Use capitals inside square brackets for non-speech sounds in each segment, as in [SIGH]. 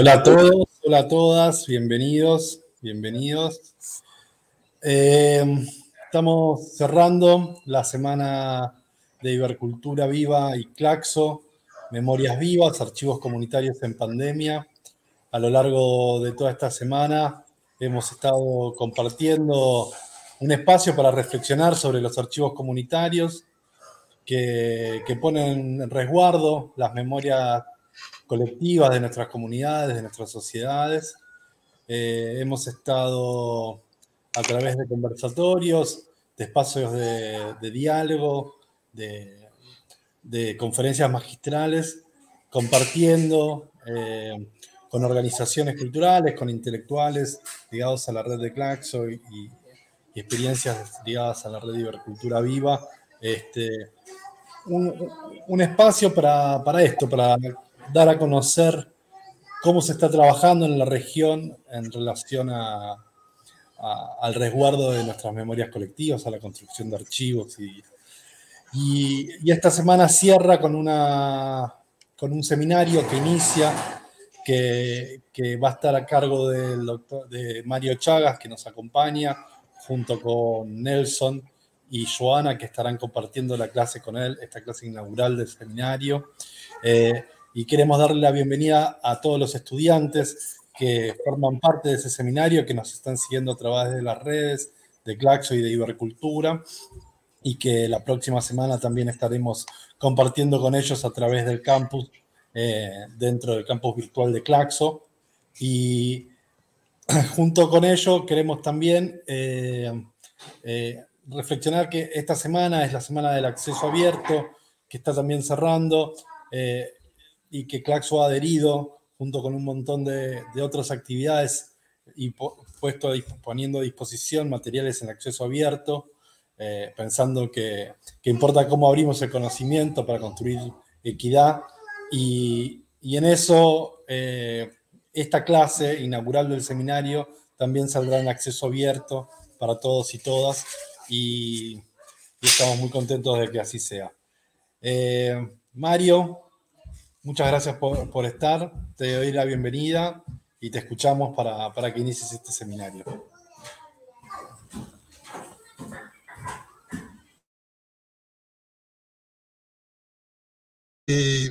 Hola a todos, hola a todas, bienvenidos, bienvenidos. Eh, estamos cerrando la semana de Ibercultura Viva y Claxo, Memorias Vivas, Archivos Comunitarios en Pandemia. A lo largo de toda esta semana hemos estado compartiendo un espacio para reflexionar sobre los archivos comunitarios que, que ponen en resguardo las memorias colectivas, de nuestras comunidades, de nuestras sociedades. Eh, hemos estado a través de conversatorios, de espacios de, diálogo, de, conferencias magistrales, compartiendo eh, con organizaciones culturales, con intelectuales ligados a la red de Claxo y, experiencias ligadas a la red de Ibercultura Viva. Este, un, espacio para, para esto, para dar a conocer cómo se está trabajando en la región en relación al resguardo de nuestras memorias colectivas, a la construcción de archivos. Y, y, esta semana cierra con, una, con un seminario que inicia, que, va a estar a cargo del doctor, de Mario Chagas, que nos acompaña, junto con Nelson y Joana, que estarán compartiendo la clase con él, esta clase inaugural del seminario. Eh, y queremos darle la bienvenida a todos los estudiantes que forman parte de ese seminario, que nos están siguiendo a través de las redes de Claxo y de Ibercultura y que la próxima semana también estaremos compartiendo con ellos a través del campus, eh, dentro del campus virtual de Claxo. Y [CLEARS THROAT] junto con ello queremos también eh, eh, reflexionar que esta semana es la semana del acceso abierto, que está también cerrando y que Claxo ha adherido junto con un montón de, otras actividades y puesto, poniendo a disposición materiales en acceso abierto, eh, pensando que, que, importa cómo abrimos el conocimiento para construir equidad. Y, y en eso, eh, esta clase inaugural del seminario también saldrá en acceso abierto para todos y todas. Y, estamos muy contentos de que así sea. Eh, Mario, Muchas gracias por, estar, te doy la bienvenida y te escuchamos para, que inicies este seminario.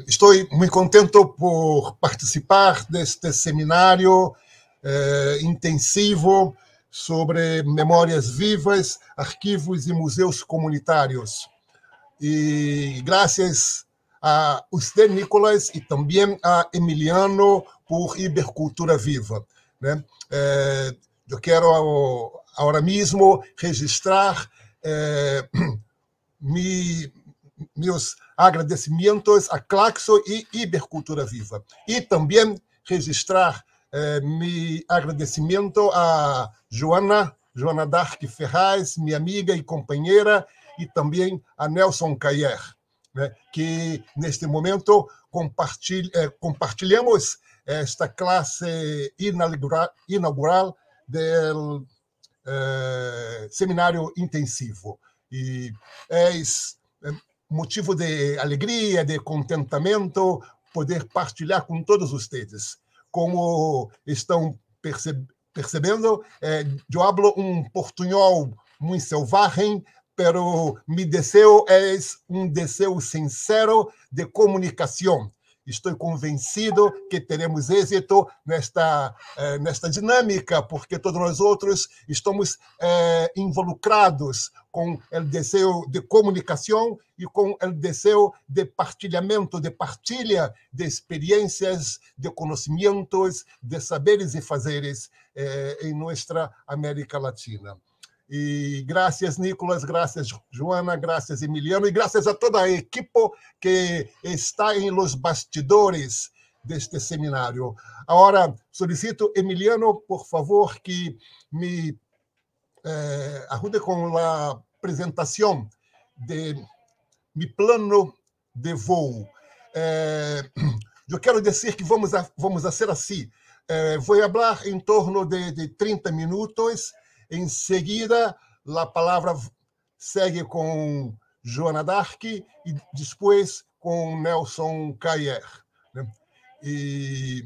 estoy muy contento por participar de este seminario eh, intensivo sobre memorias vivas, arquivos y museos comunitarios. Y gracias a ah, você, Nicolas e também a Emiliano por Ibercultura Viva. Né? É, eu quero agora mesmo registrar é, [CLEARS THROAT] meus agradecimentos a Claxo e Ibercultura Viva. E também registrar eh, é, meu agradecimento a Joana, Joana Dark Ferraz, minha amiga e companheira, e também a Nelson Caier né, que neste momento eh, compartilhamos esta classe inaugural do eh, seminário intensivo. E é, é motivo de alegria, de contentamento poder partilhar com todos vocês. Como estão percebendo, eh, eu abro um portunhol muito selvagem, pero mi deseo es un deseo sincero de comunicación. Estou convencido que teremos êxito nesta, eh, nesta dinâmica, porque todos nós outros estamos eh, involucrados com o desejo de comunicação e com o desejo de partilhamento, de partilha de experiências, de conhecimentos, de saberes e fazeres eh, em nossa América Latina. E graças, Nicolas, graças, Joana, graças, Emiliano, e graças a toda a equipe que está em los bastidores deste seminário. Agora, solicito, Emiliano, por favor, que me eh, ajude com a apresentação de meu plano de voo. Eh, [CLEARS THROAT] eu quero dizer que vamos a, vamos a ser assim. Eh, vou falar em torno de, de 30 minutos em seguida, a palavra segue com Joana Dark e depois com Nelson Cayer. Né? E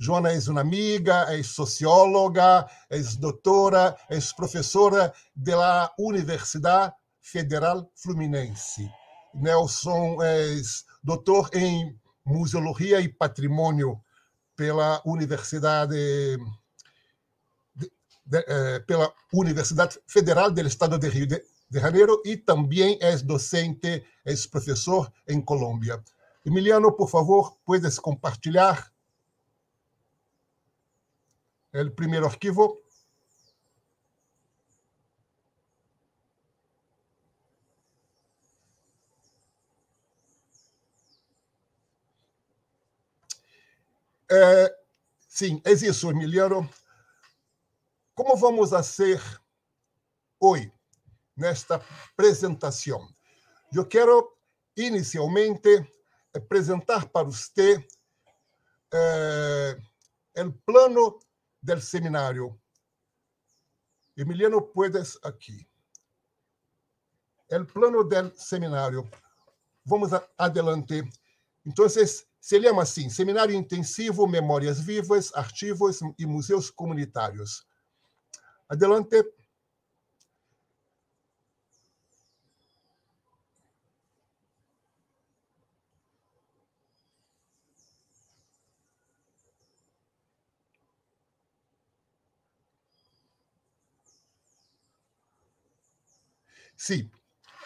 Joana é uma amiga, é socióloga, é doutora, é professora da Universidade Federal Fluminense. Nelson é doutor em Museologia e Patrimônio pela Universidade de, é, pela Universidade Federal do Estado de Rio de, de Janeiro e também é docente, é professor em Colômbia. Emiliano, por favor, puedes compartilhar o primeiro arquivo. É, sim, é isso, Emiliano. Como vamos a ser hoje, nesta apresentação? Eu quero, inicialmente, apresentar para você eh, o plano do seminário. Emiliano, puedes aqui. O plano do seminário. Vamos adelante. Então, se chama assim: Seminário Intensivo Memórias Vivas, Arquivos e Museus Comunitários. Adelante. Sí.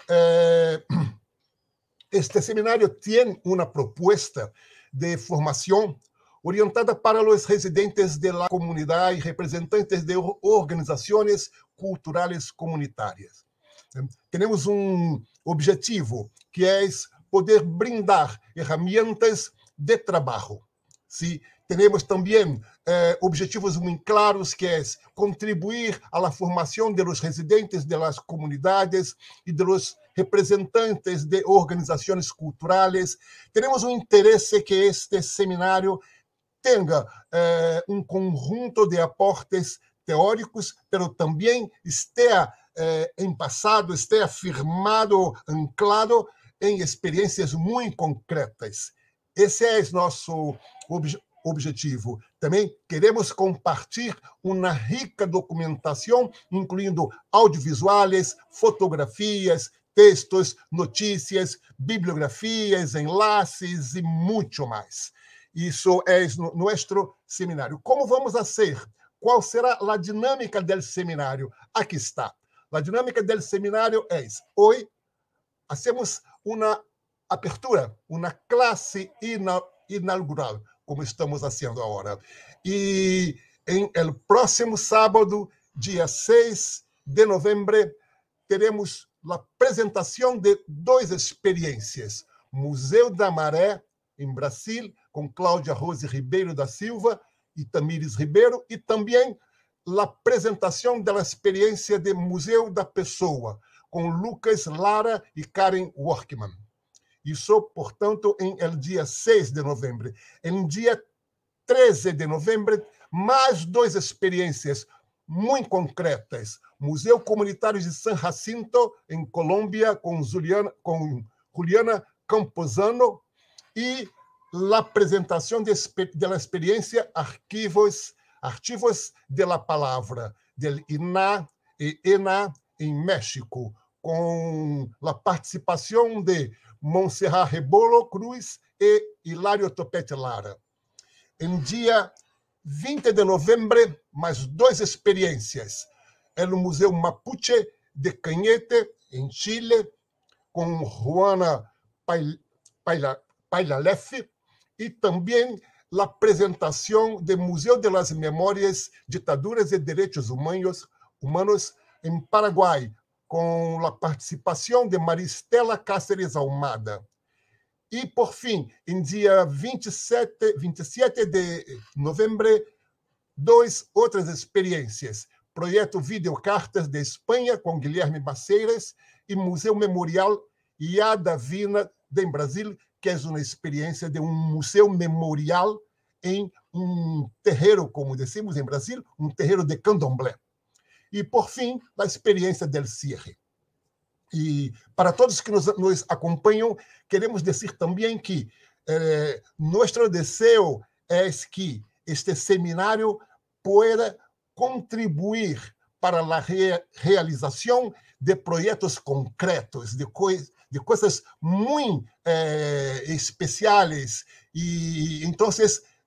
Eh, [CLEARS THROAT] este seminario tiene una propuesta de formación orientada para os residentes da comunidade e representantes de organizações culturais comunitárias. Temos um objetivo que é poder brindar ferramentas de trabalho. Se temos também eh, objetivos muito claros que é contribuir à formação dos residentes das comunidades e dos representantes de organizações culturais. Temos um interesse que este seminário tenha eh, um conjunto de aportes teóricos, pero também esteja eh, em passado, esteja firmado, anclado em experiências muito concretas. Esse é nosso ob objetivo. Também queremos compartilhar uma rica documentação, incluindo audiovisuais, fotografias, textos, notícias, bibliografias, enlaces e muito mais. Isso é nosso seminário. Como vamos a ser? Qual será a dinâmica do seminário? Aqui está. A dinâmica do seminário é: hoje, hacemos uma apertura, uma classe inaugural, como estamos fazendo agora. E em el próximo sábado, dia 6 de novembro, teremos a apresentação de duas experiências: Museu da Maré, em Brasil, com Cláudia Rose Ribeiro da Silva e Tamires Ribeiro, e também a Apresentação da Experiência de Museu da Pessoa, com Lucas Lara e Karen Workman. Isso, portanto, em el dia 6 de novembro. Em dia 13 de novembro, mais duas experiências muito concretas. Museu Comunitário de San Jacinto, em Colômbia, com Juliana, com Juliana Camposano, e la apresentação de, experiência la experiencia archivos, archivos de la palavra del INA eh, e ENA em México, com la participação de Monserrat Rebolo Cruz e Hilário Topete Lara. em dia 20 de novembro mais duas experiências é no Museu Mapuche de Cañete, em Chile, com Juana Paila, Paila, e também a apresentação do Museu de las Memórias, Ditaduras e Direitos Humanos, Humanos Paraguai, com a participação de Maristela Cáceres Almada. E, por fim, em dia 27, 27 de novembro, duas outras experiências. Projeto Videocartas de Espanha, com Guilherme Baceiras, e Museu Memorial Iada Vina, em Brasil, que é uma experiência de um museu memorial em um terreiro, como decimos em Brasil, um terreiro de candomblé. E, por fim, a experiência del cierre. E para todos que nos, nos acompanham, queremos dizer também que eh, nosso desejo é que este seminário possa contribuir para a re realização de projetos concretos, de coisas de coisas muito eh, especiais. E então,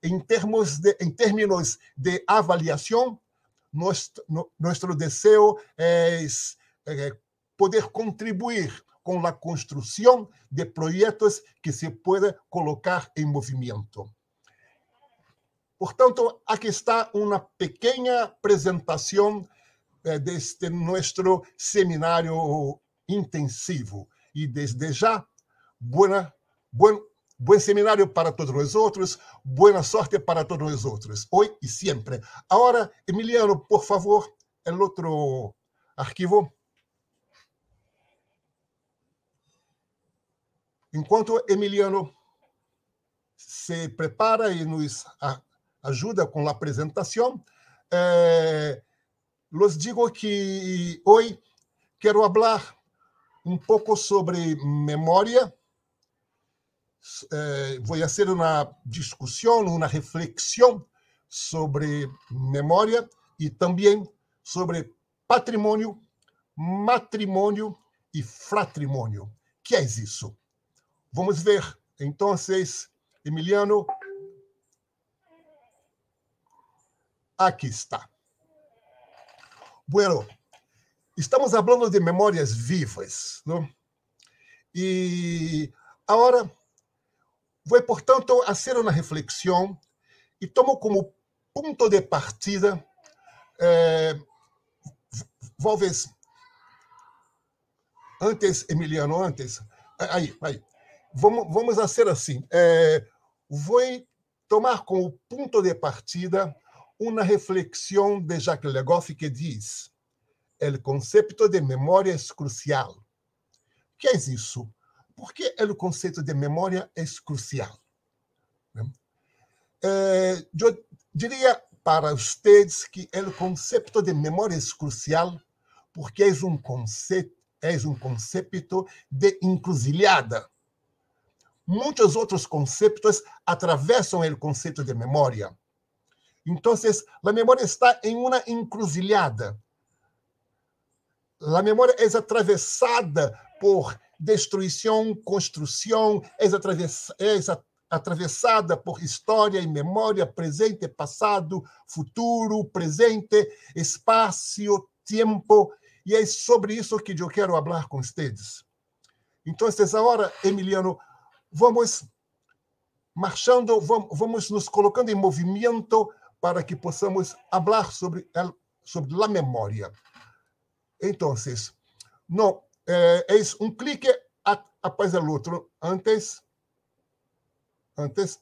em termos de, em termos de avaliação, nosso, nosso desejo é, é, poder contribuir com a construção de projetos que se pueda colocar em movimento. Portanto, aqui está uma pequena apresentação eh, deste nosso seminário intensivo. E desde já, buena, buen, buen seminário para todos os outros, boa sorte para todos os outros, hoje e sempre. Agora, Emiliano, por favor, o outro arquivo. Enquanto Emiliano se prepara e nos ajuda com a apresentação, eh, los digo que hoje quero falar um pouco sobre memória. Eh, é, vou fazer uma discussão, uma reflexão sobre memória e também sobre patrimônio, matrimônio e fratrimônio. Que é isso? Vamos ver. Então, Emiliano, aqui está. Bueno, Estamos falando de memórias vivas. Não? E agora, vou, portanto, fazer uma reflexão e tomo como ponto de partida, eh, antes, Emiliano, antes, aí, aí, vamos, vamos fazer assim, eh, vou tomar como ponto de partida uma reflexão de Jacques Legoff que diz o conceito de memória é crucial. O eh, que é isso? ¿Por que o conceito de memória é crucial? Eh, diria para vocês que o conceito de memória é crucial porque é um conceito é um conceito de encruzilhada. Muitos outros conceitos atravessam o conceito de memória. Então, a memória está em uma encruzilhada a memória é atravessada por destruição, construção, é, é atravessada por história e memória, presente, passado, futuro, presente, espaço, tempo, e é sobre isso que eu quero falar com vocês. Então, essa é hora, Emiliano, vamos marchando, vamos, vamos nos colocando em movimento para que possamos falar sobre, sobre a memória. Então, não é um clique após o outro. Antes, antes.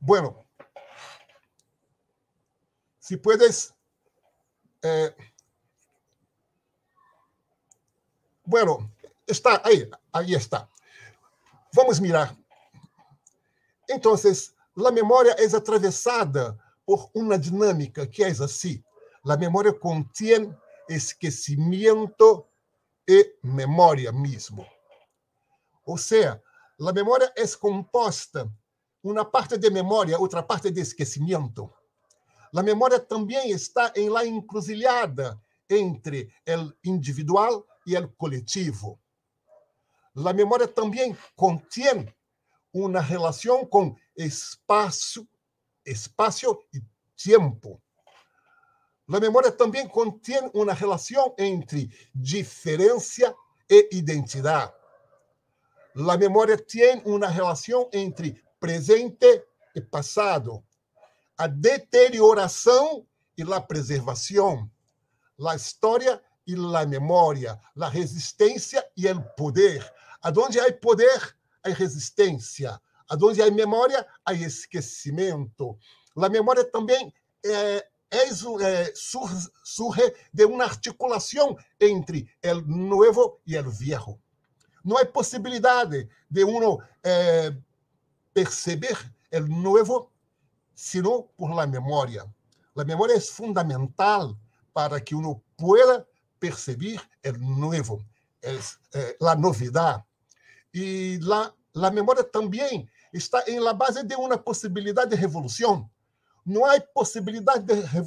Bueno, se puedes... Eh, bueno, está aí aí está. Vamos mirar. Então, a memória é atravessada por uma dinâmica que é assim: a memória contém esquecimento e memória mesmo. Ou seja, a memória é composta uma parte de memória, outra parte de esquecimento. A memória também está em la encruzilhada entre o individual e o coletivo. A memória também contém uma relação com espaço espacio y tiempo. La memoria también contiene una relación entre diferencia e identidad. La memoria tiene una relación entre presente y pasado. A deterioração e la preservación. La historia y la memoria. La resistencia y el poder. Aonde hay poder, hay resistencia. Adonde há memória, há esquecimento. a memória também eh, es, é, é, é surge de uma articulação entre o novo e o viejo. Não há possibilidade de uno eh, perceber o novo, sino por la memória. La memória é fundamental para que uno pueda perceber o novo, é, eh, la novidade. E la, la memoria está em la base de uma possibilidade de revolução. Não há possibilidade de,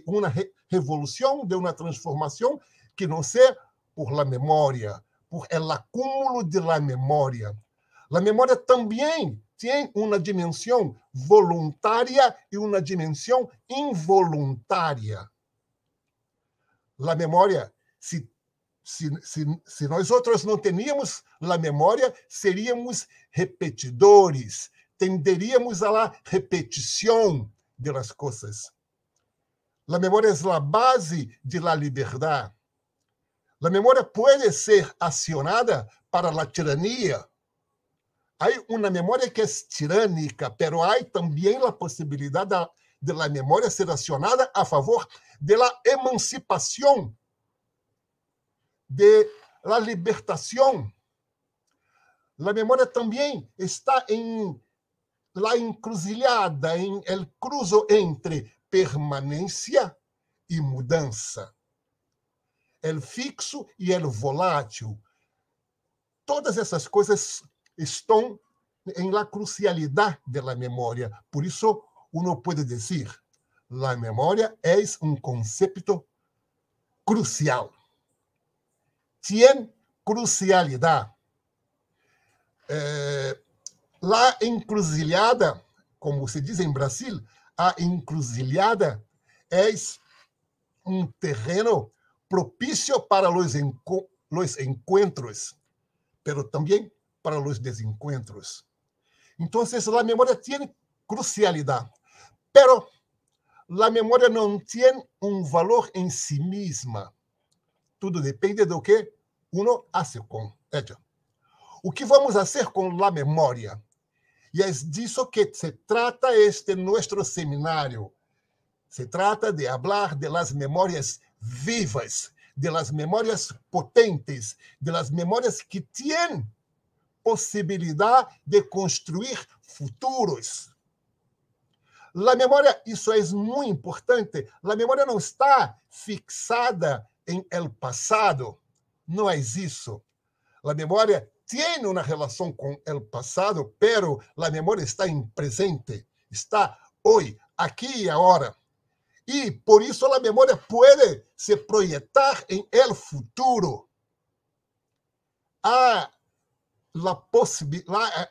de uma re, revolução, de uma transformação, que não seja por la memória, por el acúmulo de la memória. La memória também tem uma dimensão voluntária e uma dimensão involuntária. La memória se se, se, se nós outros não teníamos a memória, seríamos repetidores, tenderíamos a la repetição de las coisas. a memória é a base de la liberdade. a memória pode ser acionada para a tirania. Há uma memória que é tirânica, pero há também a possibilidade de la memória ser acionada a favor da emancipação de la libertación, la memoria también está en la encruzilhada, en el cruzo entre permanencia y mudanza, el fixo y el volátil. Todas essas coisas estão em la crucialidade de la memoria. Por isso, uno pode dizer, la memoria é um conceito crucial tem crucialidade Eh, la encruzilhada, como se diz em Brasil, a encruzilhada é um terreno propício para os, enco los encontros, pero também para os desencuentros. Então, a memória tem crucialidade, pero a memória não tem um valor em si mesma. Tudo depende do que uno hace con ella. O que vamos fazer com a memória e é disso que se trata este nosso seminário Se trata de falar de las vivas, de las potentes, de las que têm possibilidade de construir futuros. A memória, isso é muito importante, a memória não está fixada em el passado não é isso. A memória tem uma relação com o passado, pero a memória está em presente, está hoje, aqui e agora. E por isso a memória pode se projetar em el futuro. Há la, possibilidade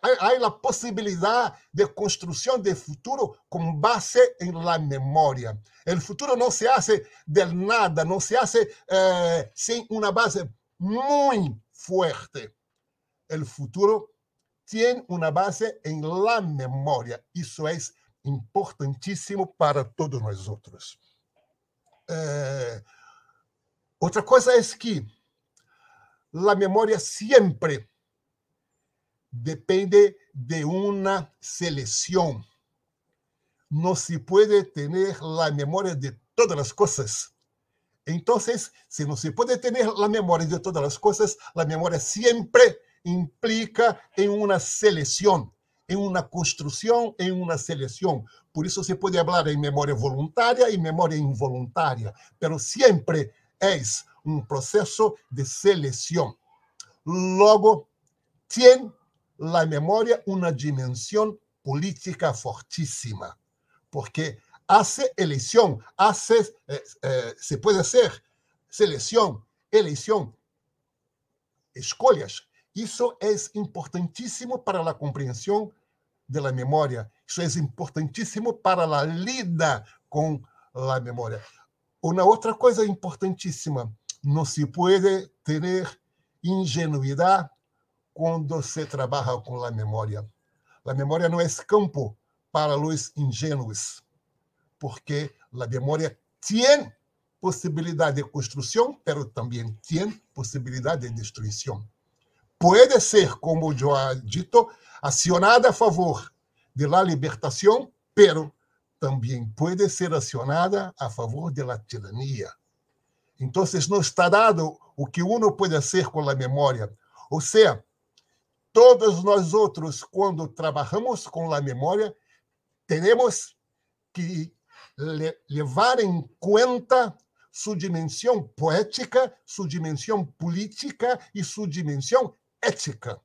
la de construção de futuro com base em la memória. El futuro não se hace del nada, não se hace eh, sem uma base muy fuerte. El futuro tiene una base en la memoria. Eso es importantísimo para todos nosotros. Eh, otra cosa es que la memoria siempre depende de una selección. No se puede tener la memoria de todas las cosas entonces, si no se puede tener la memoria de todas las cosas, la memoria siempre implica en una selección, en una construcción, en una selección. Por eso se puede hablar de memoria voluntaria y memoria involuntaria, pero siempre es un proceso de selección. Luego, tiene la memoria una dimensión política fortísima, porque hace elección, hace, eh, eh, se puede hacer seleção, eleição, escolhas. Isso é importantíssimo para a compreensão da memória. Isso é importantíssimo para a lida com a memória. Uma outra coisa importantíssima: não se pode ter ingenuidade quando se trabalha com a memória. A memória não é campo para os ingênuos porque a memória tem possibilidade de construção, pero também tem possibilidade de destruição. Pode ser, como eu he acionada a favor de la mas pero também pode ser acionada a favor da tirania. Então, não está dado o que uno pode fazer com a memória. Ou seja, todos nós outros, quando trabalhamos com a memória, temos que levar em conta sua dimensão poética, sua dimensão política e sua dimensão ética.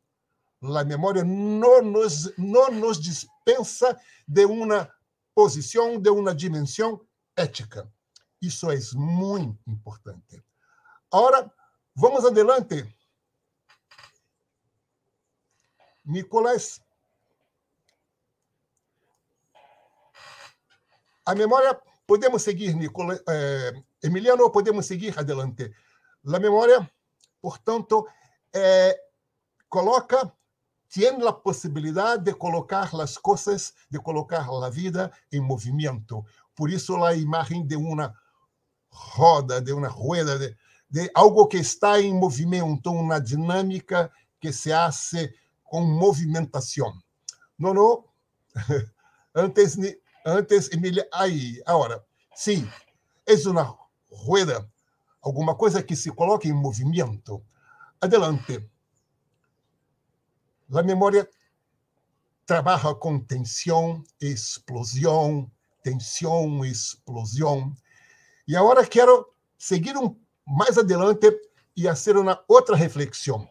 A memória não nos, não nos dispensa de uma posição, de uma dimensão ética. Isso é muito importante. Agora, vamos adelante. Nicolás A memória podemos seguir Nicola, eh, é, Emiliano ou podemos seguir adelante. a memória portanto, eh, coloca, tem a possibilidade de colocar as coisas, de colocar a vida em movimento. Por isso, a imagem de uma roda, de uma rueda, de, de algo que está em movimento, uma dinâmica que se hace com movimentação. Nono, [LAUGHS] antes antes Emília aí. Agora, sim, é uma rueda, alguma coisa que se coloca em movimento, adelante. A memória trabalha com tensão, explosão, tensão, explosão. E agora quero seguir um, mais adelante e fazer uma outra reflexão.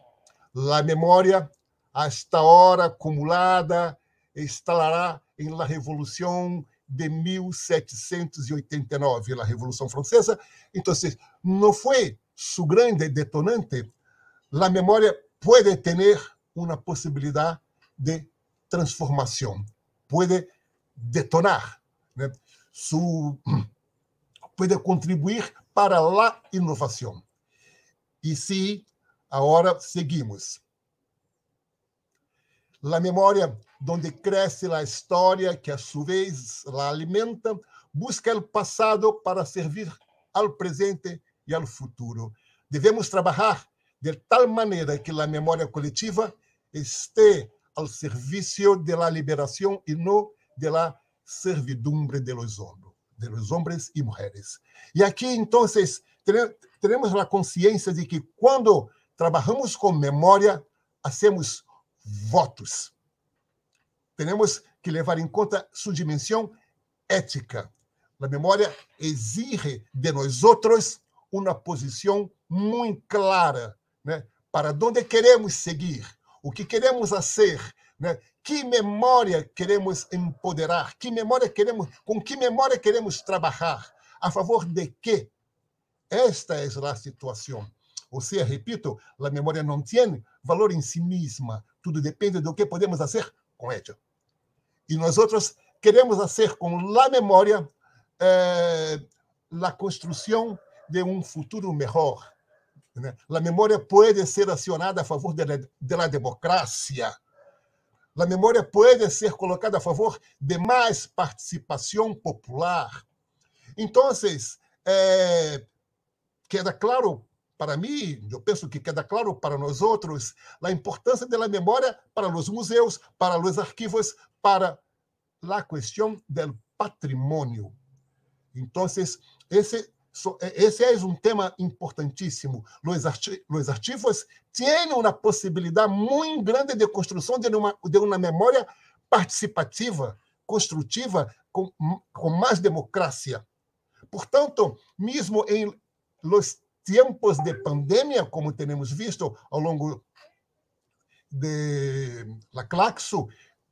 A memória, esta hora acumulada, instalará em La Revolución de 1789, la revolução Francesa. Então, assim, não foi su grande detonante. a memória pode ter uma possibilidade de transformação, pode detonar, né? su, contribuir para a inovação. E se agora seguimos. a memória donde cresce a história que a sua vez la alimenta, busca o passado para servir ao presente e ao futuro. Devemos trabalhar de tal maneira que a memória coletiva esteja ao serviço da liberação e não da servidumbre de los hombres, de los E aqui, então, temos a consciência de que quando trabalhamos com memória, hacemos votos temos que levar em conta sua dimensão ética. A memória exige de nós outros uma posição muito clara, né? Para onde queremos seguir, o que queremos fazer, né? Que memória queremos empoderar? Que memória queremos? Com que memória queremos trabalhar? A favor de quê? Esta é a situação. Ou seja, repito, a memória não tem valor em si mesma. Tudo depende do que podemos fazer comédia. E nós queremos fazer com la memória eh, construção de um futuro melhor né? a memória pode ser acionada a favor de de democracia. a memória pode ser colocada a favor de mais participação popular. então eh, queda claro para mim, eu penso que queda claro para nós outros, a importância da memória para os museus, para os arquivos, para a questão do patrimônio. Então, esse, esse é um tema importantíssimo. Os, arquivos têm uma possibilidade muito grande de construção de uma, de uma memória participativa, construtiva, com, com mais democracia. Portanto, mesmo em los tempos de pandemia, como temos visto ao longo de la Claxo,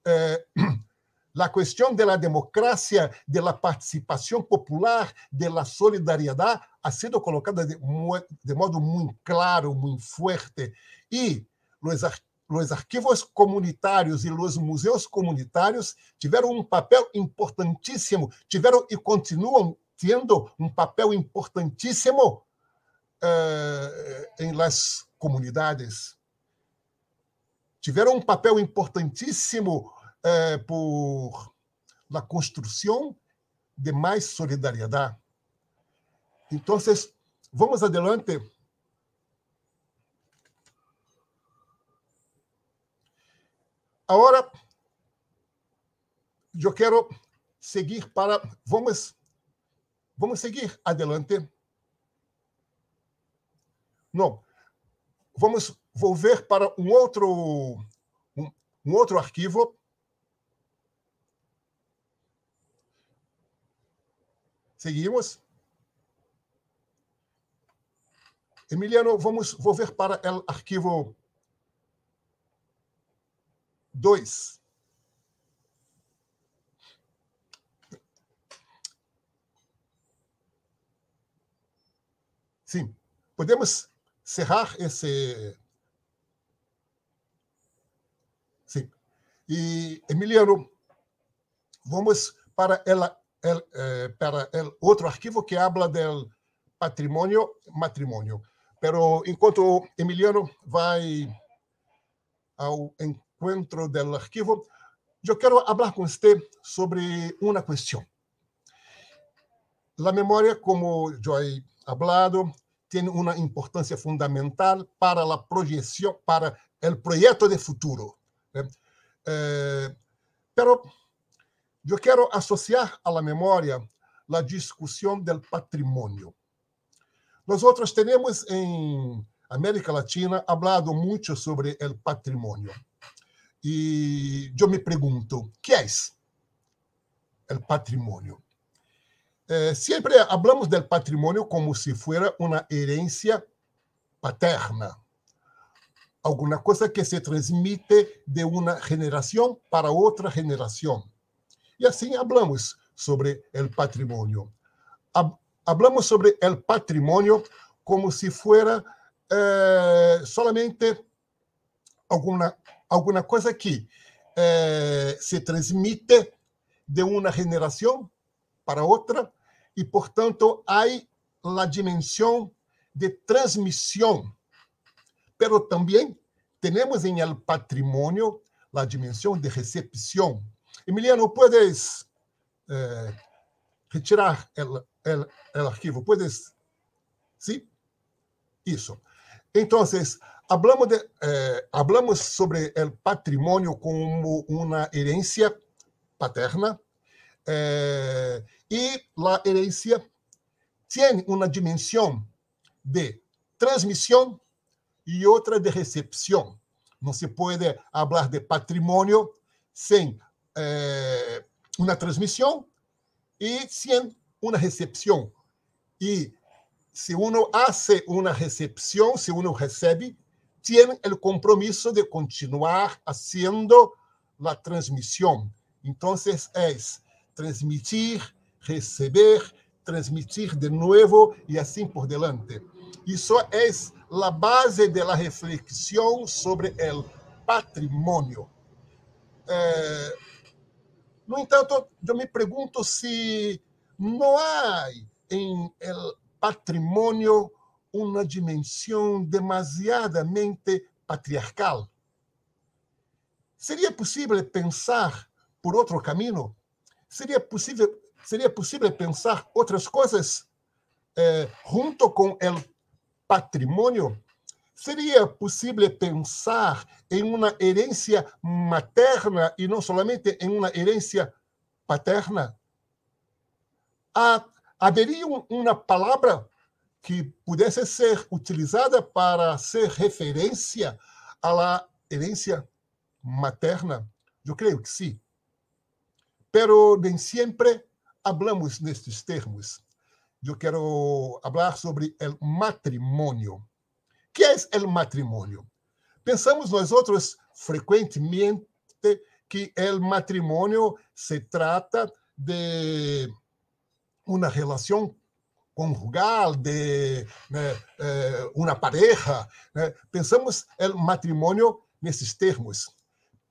eh, [CLEARS THROAT] a questão da democracia, da participação popular, da solidariedade, ha sido colocada de, de, modo muito claro, muito forte. E os, os arquivos comunitários e os museus comunitários tiveram um papel importantíssimo, tiveram e continuam tendo um papel importantíssimo eh, eh, em las comunidades tiveram um papel importantíssimo eh, por la construção de mais solidariedade. Então, vamos adelante. Agora, eu quero seguir para vamos vamos seguir adelante não. Vamos volver para um outro, um, um outro arquivo. Seguimos. Emiliano, vamos volver para o arquivo 2. Sim, podemos cerrar esse. Sim. E, Emiliano, vamos para, ela, el, eh, para el outro arquivo que é habla del patrimônio, matrimônio. Pero enquanto Emiliano vai ao encontro do arquivo, eu quero falar com você sobre uma questão. A memória, como eu he hablado, tiene una importancia fundamental para la proyección, para el proyecto de futuro. ¿eh? Eh, pero yo quiero asociar a la memoria la discusión del patrimonio. Nosotros tenemos en América Latina hablado mucho sobre el patrimonio. Y yo me pregunto, ¿qué es el patrimonio? Eh, siempre hablamos del patrimonio como si fuera una herencia paterna, alguna cosa que se transmite de una generación para otra generación. Y así hablamos sobre el patrimonio. Hablamos sobre el patrimonio como si fuera eh, solamente alguna, alguna cosa que eh, se transmite de una generación para otra e portanto há la dimensão de transmissão, Pero também temos em el patrimônio la dimensão de recepção. Emiliano, puedes eh, retirar el, el, el Sim, puedes. ¿Sí? Isso. Então, hablamos, eh, hablamos sobre o patrimônio como uma herência paterna eh, Y la herencia tiene una dimensión de transmisión y otra de recepción. No se puede hablar de patrimonio sin eh, una transmisión y sin una recepción. Y si uno hace una recepción, si uno recibe, tiene el compromiso de continuar haciendo la transmisión. Entonces es transmitir, receber, transmitir de novo e assim por delante. Isso é a base da reflexão sobre o patrimônio. É, no entanto, eu me pergunto se não há em el patrimônio uma dimensão demasiadamente patriarcal. Seria possível pensar por outro caminho? Seria possível seria possível pensar outras coisas eh, junto com o patrimônio? Seria possível pensar em uma herência materna e não somente em uma herência paterna? Há, haveria uma palavra que pudesse ser utilizada para ser referência à herência materna? Eu creio que sim. Pero nem sempre hablamos nestes termos, eu quero falar sobre o matrimônio. O que é o matrimônio? Pensamos nós outros frequentemente que o matrimônio se trata de uma relação conjugal, de né, eh, uma pareja. Né? Pensamos o matrimônio nesses termos,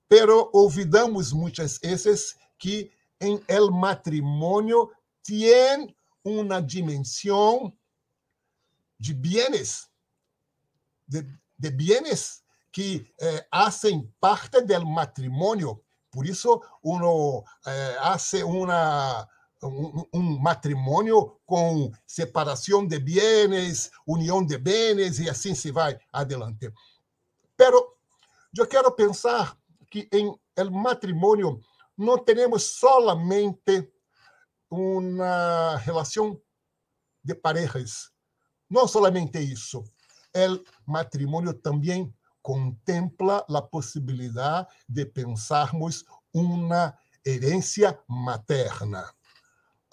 pero olvidamos muitas vezes que em el matrimônio tem uma dimensão de bienes, de, de bienes que eh, hacen parte del matrimônio Por isso, uno eh, hace una, un, un, com separação de bienes, união de bienes e assim se vai adelante. Pero eu quero pensar que em el matrimônio não teremos solamente uma relação de parejas. Não solamente isso, o matrimônio também contempla a possibilidade de pensarmos uma herência materna.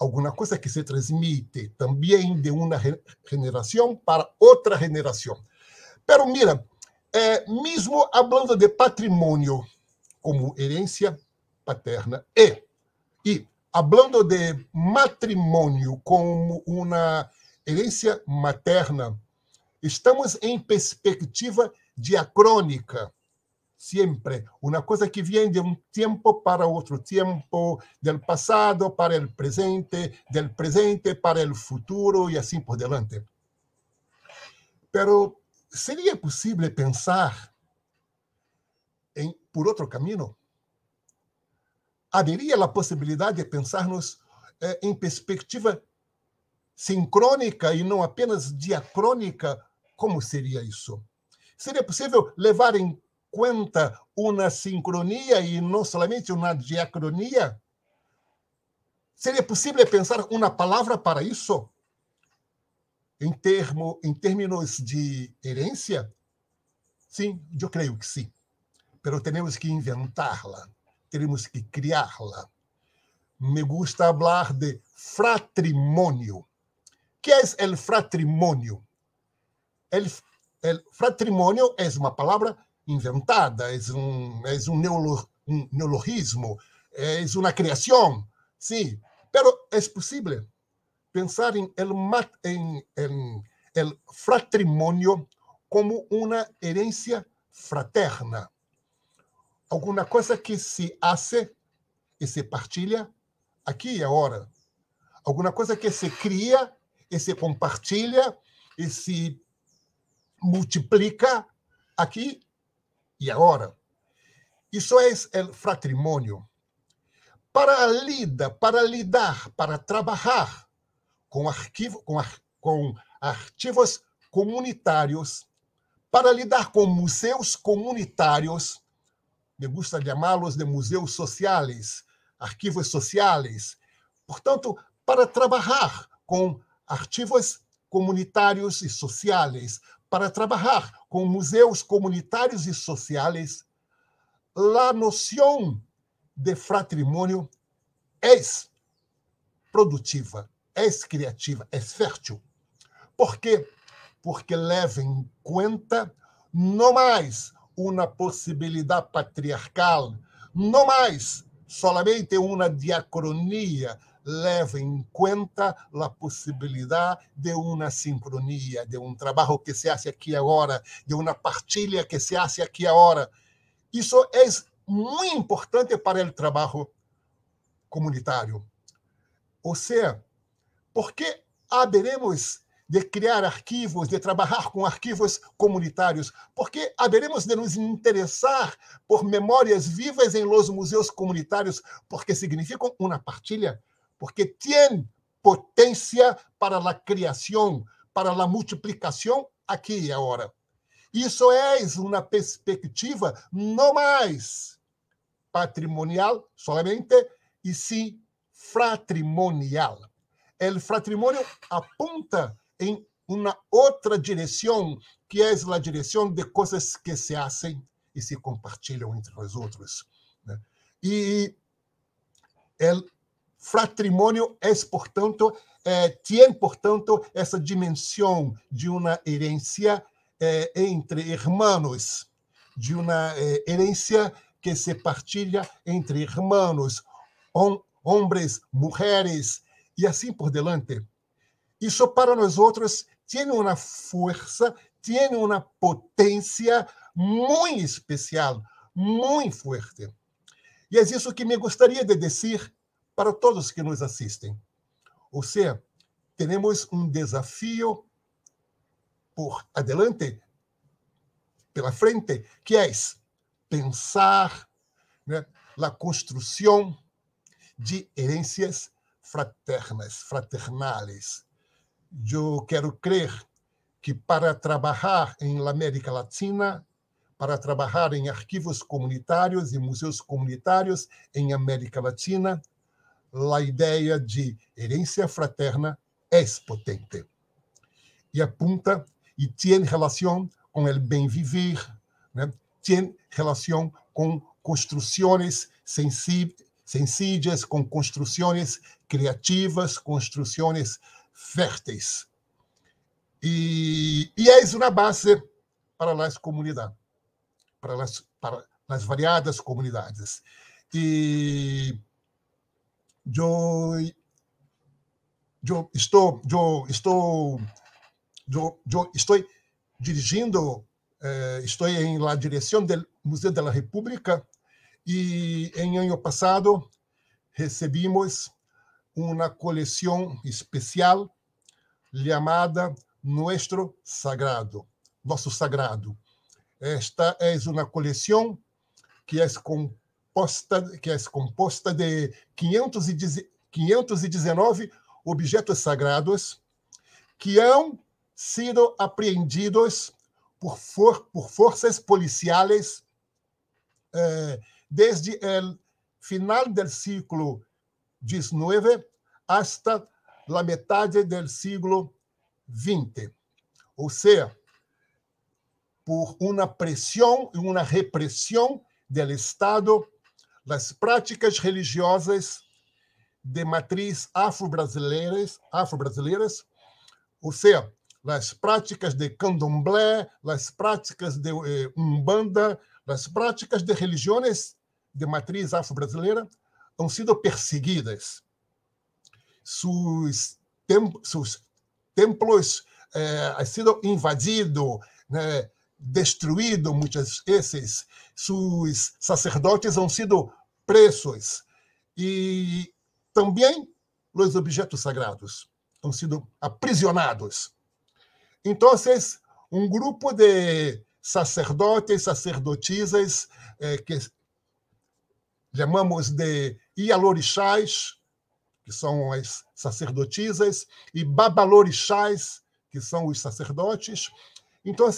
Alguma coisa que se transmite também de uma geração para outra geração. Pero mira, é, mesmo falando de patrimônio como herência, paterna e, e hablando de matrimônio como uma herência materna, estamos em perspectiva diacrônica, sempre, uma coisa que vem de um tempo para outro tempo, do passado para o presente, do presente para o futuro e assim por delante. Pero seria possível pensar em por outro caminho? haveria a possibilidade de pensarmos eh, em perspectiva sincrônica e não apenas diacrônica? Como seria isso? Seria possível levar em conta uma sincronia e não somente uma diacronia? Seria possível pensar uma palavra para isso? Em, termo, em termos de herência? Sim, eu creio que sim. Mas temos que inventá-la. Temos que criá-la. Me gusta hablar de fratrimonio. ¿Qué es el fratrimonio? El, el fratrimonio é uma palavra inventada, é um é um neolo, un neologismo, é uma criação. Sim, pero é possível pensar em el, en, en el fratrimonio como una herencia fraterna alguma coisa que se hace e se partilha aqui e é agora. Alguma coisa que se cria e se compartilha e se multiplica aqui e agora. É Isso é o fratrimônio. Para a lida, para lidar, para trabalhar com, arquivo, com, ar, com arquivos comunitários, para lidar com museus comunitários, me gusta chamá-los de museus sociais, arquivos sociais. Portanto, para trabalhar com arquivos comunitários e sociais, para trabalhar com museus comunitários e sociais, a noção de fratrimônio é produtiva, é criativa, é fértil. Por quê? Porque leva em conta não mais uma possibilidade patriarcal, não mais, somente uma diacronia leva em conta a possibilidade de uma sincronia, de um trabalho que se hace aqui agora, de uma partilha que se hace aqui agora. Isso é muito importante para o trabalho comunitário. Ou seja, porque haveremos de criar arquivos, de trabalhar com arquivos comunitários, porque haveremos de nos interessar por memórias vivas em los museus comunitários, porque significam uma partilha, porque têm potência para a criação, para a multiplicação aqui e agora. Isso é uma perspectiva não mais patrimonial somente, e sim fratrimonial. El fratrimônio aponta em uma outra direção, que é a direção de coisas que se fazem e se compartilham entre os outros. Né? E o fratrimônio é, portanto, é, tem, portanto, essa dimensão de uma herência é, entre irmãos, de uma é, herência que se partilha entre irmãos, hom homens, mulheres e assim por diante isso para nós outros tem uma força, tem uma potência muito especial, muito forte. E é isso que me gostaria de dizer para todos que nos assistem. Ou seja, temos um desafio por adelante, pela frente, que é pensar né, construção de herências fraternas, fraternais, eu quero crer que para trabalhar em América Latina, para trabalhar em arquivos comunitários e museus comunitários em América Latina, a ideia de herência fraterna é potente. E apunta e tem relação com o bem viver, né? tem relação com construções sensíveis, com construções criativas, construções férteis. E, e é isso na base para as comunidades, para as, para as variadas comunidades. E eu, eu estou, eu estou, eu, eu estou dirigindo, eh, estou em la direção do Museu da República e em ano passado recebimos uma coleção especial chamada Nuestro Sagrado, Nosso Sagrado. Esta é uma coleção que é composta, que é composta de 519 objetos sagrados que han sido apreendidos por, for, por forças policiais eh, desde o final do século 19 hasta la metade del siglo XX. Ou seja, por uma pressão e uma repressão do Estado, as práticas religiosas de matriz afro-brasileiras, afro-brasileiras, ou seja, as práticas de candomblé, as práticas de eh, umbanda, as práticas de religiões de matriz afro-brasileira han sido perseguidas. Sus, tem, sus templos eh, han sido invadidos, né, destruídos muitas vezes. Seus sacerdotes han sido presos. E também os objetos sagrados han sido aprisionados. Então, um grupo de sacerdotes, sacerdotisas eh, que chamamos de Ialorixás, que são as sacerdotisas, e Babalorixás, que são os sacerdotes. Então,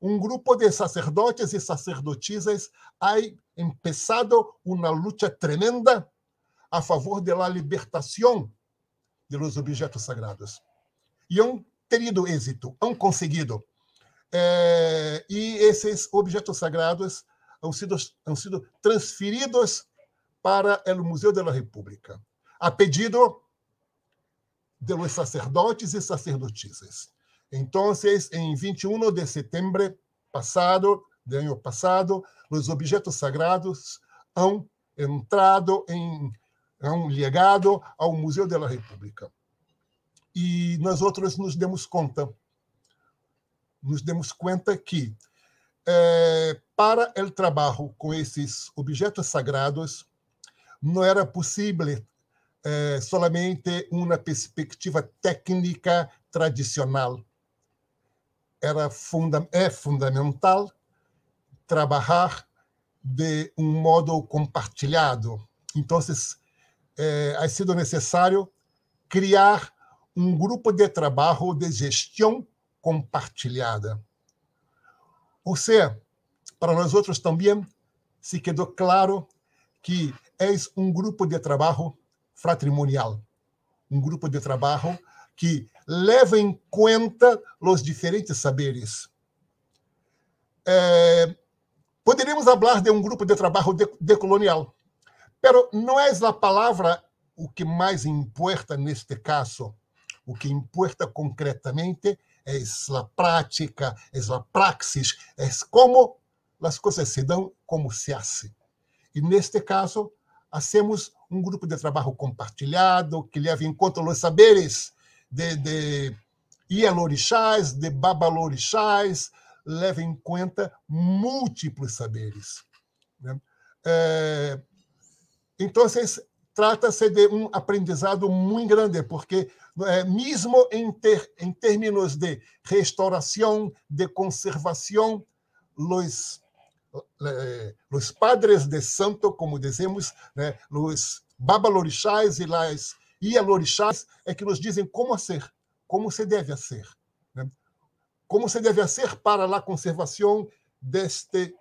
um grupo de sacerdotes e sacerdotisas hay empezado uma luta tremenda a favor da libertação dos objetos sagrados. E han tenido êxito, han conseguido. Eh, e esses objetos sagrados han sido, han sido transferidos para o Museu da República, a pedido de los sacerdotes e sacerdotisas. Então, em 21 de setembro passado, do ano passado, os objetos sagrados han entrado em han ligado ao Museu da República. E nós outros nos demos conta, nos demos conta que eh, para o trabalho com esses objetos sagrados, não era possível eh, uma perspectiva técnica tradicional. Era funda é fundamental trabalhar de um modo compartilhado. Então, é ha sido necessário criar um grupo de trabalho de gestão compartilhada. Você, para para outros também, se quedou claro que és um grupo de trabalho fratrimonial, um grupo de trabalho que leva em conta os diferentes saberes. É, poderíamos falar de um grupo de trabalho decolonial, mas não é a palavra o que mais importa neste caso. O que importa concretamente es é la prática, es la praxis, es é como as coisas se dão, como se hace. E neste caso, hacemos um grupo de trabalho compartilhado que leva em conta os saberes de, de Ialorixás, de Babalorixás, leva em conta múltiplos saberes. Né? É, então, trata-se de um aprendizado muito grande, porque é, mesmo em, ter, em termos de restauração, de conservação, os, eh, os padres de santo, como dizemos, né, os babalorixás e las ialorixás, é que nos dizem como ser, como se deve ser. Né? Como se deve ser para a conservação deste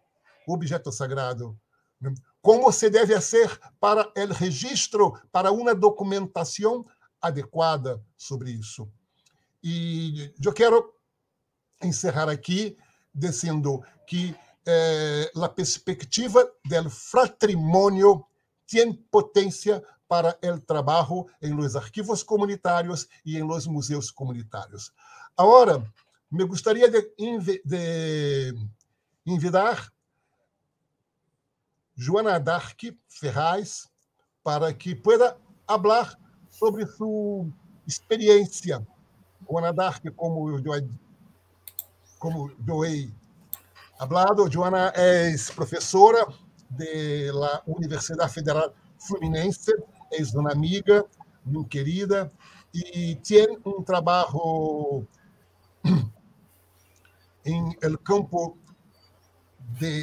objeto sagrado. Né? Como se deve ser para o registro, para uma documentação adequada sobre isso. E eu quero encerrar aqui dizendo que eh, a perspectiva do fratrimônio tem potência para o trabalho em los arquivos comunitários e em los museus comunitários. Agora, me gostaria de, de, de invitar Joana Dark Ferraz para que possa falar sobre sua experiência. Joana Dark, como eu, como eu he hablado, Joana é professora da Universidade Federal Fluminense, é uma amiga, muito querida, e tem um trabalho em el campo de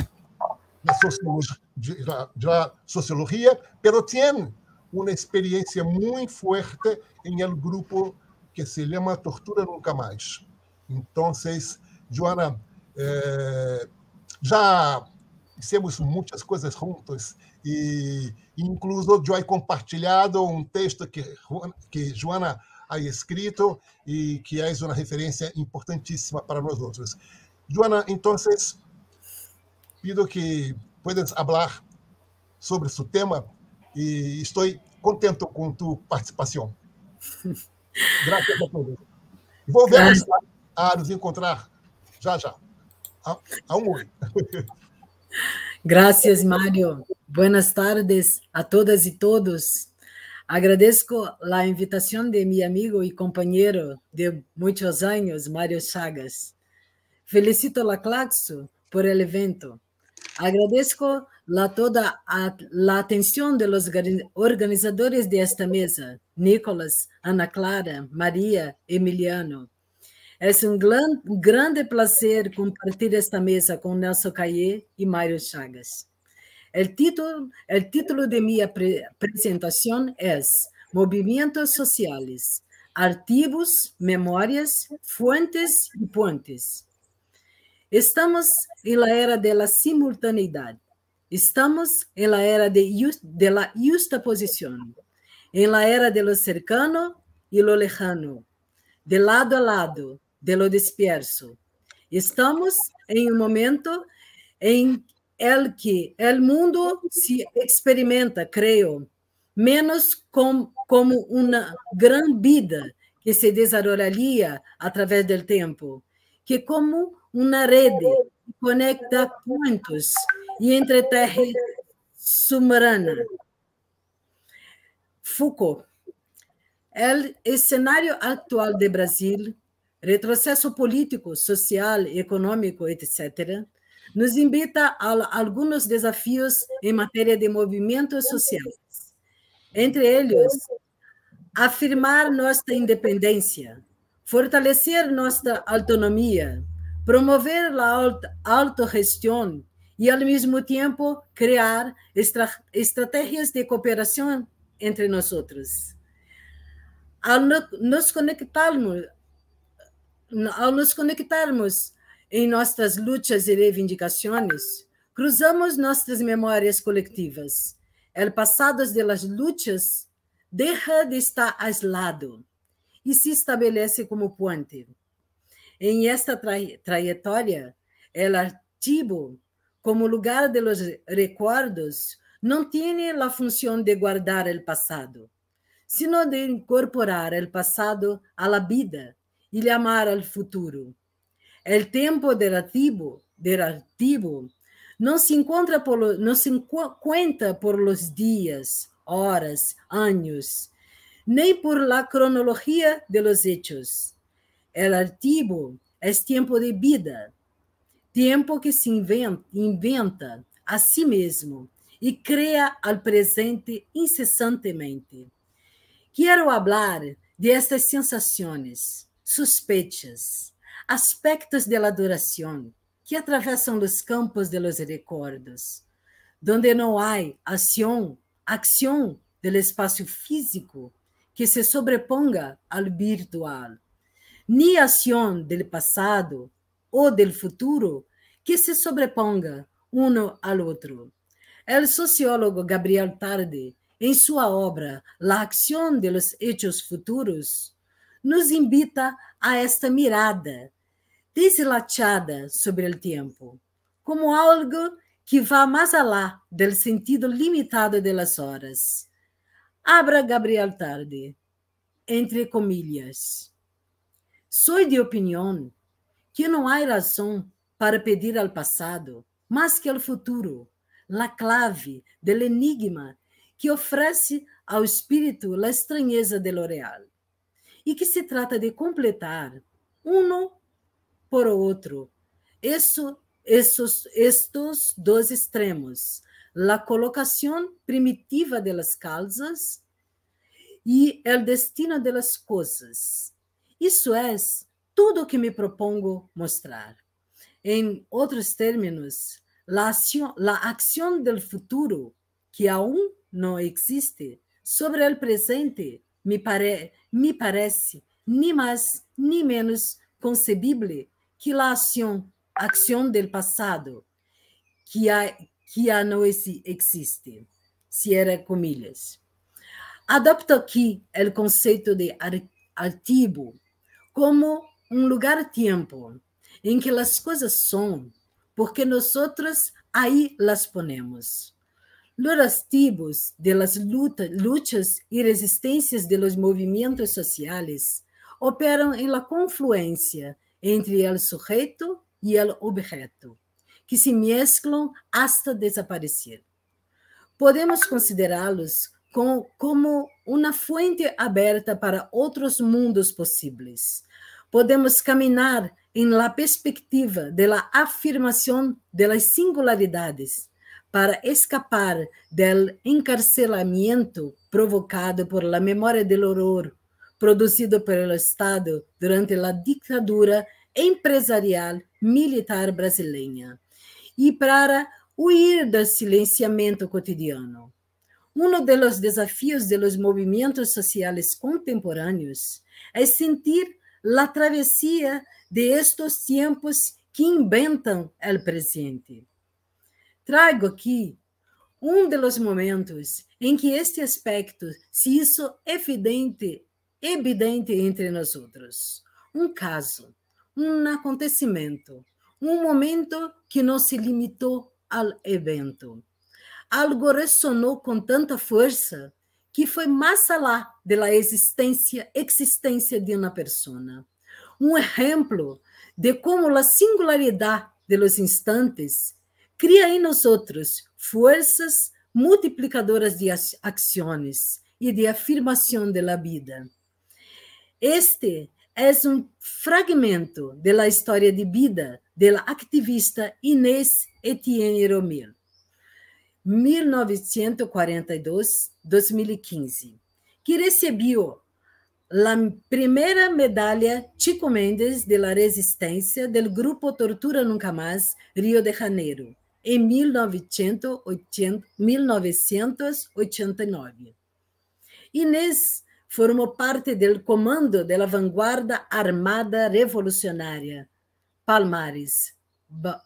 la sociologia de la, sociologia, pero tiene una experiencia muy fuerte en el grupo que se llama Tortura Nunca Más. Então, Joana, eh, já fizemos muitas coisas juntos e incluso eu compartilhado um texto que que Joana ha escrito e que é uma referência importantíssima para nós outros. Joana, então, pido que puedes falar sobre esse tema y estoy contento con tu participação. [LAUGHS] Gracias a todos. Volvemos claro. a nos encontrar já, já. um Amor. [LAUGHS] Graças, Mário. Buenas tardes a todas e todos. Agradeço a invitação de meu amigo e companheiro de muitos anos, Mário Chagas. Felicito a Claxo por el evento. Agradeço la toda a, atenção dos organizadores de mesa, Nicolas, Ana Clara, Maria, Emiliano. É um gran, grande prazer compartilhar esta mesa com Nelson Calle e Mário Chagas. O título, título de minha apresentação é: Movimentos Sociais, Sociales, Memórias, Fuentes e Pontes. Estamos na era da simultaneidade. Estamos na era de, just, posição. Em justaposição. la era de lo cercano e lo lejano. De lado a lado, de lo disperso. Estamos em um momento em el que el mundo se experimenta, creio, menos com, como uma grande vida que se desarrollaria através do tempo, que como uma rede que conecta pontos e entre terra Foucault. O cenário atual de Brasil, retrocesso político, social, econômico, etc., nos invita a alguns desafios em matéria de movimentos sociais. Entre eles, afirmar nossa independência, fortalecer nossa autonomia, promover a autogestão e, ao mesmo tempo, criar estra estratégias de cooperação entre nós. Ao nos conectarmos, ao nos conectarmos em nossas lutas e reivindicações, cruzamos nossas memórias coletivas. O passado das lutas deixa de estar aislado e se estabelece como ponte em esta trajetória, ela Tibo, como lugar de los recuerdos, não tiene la función de guardar el passado, sino de incorporar el pasado a la vida e llamar al futuro. El tiempo del archivo, del archivo no se encontra por lo, se cuenta por los días, horas, anos, nem por la cronología de los hechos El artigo é tempo de vida, tempo que se inventa, inventa a si mesmo e crea ao presente incessantemente. Quero falar de estas sensações, suspeitas, aspectos de la adoração que atravessam os campos de los recordos, donde não há ação, ação do espaço físico que se sobreponga ao virtual ni acción del pasado o del futuro que se sobreponga uno al otro. El sociólogo Gabriel Tarde, en su obra La acción de los hechos futuros, nos invita a esta mirada deslachada sobre el tiempo, como algo que va más allá del sentido limitado de las horas. Abra Gabriel Tarde, entre comillas. Soy de opinião que não há razão para pedir ao passado, mas que ao futuro, la clave del enigma que oferece ao espírito la estranheza de L'Oréal, e que se trata de completar, uno por outro, isso, esses, estes dois extremos, la colocação primitiva de las calzas e el destino de las coisas isso é tudo o que me propongo mostrar. Em outros termos, a ação, do futuro, que aún não existe, sobre o presente, me, pare, me parece nem mais nem menos concebível que a ação, do passado, que ya, que ya existe, cierra si comillas. Adopto aqui o conceito de artigo como um lugar-tempo em que as coisas são, porque nós outros aí las ponemos. Los tipos de las lutas, luchas e resistências de los movimentos sociais operam em la confluencia entre el sujeito e el objeto, que se mesclam hasta desaparecer. Podemos considerá-los como uma fonte aberta para outros mundos possíveis. Podemos caminhar em la perspectiva da afirmação das singularidades para escapar del encarcelamento provocado por la memória del horror produzido pelo Estado durante a ditadura empresarial militar brasileira e para huir do silenciamento cotidiano. Um dos desafios dos movimentos sociais contemporâneos é sentir a travessia de estes tempos que inventam o presente. Trago aqui um dos momentos em que este aspecto se hizo evidente, evidente entre nós outros. Um caso, um acontecimento, um momento que não se limitou ao evento algo ressonou com tanta força que foi mais além da existência, existência de uma pessoa. Um exemplo de como a singularidade de los instantes cria em nós outros forças multiplicadoras de ações e de afirmação da vida. Este é um fragmento da história de vida da ativista Inês Etienne Romero. 1942-2015, que recebeu a primeira medalha Chico Mendes de la Resistência do Grupo Tortura Nunca Mais, Rio de Janeiro, em 1989. Inês formou parte do comando da Vanguarda Armada Revolucionária, Palmares,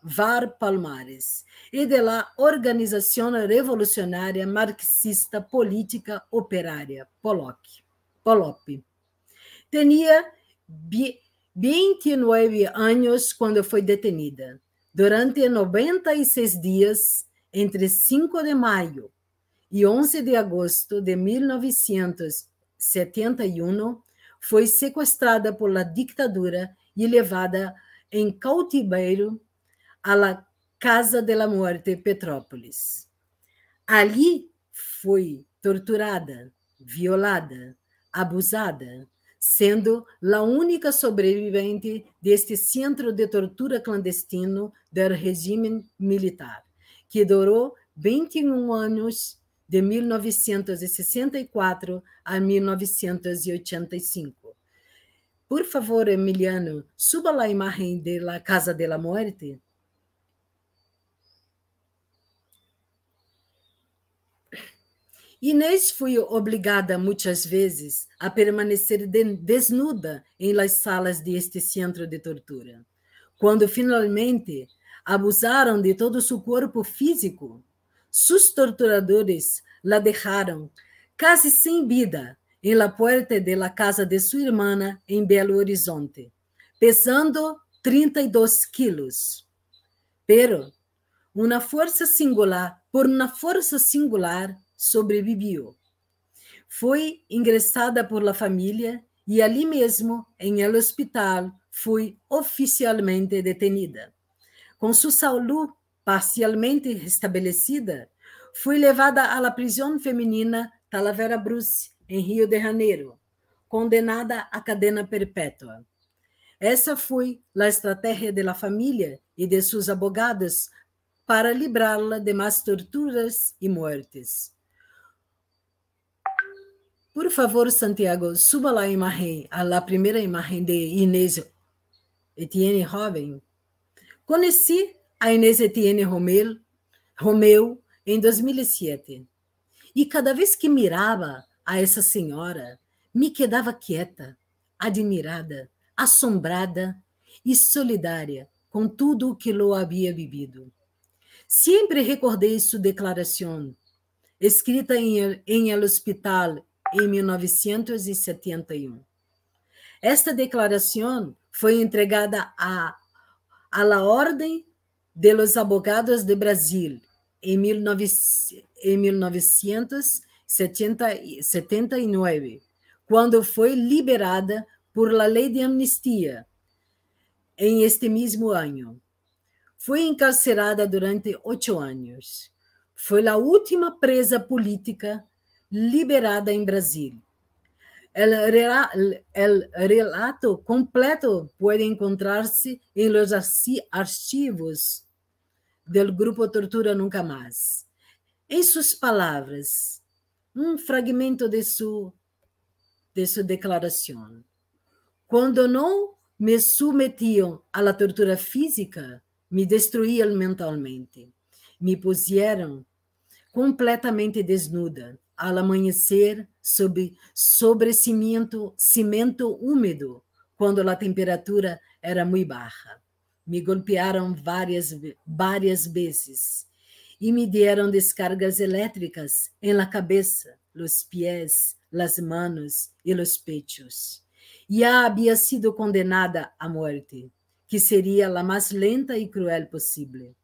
VAR Palmares e de la Organização Revolucionária Marxista Política Operária, POLOC. POLOP. Tinha 29 anos quando foi detenida. Durante 96 dias, entre 5 de maio e 11 de agosto de 1971, foi sequestrada pela ditadura e levada em cautiveiro à Casa de la Muerte, Petrópolis. Ali foi torturada, violada, abusada, sendo a única sobrevivente deste centro de tortura clandestino do regime militar, que durou 21 anos de 1964 a 1985. Por favor, Emiliano, suba a imagem da Casa de la Morte Inês foi obrigada muitas vezes a permanecer desnuda em las salas de este centro de tortura. Quando finalmente abusaram de todo seu corpo físico, seus torturadores la deixaram quase sem vida em la puerta de la casa de sua irmã em Belo Horizonte, pesando 32 quilos. Pero, uma força singular, por uma força singular, sobreviviu. Foi ingressada por la família e ali mesmo, em el hospital, foi oficialmente detenida. Com sua saúde parcialmente restabelecida, foi levada à la prisão feminina Talavera Bruce, em Rio de Janeiro, condenada à cadena perpétua. Essa foi a estratégia da família e de seus abogados para livrá-la de mais torturas e mortes. Por favor, Santiago, suba lá a imagem, a la primeira imagem de Inês Etienne Robin. Conheci a Inês Etienne Romeu, Romeu em 2007. E cada vez que mirava a essa senhora, me quedava quieta, admirada, assombrada e solidária com tudo o que Lô havia vivido. Sempre recordei sua declaração, escrita em, em El Hospital em 1971. Esta declaração foi entregada à a, a Ordem de los Abogados de Brasil em, em 1979, quando foi liberada por la lei de amnistia em este mesmo ano. Foi encarcerada durante oito anos. Foi a última presa política liberada em Brasília. el relato completo pode encontrar-se em los archivos do Grupo Tortura Nunca Mais. Em suas palavras, um fragmento de sua, de sua declaração. Quando não me submetiam à tortura física, me destruíam mentalmente. Me puseram completamente desnuda ao amanhecer sob, sobre cimento, cimento úmido, quando a temperatura era muito baixa. Me golpearam várias, várias vezes e me deram descargas elétricas em la cabeça, los pés, las manos e los pechos. Já havia sido condenada à morte, que seria a mais lenta e cruel possível.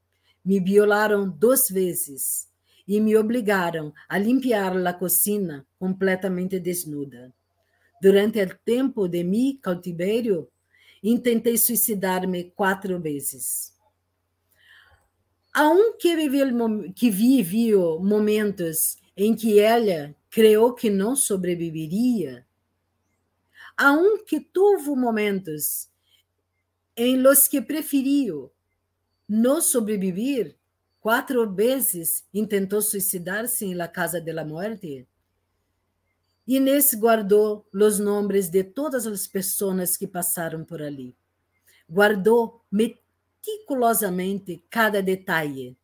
Me violaram duas vezes e me obrigaram a limpar a cocina completamente desnuda. Durante o tempo de mi cautiverio, intentei suicidar-me quatro vezes. que vivi momentos em que ela creu que não sobreviveria, que teve momentos em los que preferiu não sobreviver quatro vezes tentou suicidar-se em La Casa de la Muerte. Inês guardou os nomes de todas as pessoas que passaram por ali. Guardou meticulosamente cada detalhe,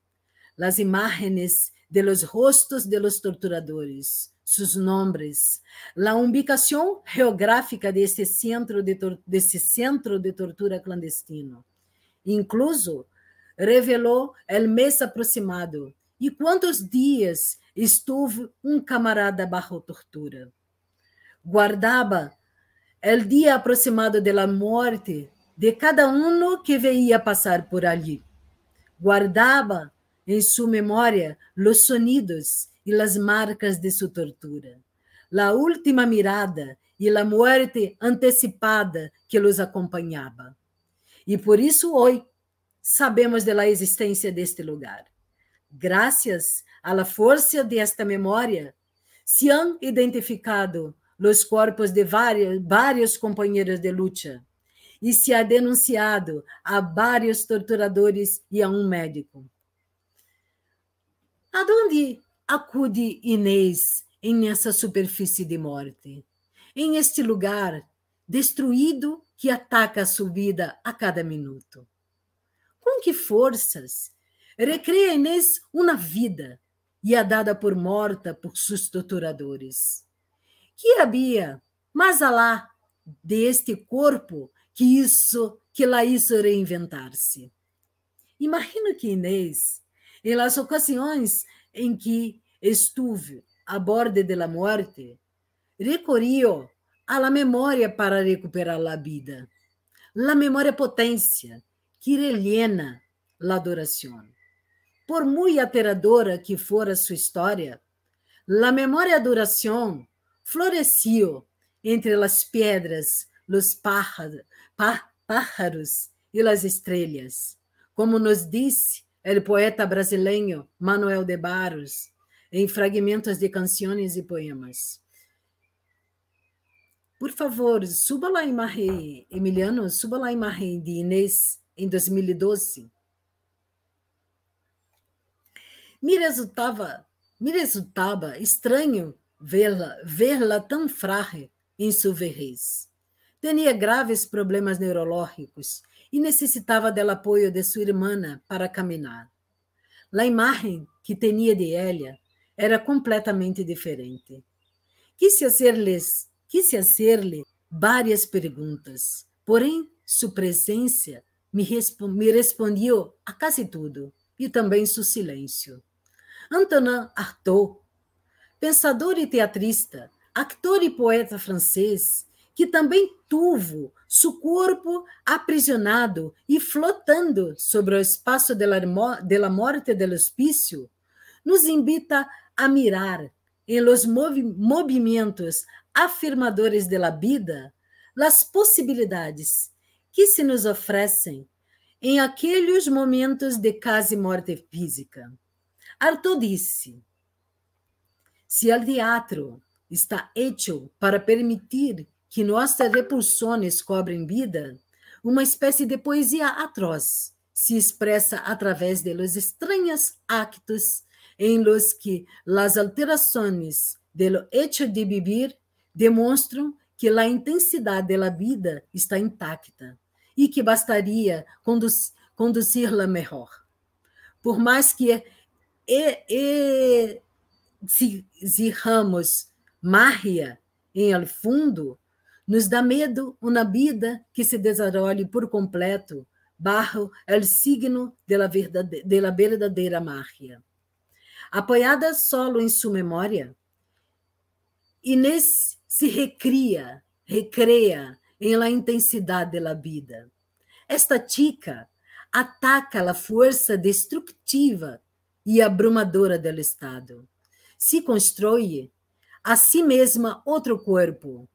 as imagens de los rostos de los torturadores, seus nomes, la ubicação geográfica desse centro de, desse centro de tortura clandestino, incluso revelou el mês aproximado. E quantos dias estuve um camarada barro tortura. Guardava el dia aproximado da morte de cada um que veia passar por ali. Guardava em sua memória os sonidos e as marcas de sua tortura, la última mirada e la morte antecipada que los acompanhava. E por isso hoje sabemos da existência deste lugar. Graças à força desta memória, se han identificado os corpos de vários, vários companheiros de luta e se ha denunciado a vários torturadores e a um médico. Aonde acude Inês em essa superfície de morte? Em este lugar destruído que ataca a sua vida a cada minuto com que forças recria Inês uma vida e a é dada por morta por seus torturadores? Que havia mas alá deste corpo que isso que lá isso reinventar-se? Imagino que Inês, em las ocasiões em que estuve a bordo da morte, recorriu à memória para recuperar a vida. La memória potência, Kirelena l'adorazione. Por muy aterradora que fora sua história, la memoria adoración floresceu entre las piedras, los pájaros, pá, e las estrelas, como nos disse el poeta brasileiro Manuel de Barros em fragmentos de canções e poemas. Por favor, suba lá em Marre, Emiliano, suba lá em Marre de Inês em 2012. Me resultava, me resultava estranho vê-la vê-la tão frágil em sua vejez. Tinha graves problemas neurológicos e necessitava do apoio de sua irmã para caminhar. A imagem que tinha de Elia era completamente diferente. Quis fazer-lhes, fazer-lhe várias perguntas, porém sua presença me, me respondeu a quase tudo, e também seu silêncio. Antonin Artaud, pensador e teatrista, actor e poeta francês, que também tuvo seu corpo aprisionado e flotando sobre o espaço la morte do hospício, nos invita a mirar em los movi movimentos afirmadores da vida as possibilidades que se nos oferecem em aqueles momentos de quase morte física. Arthur disse: se o teatro está hecho para permitir que nossas repulsões cobrem vida, uma espécie de poesia atroz se expressa através de los estranhos actos em los que las alterações de lo hecho de vivir demonstram que a intensidade da vida está intacta e que bastaria conduzir-la melhor. Por mais que exijamos marria em el fundo, nos dá medo uma vida que se desarrolhe por completo barro el signo de la, verdade, verdadeira magia. Apoiada solo em sua memória, Inês se recria, recreia em la intensidade da vida. Esta tica ataca a força destrutiva e abrumadora do Estado. Se constrói a si mesma outro corpo,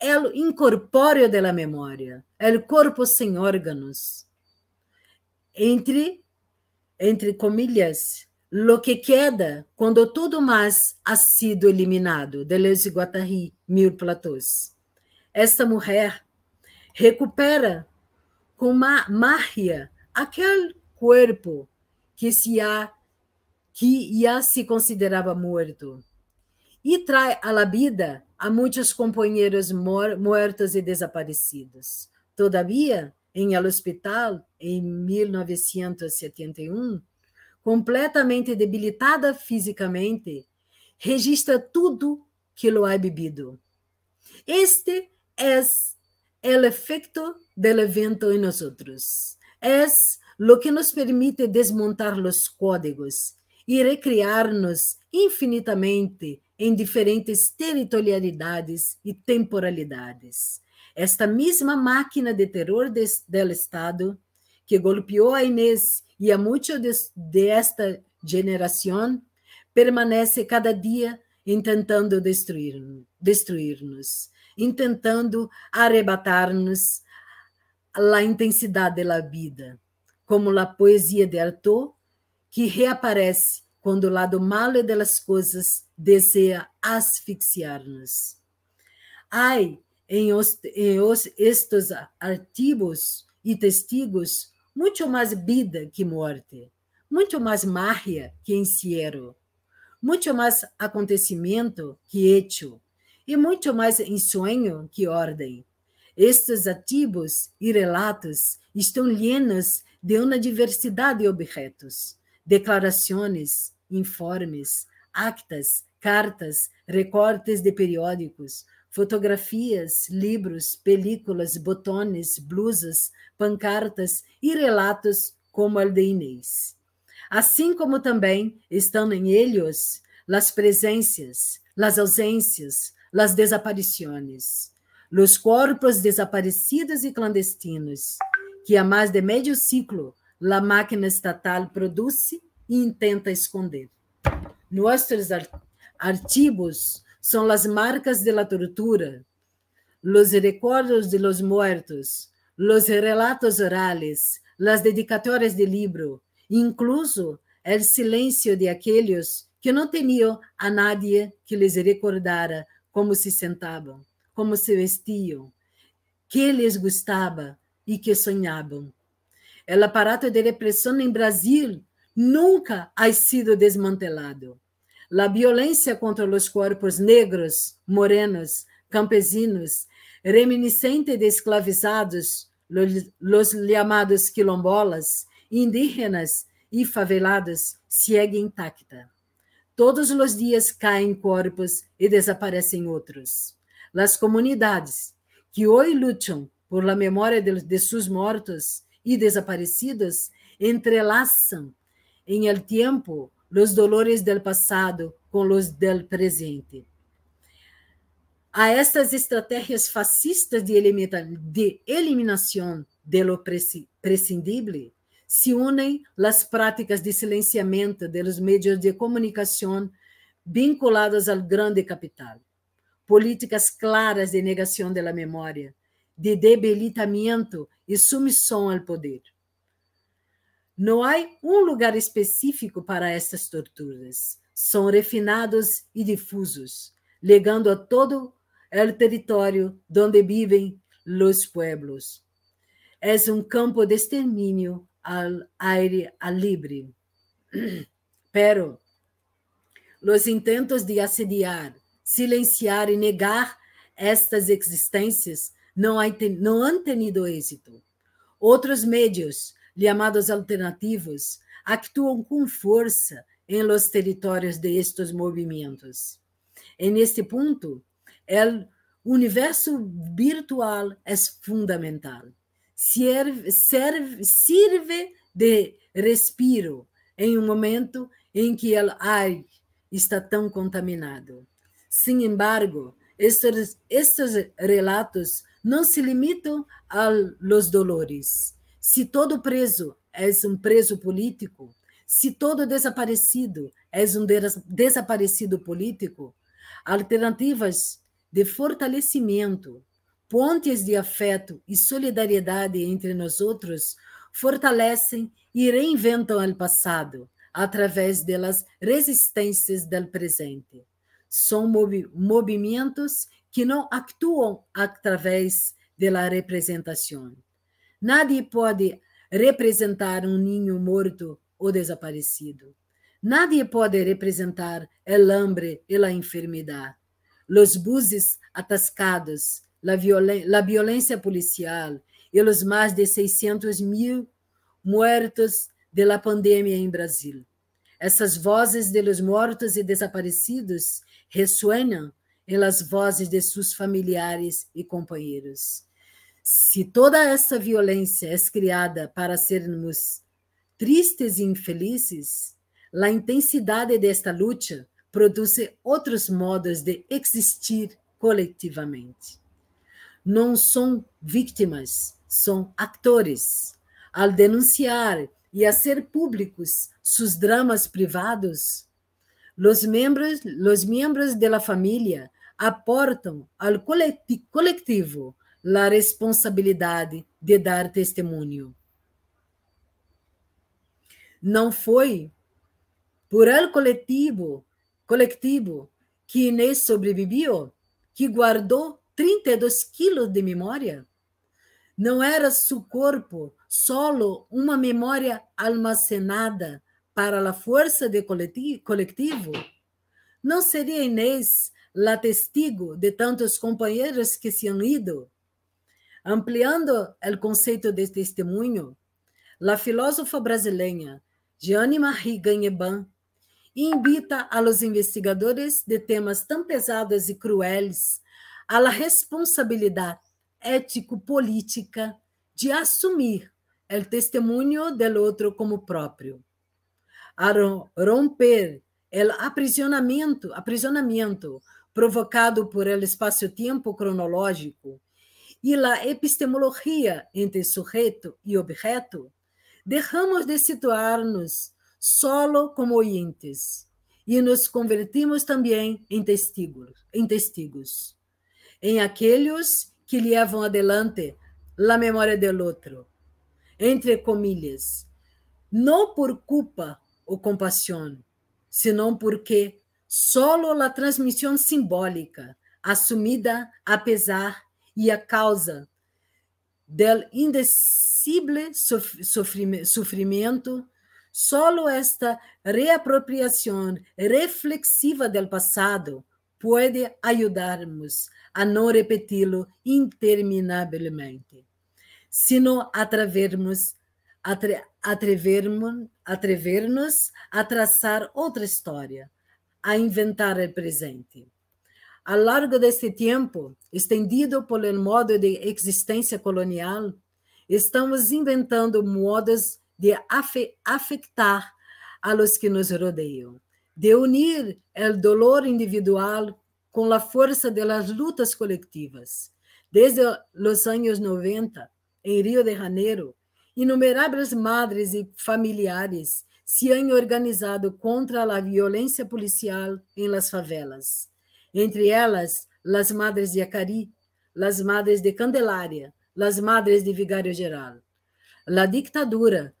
o incorpóreo da memória, memória, o corpo sem órganos. Entre, entre comilhas, Lo que queda quando tudo mais ha sido eliminado. Deleuze guatari Guattari, Mil Platôs. Esta mulher recupera com uma magia aquele corpo que se há que já se considerava morto e traz à la vida a muitos companheiros mor mortos e desaparecidos. Todavia, em El Hospital, em 1971, completamente debilitada fisicamente, registra tudo que lo ha é bebido. Este é o efeito do evento em nós. É lo que nos permite desmontar os códigos e recriar-nos infinitamente em diferentes territorialidades e temporalidades. Esta mesma máquina de terror do Estado que golpeou a Inês e a muitos desta de, de geração, permanece cada dia intentando destruir-nos, destruir intentando arrebatar-nos a intensidade da vida, como a poesia de Artaud, que reaparece quando o lado malo das coisas deseja asfixiar-nos. Ai, em, os, em os, estes artigos e testigos muito mais vida que morte, muito mais marria que encierro, muito mais acontecimento que hecho, e muito mais sonho que ordem. Estes ativos e relatos estão llenos de uma diversidade de objetos, declarações, informes, actas, cartas, recortes de periódicos, fotografias, livros, películas, botões, blusas, pancartas e relatos como Inês, Assim como também estão em eles as presenças, as ausências, as desaparições, os corpos desaparecidos e clandestinos, que há mais de meio ciclo a máquina estatal produz e intenta esconder. Nossos artigos são as marcas da tortura, os recuerdos de los muertos, los relatos orales, las dedicatórias de libro, incluso el silencio de aquellos que não tinham a nadie que lhes recordara como se sentavam, como se vestiam, que lhes gostava e que sonhavam. O aparato de repressão em Brasil nunca ha sido desmantelado la violência contra os corpos negros, morenos, campesinos, reminiscente de esclavizados, los, llamados quilombolas, indígenas e favelados, segue intacta. Todos os dias caem corpos e desaparecem outros. Las comunidades que hoje lutam por la memória de, de mortos e desaparecidos entrelaçam em el tempo los dolores del pasado com los del presente. A estas estratégias fascistas de, de eliminação de lo prescindible se unem as práticas de silenciamento los medios de comunicação vinculados ao grande capital, políticas claras de negação da memória, de debilitamento e sumissão ao poder. Não há um lugar específico para essas torturas. São refinados e difusos, ligando a todo o território onde vivem os pueblos. É um campo de extermínio ao aire livre. [CLEARS THROAT] Pero, os intentos de assediar, silenciar e negar estas existências não, han tenido êxito. Outros meios lhe amadas alternativos, actuam com força em los territórios de movimentos. En este ponto, o universo virtual é fundamental. Serve, serve, sirve de respiro em um momento em que o ar está tão contaminado. Sin embargo, estes, estes relatos não se limitam a los dolores. Se todo preso é um preso político, se todo desaparecido é um desaparecido político, alternativas de fortalecimento, pontes de afeto e solidariedade entre nós outros fortalecem e reinventam o passado através das resistências do presente. São movi movimentos que não atuam através da representação Nada pode representar um ninho morto ou desaparecido. Nada pode representar el hambre e la enfermidad. Los buses atascados, la, la violência policial e os mais de 600 mil muertos de la pandemia em Brasil. Essas vozes de los mortos e desaparecidos ressoanam em las vozes de seus familiares e companheiros. Se toda essa violência é criada para sermos tristes e infelizes, a intensidade desta luta produz outros modos de existir coletivamente. Não são vítimas, são atores. Ao denunciar e a ser públicos seus dramas privados, os membros, os membros da família aportam ao coletivo a responsabilidade de dar testemunho. Não foi por el coletivo, coletivo que Inês sobreviveu, que guardou 32 quilos de memória? Não era seu corpo solo uma memória almacenada para a força de coletivo? Não seria Inês la testigo de tantos companheiros que se han ido, Ampliando o conceito de testemunho, a filósofa brasileira Gianni Marie Ganheban invita a los investigadores de temas tão pesados e cruéis à responsabilidade ético-política de assumir o testemunho do outro como próprio, a romper o aprisionamento, aprisionamento provocado por el espaço-tempo cronológico e la epistemologia entre sujeito e objeto, derramos de situar-nos solo como oyentes e nos convertimos também em testigos, em testigos, em aqueles que levam adelante la memória del outro, entre comillas, não por culpa ou compaixão, senão porque solo la transmissão simbólica assumida apesar e a causa del indecible sofrimento, solo esta reapropriação reflexiva del passado pode ajudar-nos a não repeti-lo interminavelmente, sino atrevermos atrevermos atrever-nos a traçar outra história, a inventar o presente. A largo deste tempo, estendido pelo modo de existência colonial, estamos inventando modos de afetar a los que nos rodeiam, de unir o dolor individual com a força das lutas coletivas. Desde os anos 90, em Rio de Janeiro, inumeráveis madres e familiares se han organizado contra a violência policial em las favelas entre elas las madres de Acari, las madres de Candelaria, las madres de Vigário Geral. La dictadura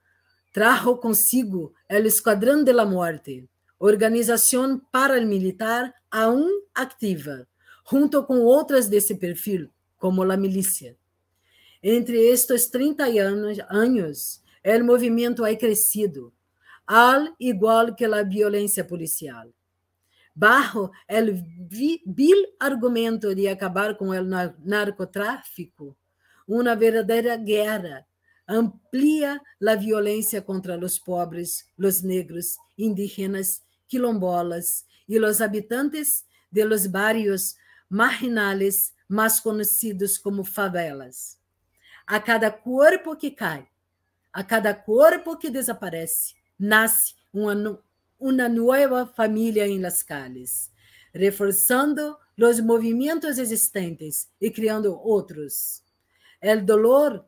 trajo consigo el Esquadrão de la muerte, organização paramilitar aún activa, junto com outras desse perfil, como la milícia. Entre estes 30 anos, anos el movimento ha é crescido, al igual que la violência policial. Barro el vil argumento de acabar com o narcotráfico, uma verdadeira guerra, amplia a violência contra os pobres, os negros, indígenas, quilombolas e os habitantes de los barrios marginales mais conhecidos como favelas. A cada corpo que cai, a cada corpo que desaparece, nasce uma una nueva familia en las calles, reforzando los movimientos existentes y creando otros. El dolor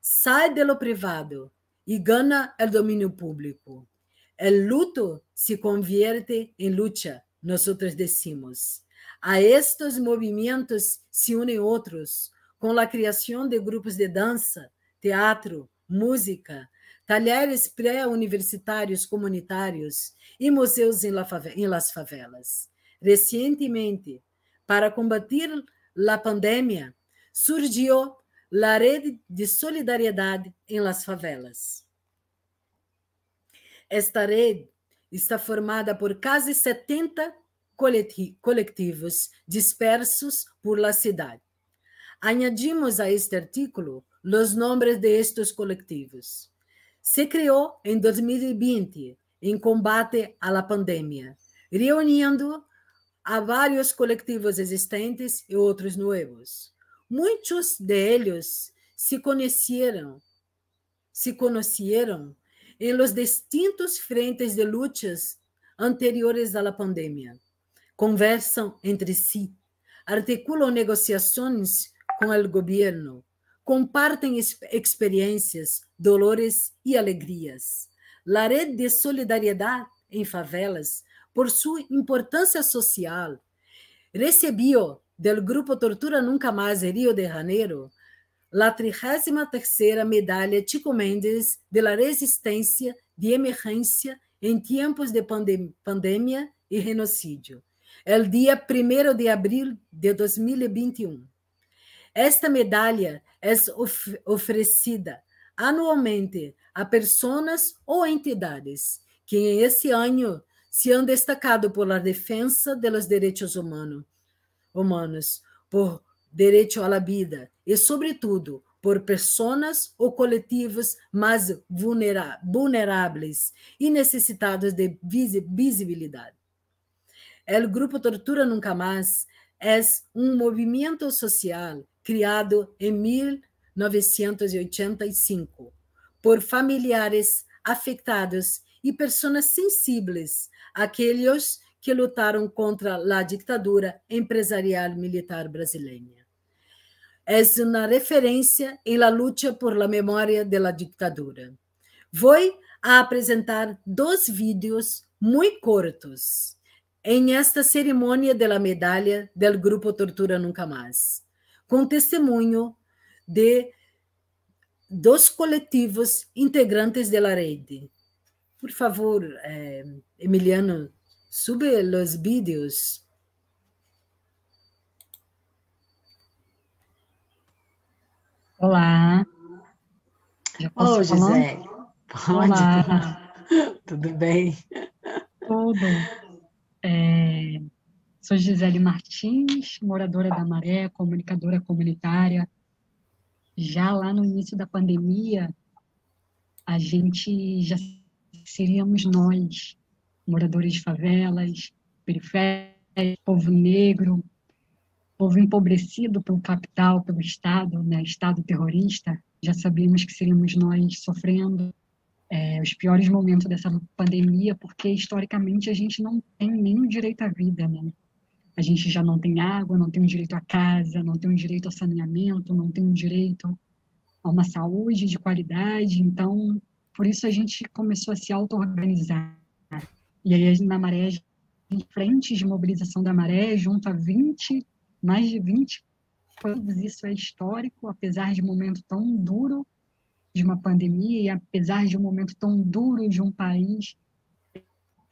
sai de lo privado y gana el dominio público. El luto se convierte en lucha, nosotros decimos. A estos movimientos se unen otros, com a criação de grupos de dança, teatro, música, talheres pré-universitários comunitários e museus em las favelas. Recentemente, para combater a pandemia, surgiu a rede de solidariedade em las favelas. Esta rede está formada por quase 70 coletivos dispersos por la cidade. Añadimos a este artículo os nomes de coletivos se criou em 2020 em combate à pandemia, reunindo a vários coletivos existentes e outros novos. Muitos deles se conheceram, se conheceram em los distintos frentes de lutas anteriores à pandemia. Conversam entre si, articulam negociações com o governo, compartem experiências, dolores e alegrias. La Rede de Solidariedade em Favelas, por sua importância social, recebeu do Grupo Tortura Nunca Mais Rio de Janeiro a 33 Medalha Chico Mendes de la Resistência de Emergência em Tempos de pandem Pandemia e Genocídio, el dia 1 de abril de 2021. Esta medalha é of oferecida anualmente a pessoas ou entidades que em esse ano se han destacado pela defesa dos direitos humanos, humanos por direito à vida e, sobretudo, por pessoas ou coletivos mais vulneráveis e necessitados de visibilidade. O Grupo Tortura Nunca Mais é um movimento social criado em 1985 por familiares afetados e pessoas sensíveis, aqueles que lutaram contra a ditadura empresarial militar brasileira. É uma referência em la luta por la memória de la ditadura. Vou apresentar dois vídeos muito curtos em esta cerimônia da medalha do Grupo Tortura Nunca Mais com testemunho de dos coletivos integrantes da rede. Por favor, eh, Emiliano, sube os vídeos. Olá. Oi, José. Olá. [LAUGHS] Tudo bem? Tudo. É, Sou Gisele Martins, moradora da Maré, comunicadora comunitária. Já lá no início da pandemia, a gente já seríamos nós, moradores de favelas, periféricos, povo negro, povo empobrecido pelo capital, pelo Estado, né, Estado terrorista. Já sabíamos que seríamos nós sofrendo é, os piores momentos dessa pandemia, porque historicamente a gente não tem nenhum direito à vida, né? a gente já não tem água, não tem um direito à casa, não tem um direito ao saneamento, não tem um direito a uma saúde de qualidade. Então, por isso a gente começou a se auto-organizar. E aí, na Maré, em frente de mobilização da Maré, junto a 20, mais de 20 coisas, isso é histórico, apesar de um momento tão duro de uma pandemia e apesar de um momento tão duro de um país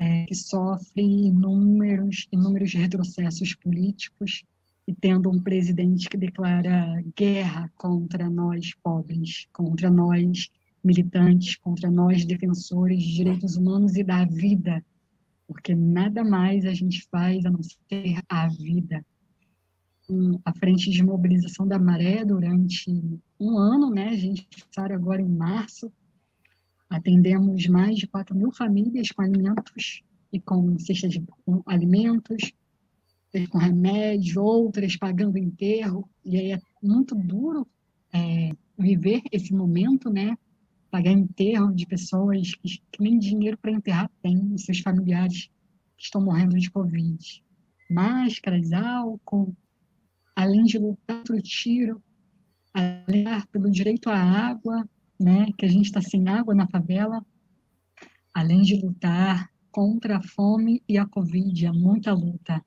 é, que sofre inúmeros, inúmeros retrocessos políticos e tendo um presidente que declara guerra contra nós pobres, contra nós militantes, contra nós defensores de direitos humanos e da vida, porque nada mais a gente faz a não ser a vida. Então, a frente de mobilização da maré durante um ano, né? A gente está agora em março, Atendemos mais de 4 mil famílias com alimentos e com cestas de com alimentos, com remédio, outras pagando enterro. E aí é muito duro é, viver esse momento, né? Pagar enterro de pessoas que, que nem dinheiro para enterrar têm, os seus familiares que estão morrendo de Covid. Máscaras, álcool, além de lutar pelo tiro, além pelo direito à água, né, que a gente está sem água na favela, além de lutar contra a fome e a Covid, é muita luta.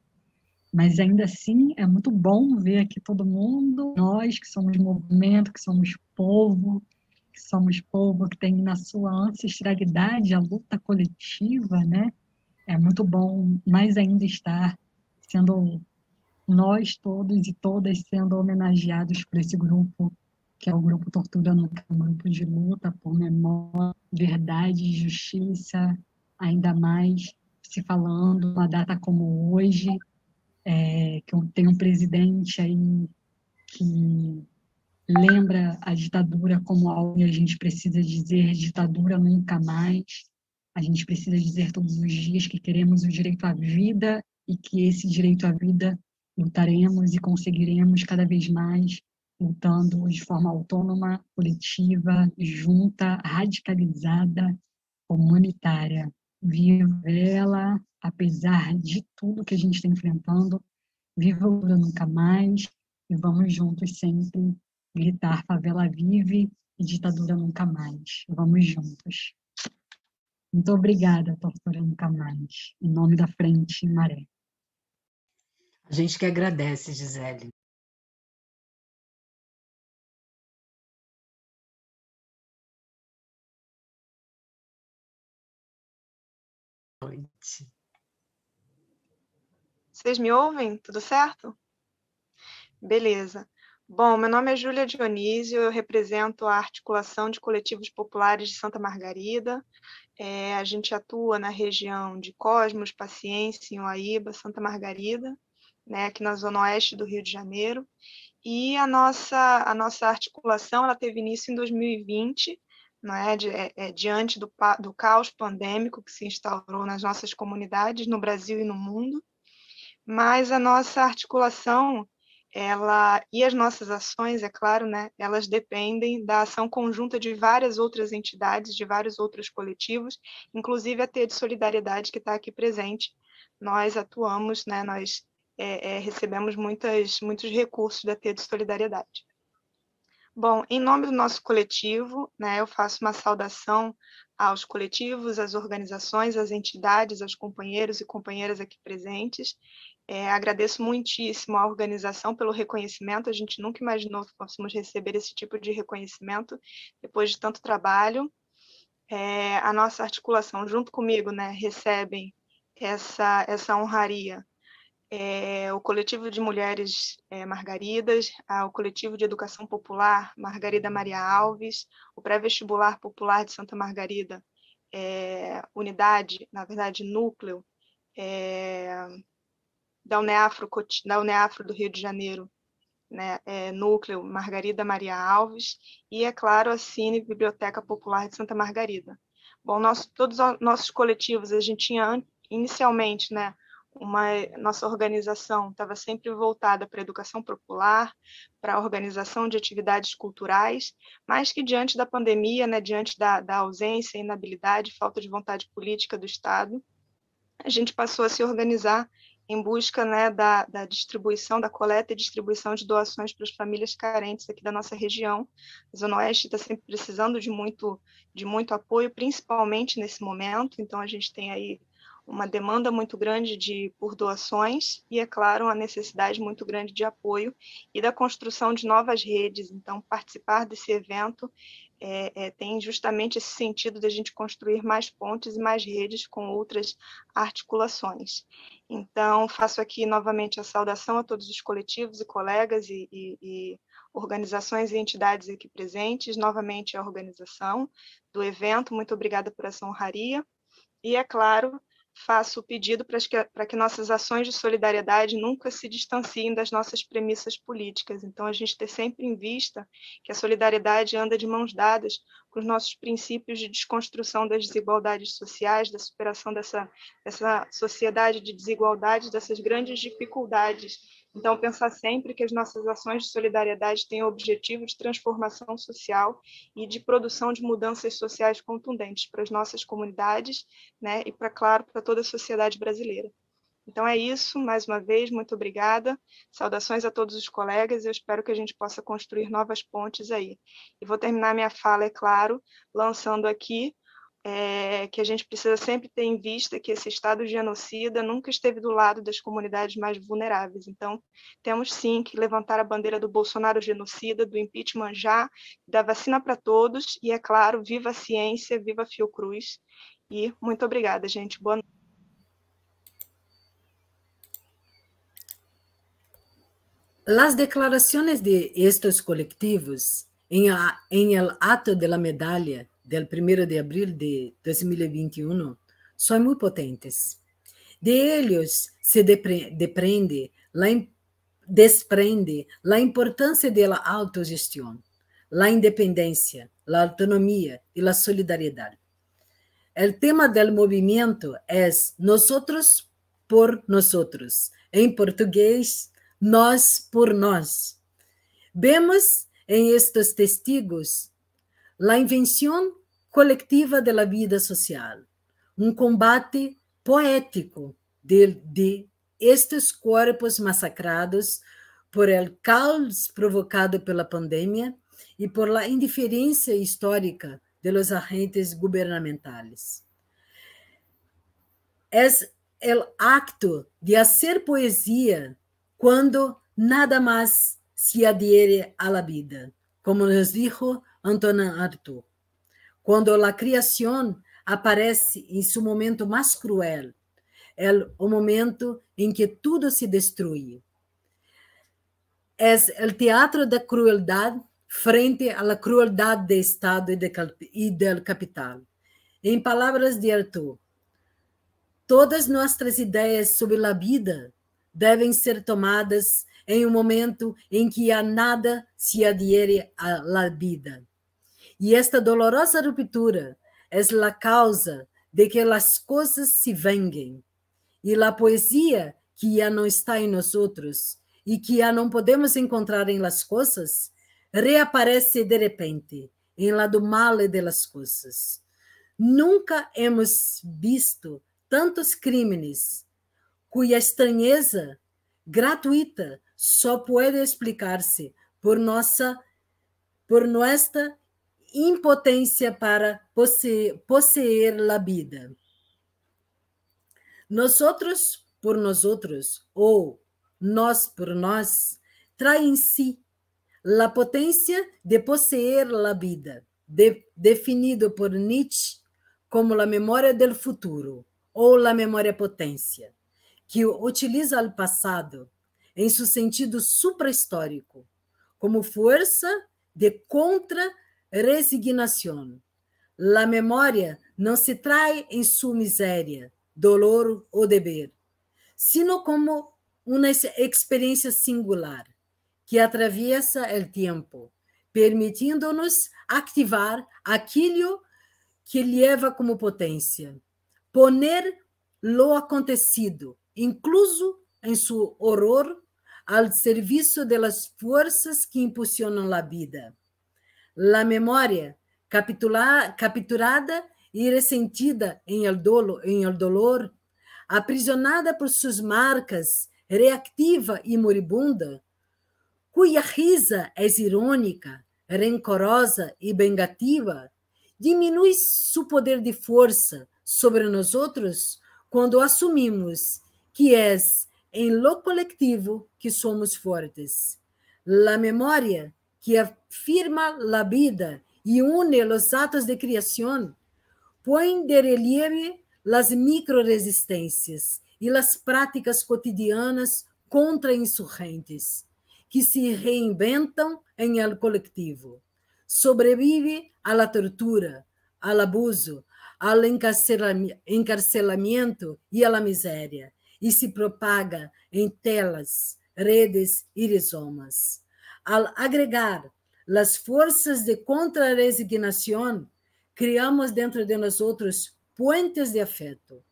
Mas ainda assim, é muito bom ver aqui todo mundo, nós que somos movimento, que somos povo, que somos povo que tem na sua ancestralidade a luta coletiva, né? É muito bom mais ainda estar sendo nós todos e todas sendo homenageados por esse grupo que é o grupo Tortura Nuca, campo um grupo de luta por memória, verdade e justiça, ainda mais se falando uma data como hoje, é, que tem um presidente aí que lembra a ditadura como algo que a gente precisa dizer ditadura nunca mais. A gente precisa dizer todos os dias que queremos o direito à vida e que esse direito à vida lutaremos e conseguiremos cada vez mais lutando de forma autônoma, coletiva, junta, radicalizada, comunitária. Viva ela, apesar de tudo que a gente está enfrentando, viva o nunca mais e vamos juntos sempre gritar favela vive e ditadura nunca mais. Vamos juntos. Muito obrigada, Tortura Nunca Mais, em nome da Frente Maré. A gente que agradece, Gisele. noite. Vocês me ouvem? Tudo certo? Beleza. Bom, meu nome é Júlia Dionísio, eu represento a Articulação de Coletivos Populares de Santa Margarida. É, a gente atua na região de Cosmos, Paciência, Inhuaíba, Santa Margarida, né, aqui na zona oeste do Rio de Janeiro. E a nossa, a nossa articulação ela teve início em 2020, né, de, é, é diante do, do caos pandêmico que se instaurou nas nossas comunidades, no Brasil e no mundo, mas a nossa articulação ela e as nossas ações, é claro, né, elas dependem da ação conjunta de várias outras entidades, de vários outros coletivos, inclusive a T de Solidariedade que está aqui presente. Nós atuamos, né, nós é, é, recebemos muitas, muitos recursos da T de Solidariedade. Bom, em nome do nosso coletivo, né, eu faço uma saudação aos coletivos, às organizações, às entidades, aos companheiros e companheiras aqui presentes. É, agradeço muitíssimo à organização pelo reconhecimento, a gente nunca imaginou que fôssemos receber esse tipo de reconhecimento depois de tanto trabalho. É, a nossa articulação, junto comigo, né, recebem essa, essa honraria é, o coletivo de mulheres é, Margaridas, o coletivo de educação popular Margarida Maria Alves, o pré-vestibular popular de Santa Margarida, é, unidade, na verdade núcleo, é, da, Uneafro, da Uneafro do Rio de Janeiro, né, é, núcleo Margarida Maria Alves, e, é claro, a Cine Biblioteca Popular de Santa Margarida. Bom, nosso, todos os nossos coletivos, a gente tinha inicialmente, né, uma, nossa organização estava sempre voltada para a educação popular, para a organização de atividades culturais, mas que diante da pandemia, né, diante da, da ausência, inabilidade, falta de vontade política do Estado, a gente passou a se organizar em busca né, da, da, distribuição, da coleta e distribuição de doações para as famílias carentes aqui da nossa região. A Zona Oeste está sempre precisando de muito, de muito apoio, principalmente nesse momento, então a gente tem aí uma demanda muito grande de por doações e, é claro, uma necessidade muito grande de apoio e da construção de novas redes. Então, participar desse evento é, é, tem justamente esse sentido de a gente construir mais pontes e mais redes com outras articulações. Então, faço aqui novamente a saudação a todos os coletivos e colegas e, e, e organizações e entidades aqui presentes, novamente a organização do evento. Muito obrigada por essa honraria. E, é claro, faço o pedido para que, para que nossas ações de solidariedade nunca se distanciem das nossas premissas políticas. Então, a gente ter sempre em vista que a solidariedade anda de mãos dadas com os nossos princípios de desconstrução das desigualdades sociais, da superação dessa, dessa sociedade de desigualdades, dessas grandes dificuldades então, pensar sempre que as nossas ações de solidariedade têm o objetivo de transformação social e de produção de mudanças sociais contundentes para as nossas comunidades, né, e para claro para toda a sociedade brasileira. Então é isso, mais uma vez, muito obrigada. Saudações a todos os colegas, eu espero que a gente possa construir novas pontes aí. E vou terminar minha fala, é claro, lançando aqui é, que a gente precisa sempre ter em vista que esse Estado genocida nunca esteve do lado das comunidades mais vulneráveis. Então, temos sim que levantar a bandeira do Bolsonaro genocida, do impeachment já, da vacina para todos, e é claro, viva a ciência, viva a Fiocruz. E muito obrigada, gente. Boa noite. Las declarações de estos colectivos em el ato de la medalha del 1 de abril de 2021 são muito potentes. De eles se deprende la, desprende a importância da autogestão, a independência, a autonomia e a solidariedade. O tema do movimento é Nosotros por Nosotros. Em português, Nós por Nós. Vemos em estes testigos la invenção coletiva de la vida social, um combate poético de, de estes corpos massacrados por el caos provocado pela pandemia e por la indiferença histórica de los agentes gubernamentales. Es el acto de hacer poesía quando nada mais se adere à vida, como nos dijo Antonin Artaud. Quando a criação aparece em seu momento mais cruel, é o momento em que tudo se destrui. É o teatro da crueldade frente à crueldade do Estado e, do capital. Em palavras de Artaud, todas nossas ideias sobre a vida devem ser tomadas em um momento em que a nada se adere à vida. E esta dolorosa ruptura é a causa de que as coisas se venguem. E a poesia que já não está em nós outros e que já não podemos encontrar em las coisas, reaparece de repente em lado mal de las coisas. Nunca hemos visto tantos crimes cuja estranheza gratuita só pode explicar-se por nossa por nossa impotência para possuir, possuir a vida. Nós outros por nós outros ou nós por nós trai em si a potência de possuir a vida, de, definido por Nietzsche como a memória do futuro ou a memória potência, que utiliza o passado em seu sentido suprahistórico como força de contra resignação. La memória não se trai em sua miséria, dolor ou dever, sino como uma experiência singular que atravessa o tempo, permitindo-nos activar aquilo que leva como potência, poner lo acontecido, incluso em seu horror, ao serviço das forças que impulsionam a vida. La memória, capturada e ressentida em el, dolo, em el dolor, aprisionada por suas marcas, reactiva e moribunda, cuja risa é irônica, rencorosa e vengativa, diminui seu poder de força sobre nós outros quando assumimos que é em lo coletivo que somos fortes. La memória que é firma la vida e une los atos de criação, põe de relieve las resistências e las práticas cotidianas contra insurgentes, que se reinventam em el colectivo. Sobrevive a la tortura, al abuso, al encarcelamento e à la miséria, e se propaga em telas, redes e rizomas. Ao agregar as forças de contra-resignação criamos dentro de nós outros puentes de afeto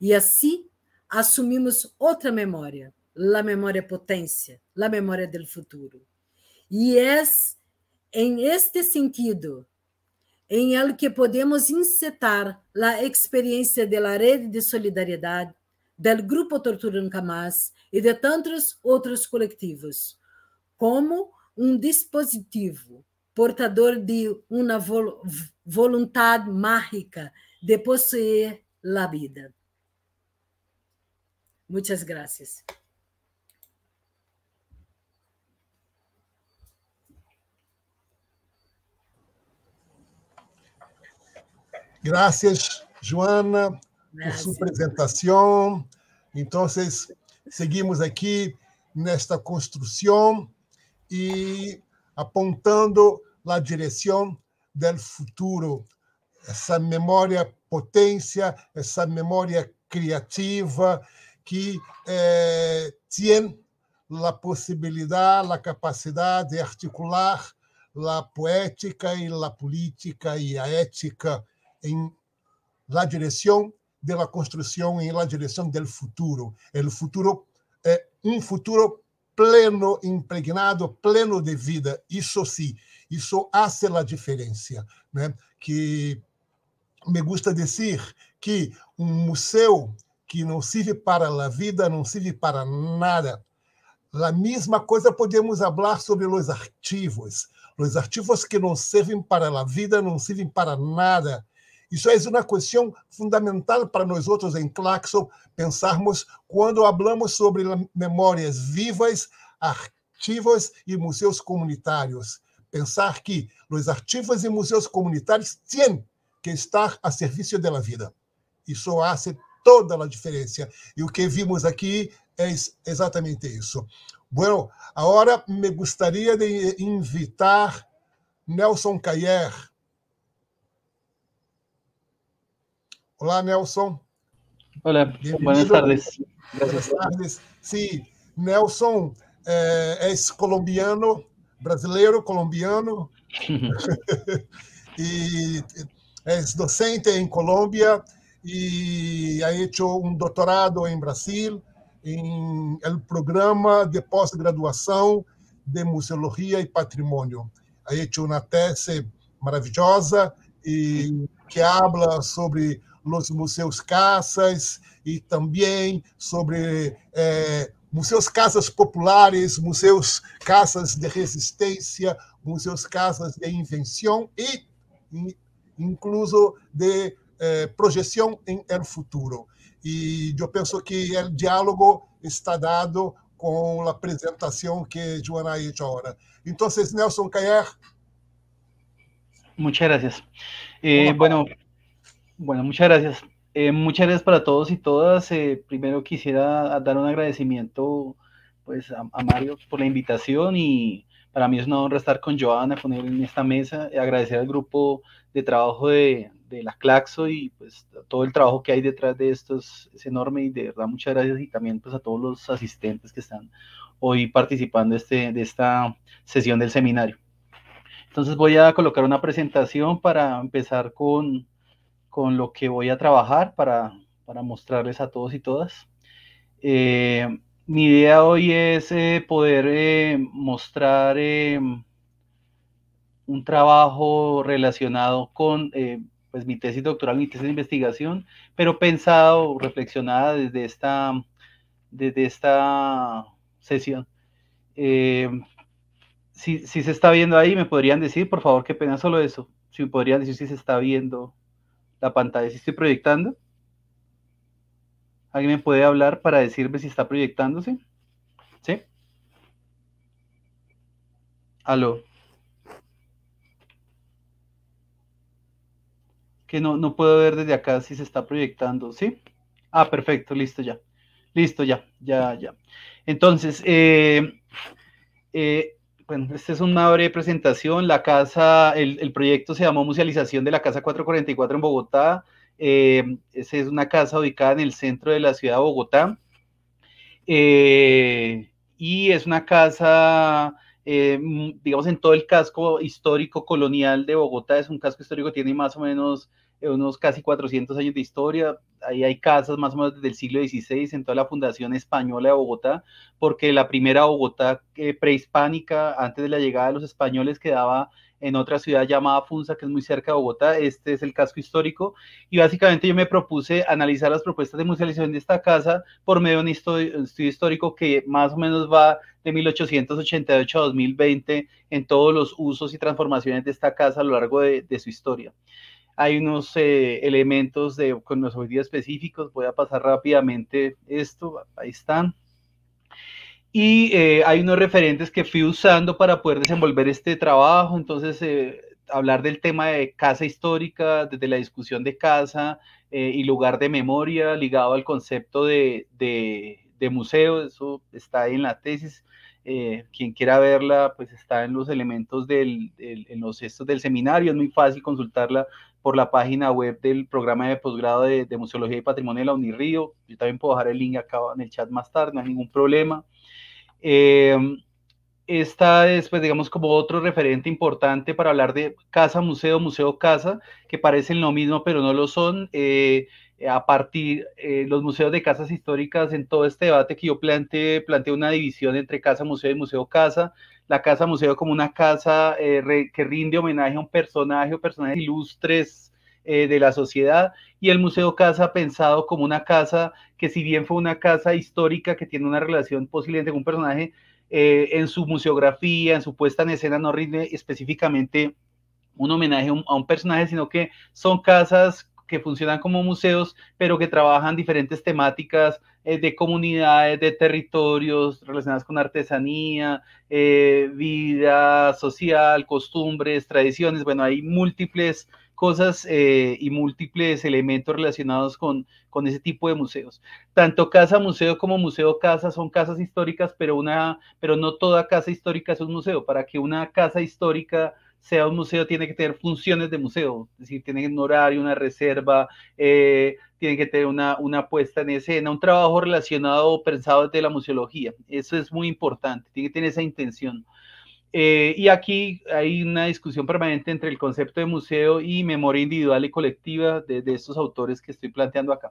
e assim assumimos outra memória, a memória potência, a memória do futuro. E é em este sentido em el que podemos incitar a experiência da rede de solidariedade, do Grupo Tortura Nunca Mais e de tantos outros coletivos, como um dispositivo portador de uma vol vontade mágica de possuir a vida. Muitas graças. Graças, Joana, por sua apresentação. Então, seguimos aqui nesta construção e apontando a direção do futuro. essa memória potência essa memória criativa que eh, a possibilidade a capacidade de articular a poética e a política e a ética em la direção da construção e na direção do futuro. o futuro, é eh, um futuro pleno, impregnado, pleno de vida. Isso sim, isso hace la diferença. Né? Que me gusta dizer que um museu que não serve para a vida não serve para nada. A mesma coisa podemos falar sobre os artigos. Os artigos que não servem para a vida não servem para nada. Isso é uma questão fundamental para nós outros em Claxo pensarmos quando falamos sobre memórias vivas, arquivos e museus comunitários. Pensar que os arquivos e museus comunitários têm que estar a serviço da vida. Isso há toda a diferença. E o que vimos aqui é exatamente isso. Bom, agora me gostaria de invitar Nelson Caier. Olá, Nelson. Olá, Boa tarde. Boa tarde. Sim, Nelson é, é colombiano, brasileiro, colombiano. [LAUGHS] e é docente em Colômbia e ha hecho um doutorado em Brasil em el programa de pós-graduação de museologia e patrimônio. Ha hecho uma tese maravilhosa e que habla sobre os museus casas e também sobre é, museus casas populares, museus casas de resistência, museus casas de invenção e incluso de é, projeção em el futuro. E eu penso que o diálogo está dado com a apresentação que Joana fez agora. Então, Nelson Cayer. Muito obrigado. Eh, bueno, Bueno, muchas gracias. Eh, muchas gracias para todos y todas. Eh, primero quisiera dar un agradecimiento pues, a, Mario por la invitación y para mí es una honra estar con Joana, con él en esta mesa. Eh, agradecer al grupo de trabajo de, la Claxo y pues todo el trabajo que hay detrás de esto es, es, enorme y de verdad muchas gracias y también pues a todos los asistentes que están hoy participando este, de esta sesión del seminario. Entonces voy a colocar una presentación para empezar con con lo que voy a trabajar para, mostrarles a todos y todas. Eh, mi idea hoy es eh, poder eh, mostrar un trabajo relacionado con pues, mi tesis doctoral, mi tesis de investigación, pero pensado, reflexionada desde esta, desde esta sesión. Si, si, se está viendo ahí, me podrían decir, por favor, qué pena solo eso. Si podrían decir si se está viendo la pantalla si estoy proyectando? ¿Alguien me puede hablar para decirme si está proyectándose? ¿Sí? Aló. Que no, no puedo ver desde acá si se está proyectando, ¿sí? Ah, perfecto, listo ya. Listo ya, ya, ya. Entonces, eh, eh bueno, esta es una breve presentación. La casa, el, proyecto se llamó Musealización de la Casa 444 en Bogotá. Eh, esa es una casa ubicada en el centro de la ciudad de Bogotá. Eh, y es una casa, eh, digamos, en todo el casco histórico colonial de Bogotá. Es un casco histórico, que tiene más o menos eh, unos casi 400 años de historia. Ahí hay casas más o menos desde el siglo XVI en toda la Fundación Española de Bogotá, porque la primera Bogotá eh, prehispánica, antes de la llegada de los españoles, quedaba en otra ciudad llamada Funza, que es muy cerca de Bogotá. Este es el casco histórico. Y básicamente yo me propuse analizar las propuestas de musealización de esta casa por medio de un estudio, histórico que más o menos va de 1888 a 2020 en todos los usos y transformaciones de esta casa a lo largo de su historia hay unos eh, elementos de, con los hoy específicos, voy a pasar rápidamente esto, ahí están. Y eh, hay unos referentes que fui usando para poder desenvolver este trabajo, entonces eh, hablar del tema de casa histórica, desde la discusión de casa y lugar de memoria ligado al concepto de, de, museo, eso está ahí en la tesis. quien quiera verla, pues está en los elementos del, en los estos del seminario, es muy fácil consultarla por la página web del programa de posgrado de, Museología y Patrimonio de la UNIRIO. Yo también puedo dejar el link acá en el chat más tarde, no hay ningún problema. Eh, esta es, pues, digamos, como otro referente importante para hablar de casa, museo, museo, casa, que parecen lo mismo, pero no lo son. Eh, eh, a partir eh, los museos de casas históricas en todo este debate que yo planteé, planteé una división entre casa museo y museo casa, la casa museo como una casa eh, que rinde homenaje a un personaje o personajes ilustres de la sociedad y el museo casa pensado como una casa que si bien fue una casa histórica que tiene una relación posible con un personaje en su museografía, en su puesta en escena no rinde específicamente un homenaje a un personaje, sino que son casas que funcionan como museos, pero que trabajan diferentes temáticas eh, de comunidades, de territorios relacionadas con artesanía, eh, vida social, costumbres, tradiciones. Bueno, hay múltiples cosas eh, y múltiples elementos relacionados con, con ese tipo de museos. Tanto casa museo como museo casa son casas históricas, pero, una, pero no toda casa histórica es un museo. Para que una casa histórica sea un museo, tiene que tener funciones de museo, es decir, tiene un horario, una reserva, eh, tiene que tener una, puesta en escena, un trabajo relacionado, o pensado desde la museología. Eso es muy importante, tiene que tener esa intención. Eh, y aquí hay una discusión permanente entre el concepto de museo y memoria individual y colectiva de, de estos autores que estoy planteando acá.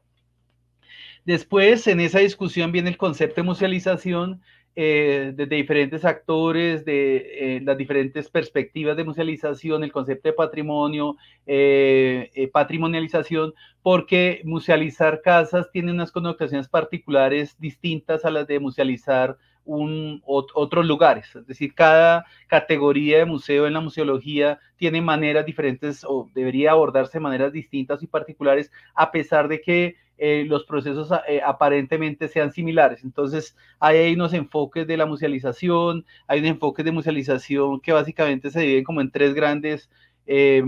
Después, en esa discusión viene el concepto de musealización, eh, desde diferentes actores, de eh, las diferentes perspectivas de musealización, el concepto de patrimonio, eh, eh, patrimonialización, porque musealizar casas tiene unas connotaciones particulares distintas a las de musealizar un, otros lugares. Es decir, cada categoría de museo en la museología tiene maneras diferentes o debería abordarse de maneras distintas y particulares, a pesar de que eh, los procesos eh, aparentemente sean similares. Entonces, hay unos enfoques de la musealización, hay un enfoques de musealización que básicamente se dividen como en tres grandes eh,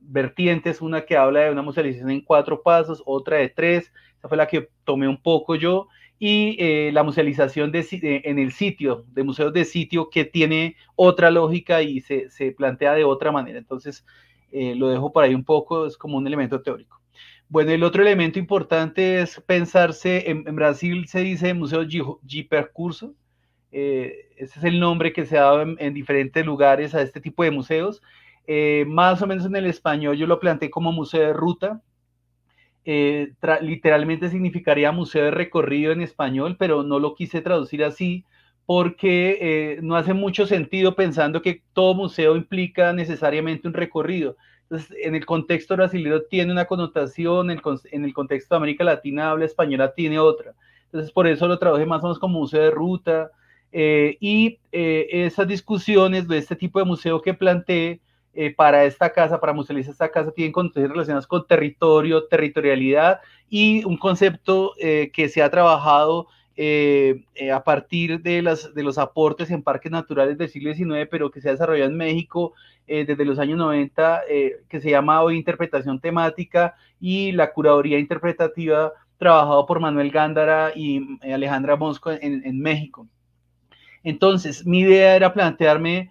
vertientes, una que habla de una musealización en cuatro pasos, otra de tres, esa fue la que tomé un poco yo, y la musealización en el sitio, de museos de sitio, que tiene otra lógica y se, plantea de otra manera. Entonces, lo dejo por ahí un poco, es como un elemento teórico. Bueno, el otro elemento importante es pensarse, en, Brasil se dice Museo Gipercurso, percurso, eh, ese es el nombre que se da en, diferentes lugares a este tipo de museos. Eh, más o menos en el español yo lo planteé como museo de ruta, eh, literalmente significaría museo de recorrido en español, pero no lo quise traducir así porque no hace mucho sentido pensando que todo museo implica necesariamente un recorrido. Entonces, en el contexto brasileño tiene una connotación, en el, contexto de América Latina habla española tiene otra. Entonces, por eso lo traduje más o menos como museo de ruta. Eh, y eh, esas discusiones de este tipo de museo que planteé eh, para esta casa, para musealizar esta casa, tienen condiciones relacionadas con territorio, territorialidad y un concepto que se ha trabajado eh, eh, a partir de, las, de los aportes en parques naturales del siglo XIX, pero que se ha en México eh, desde los años 90, que se llama hoy interpretación temática y la curaduría interpretativa trabajado por Manuel Gándara y Alejandra Mosco en México. Entonces, mi idea era plantearme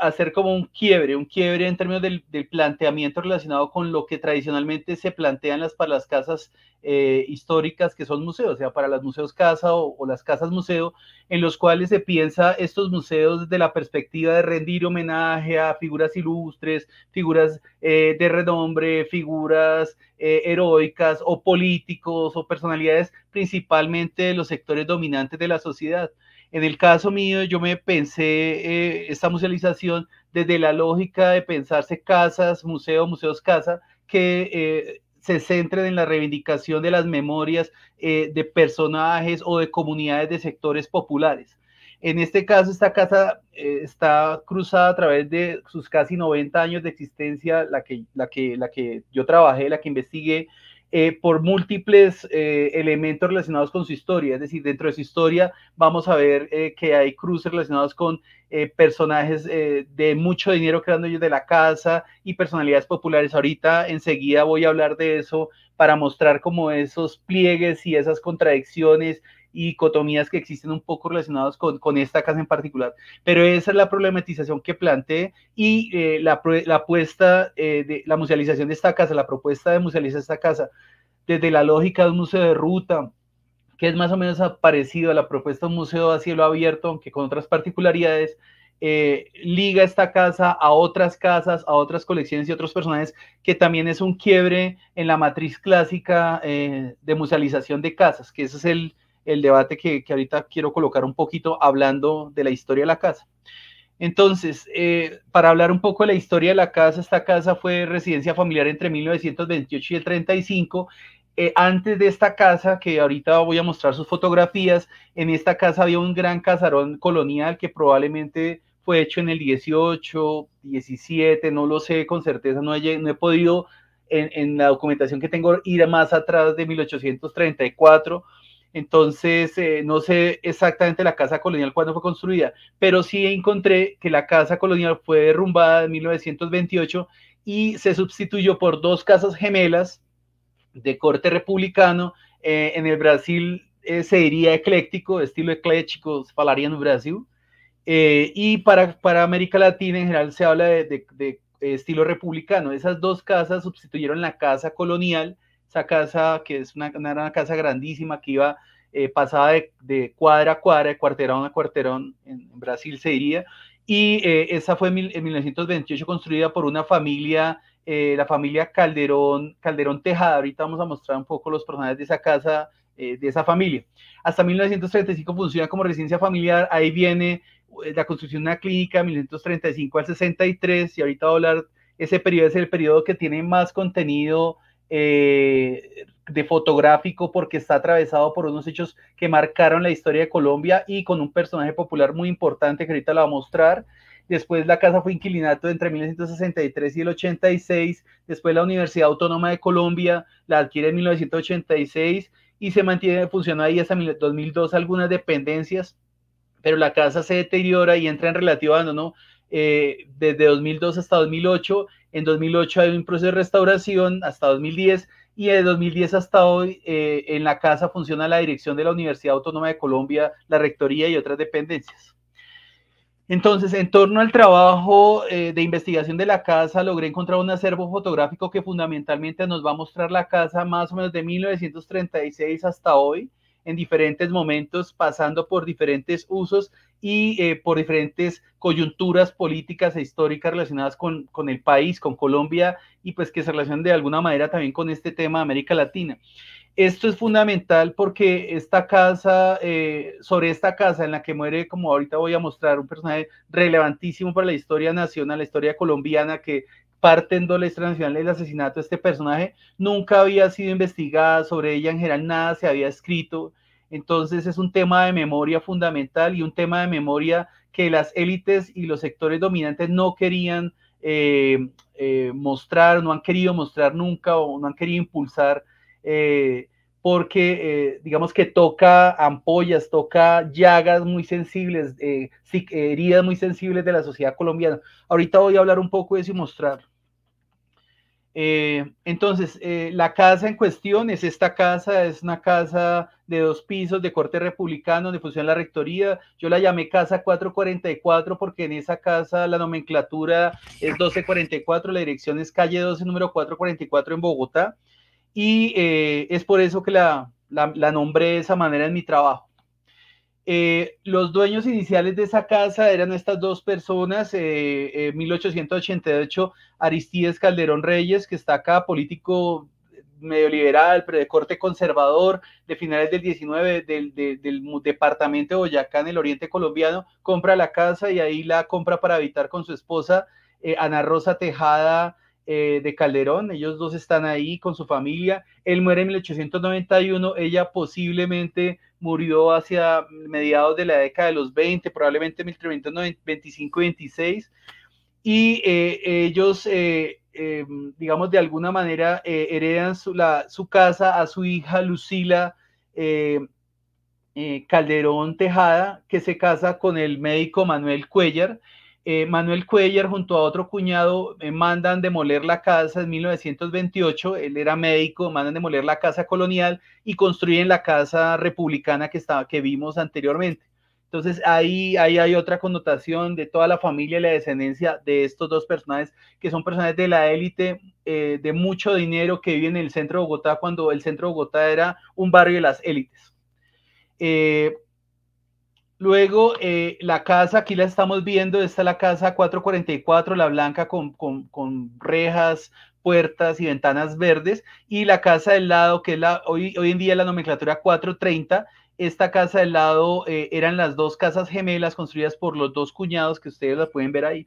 hacer como un quiebre, un quiebre en términos del, planteamiento relacionado con lo que tradicionalmente se plantean las, para las casas eh, históricas que son museos, o sea, para las museos casa o, las casas museo, en los cuales se piensa estos museos desde la perspectiva de rendir homenaje a figuras ilustres, figuras eh, de renombre, figuras eh, heroicas o políticos o personalidades principalmente de los sectores dominantes de la sociedad. En el caso mío, yo me pensé eh, esta musealización desde la lógica de pensarse casas, museos, museos, casa, que eh, se centren en la reivindicación de las memorias eh, de personajes o de comunidades de sectores populares. En este caso, esta casa está cruzada a través de sus casi 90 años de existencia, la que, la, que, la que yo trabajé, la que investigué, eh, por múltiples eh, elementos relacionados con su historia. Es decir, dentro de su historia vamos a ver eh, que hay cruces relacionados con personajes de mucho dinero creando ellos de la casa y personalidades populares. Ahorita enseguida voy a hablar de eso para mostrar como esos pliegues y esas contradicciones y dicotomías que existen un poco relacionados con, con esta casa en particular. Pero esa es la problematización que planteé y eh, la, la, apuesta eh, de la musealización de esta casa, la propuesta de musealizar esta casa, desde la lógica de un museo de ruta, que es más o menos parecido a la propuesta de un museo a cielo abierto, aunque con otras particularidades, eh, liga esta casa a otras casas, a otras colecciones y otros personajes, que también es un quiebre en la matriz clásica de musealización de casas, que ese es el, el debate que, que ahorita quiero colocar un poquito hablando de la historia de la casa. Entonces, eh, para hablar un poco de la historia de la casa, esta casa fue residencia familiar entre 1928 y el 35. Eh, antes de esta casa, que ahorita voy a mostrar sus fotografías, en esta casa había un gran casarón colonial que probablemente fue hecho en el 18, 17, no lo sé con certeza, no he, no he podido en, en la documentación que tengo ir más atrás de 1834 entonces, eh, no sé exactamente la casa colonial cuándo fue construida, pero sí encontré que la casa colonial fue derrumbada en 1928 y se sustituyó por dos casas gemelas de corte republicano. Eh, en el Brasil eh, se diría ecléctico, estilo ecléctico, se hablaría en Brasil. y para, América Latina en general se habla de estilo republicano. Esas dos casas sustituyeron la casa colonial esa casa que es una, una casa grandísima que iba eh, pasada de, cuadra a cuadra, de cuarterón a cuarterón, en, Brasil se diría, y eh, esa fue en, 1928 construida por una familia, eh, la familia Calderón, Calderón Tejada, ahorita vamos a mostrar un poco los personajes de esa casa, de esa familia. Hasta 1935 funciona como residencia familiar, ahí viene la construcción de una clínica, 1935 al 63, y ahorita voy a hablar, ese periodo es el periodo que tiene más contenido eh, de fotográfico porque está atravesado por unos hechos que marcaron la historia de Colombia y con un personaje popular muy importante que ahorita la va a mostrar. Después la casa fue inquilinato entre 1963 y el 86. Después la Universidad Autónoma de Colombia la adquiere en 1986 y se mantiene, funciona ahí hasta 2002 algunas dependencias, pero la casa se deteriora y entra en relativo abandono eh, desde 2002 hasta 2008 en 2008 hay un proceso de restauración hasta 2010 y de 2010 hasta hoy eh, en la casa funciona la dirección de la Universidad Autónoma de Colombia, la Rectoría y otras dependencias. Entonces, en torno al trabajo eh, de investigación de la casa, logré encontrar un acervo fotográfico que fundamentalmente nos va a mostrar la casa más o menos de 1936 hasta hoy, en diferentes momentos, pasando por diferentes usos y eh, por diferentes coyunturas políticas e históricas relacionadas con, con, el país, con Colombia, y pues que se relacionen de alguna manera también con este tema de América Latina. Esto es fundamental porque esta casa, eh, sobre esta casa en la que muere, como ahorita voy a mostrar, un personaje relevantísimo para la historia nacional, la historia colombiana, que parte en dólares transnacionales del asesinato de este personaje nunca había sido investigada, sobre ella en general nada se había escrito. Entonces es un tema de memoria fundamental y un tema de memoria que las élites y los sectores dominantes no querían eh, eh, mostrar, no han querido mostrar nunca o no han querido impulsar, eh, porque digamos que toca ampollas, toca llagas muy sensibles, heridas muy sensibles de la sociedad colombiana. Ahorita voy a hablar un poco de eso y mostrarlo. Eh, entonces, eh, la casa en cuestión es esta casa, es una casa de dos pisos de corte republicano donde funciona la rectoría. Yo la llamé casa 444 porque en esa casa la nomenclatura es 1244, la dirección es calle 12, número 444 en Bogotá. Y eh, es por eso que la, la nombré de esa manera en mi trabajo. Eh, los dueños iniciales de esa casa eran estas dos personas, 1888 eh, eh, Aristides Calderón Reyes, que está acá, político medio liberal, pero de corte conservador, de finales del 19 del, del, departamento de Boyacá en el oriente colombiano, compra la casa y ahí la compra para habitar con su esposa Ana Rosa Tejada eh, de Calderón, ellos dos están ahí con su familia, él muere en 1891, ella posiblemente murió hacia mediados de la década de los 20, probablemente 1325-26, y eh, ellos, eh, em, digamos, de alguna manera eh, heredan su, su, casa a su hija Lucila. Calderón Tejada, que se casa con el médico Manuel Cuellar, eh, Manuel Cuellar junto a otro cuñado eh, mandan demoler la casa en 1928, él era médico, mandan demoler la casa colonial y construyen la casa republicana que, estaba, que vimos anteriormente. Entonces ahí, ahí hay otra connotación de toda la familia y la descendencia de estos dos personajes, que son personajes de la élite, eh, de mucho dinero, que viven en el centro de Bogotá cuando el centro de Bogotá era un barrio de las élites. Luego, eh, la casa, aquí la estamos viendo, esta es la casa 444, la blanca con, con, rejas, puertas y ventanas verdes, y la casa del lado, que la, hoy, hoy en día la nomenclatura 430, esta casa del lado eh, eran las dos casas gemelas construidas por los dos cuñados que ustedes la pueden ver ahí.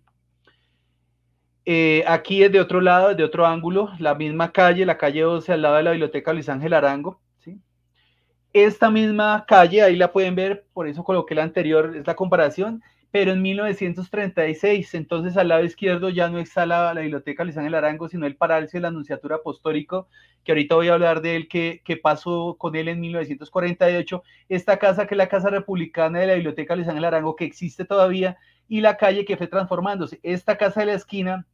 Eh, aquí es de otro lado, de otro ángulo, la misma calle, la calle 12 al lado de la biblioteca Luis Ángel Arango. Esta misma calle, ahí la pueden ver, por eso coloqué la anterior, es la comparación, pero en 1936, entonces al lado izquierdo ya no está la, biblioteca Luis Ángel Arango, sino el Paralcio de la Anunciatura apostólica que ahorita voy a hablar de él, que, que, pasó con él en 1948. Esta casa, que es la Casa Republicana de la Biblioteca Luis Ángel Arango, que existe todavía, y la calle que fue transformándose. Esta casa de la esquina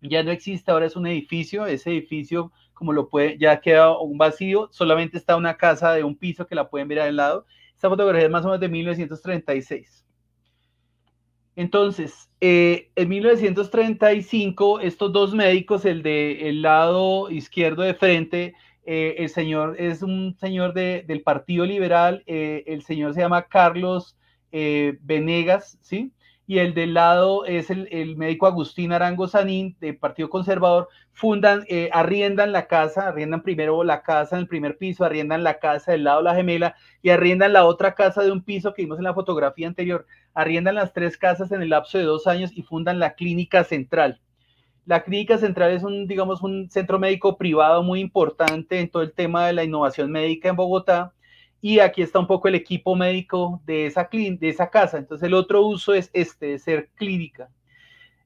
ya no existe, ahora es un edificio, ese edificio como lo puede, ya queda un vacío, solamente está una casa de un piso que la pueden ver al lado. Esta fotografía es más o menos de 1936. Entonces, eh, en 1935, estos dos médicos, el del lado izquierdo de frente, eh, el señor es un señor del Partido Liberal, eh, el señor se llama Carlos Venegas, ¿sí? y el del lado es el, médico Agustín Arango Sanín, del Partido Conservador, fundan, eh, arriendan la casa, arriendan primero la casa en el primer piso, arriendan la casa del lado de la gemela y arriendan la otra casa de un piso que vimos en la fotografía anterior, arriendan las tres casas en el lapso de dos años y fundan la clínica central. La clínica central es un, digamos, un centro médico privado muy importante en todo el tema de la innovación médica en Bogotá y aquí está un poco el equipo médico de esa, de esa casa. Entonces el otro uso es este, de ser clínica.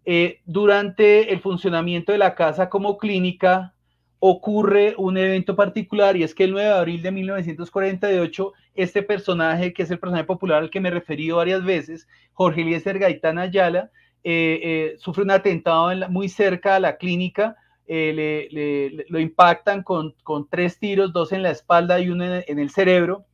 Eh, durante el funcionamiento de la casa como clínica ocurre un evento particular y es que el 9 de abril de 1948 este personaje, que es el personaje popular al que me he referido varias veces, Jorge Eliezer Gaitán Ayala, eh, eh, sufre un atentado muy cerca a la clínica eh, le, lo impactan con, tres tiros, dos en la espalda y uno en, el cerebro.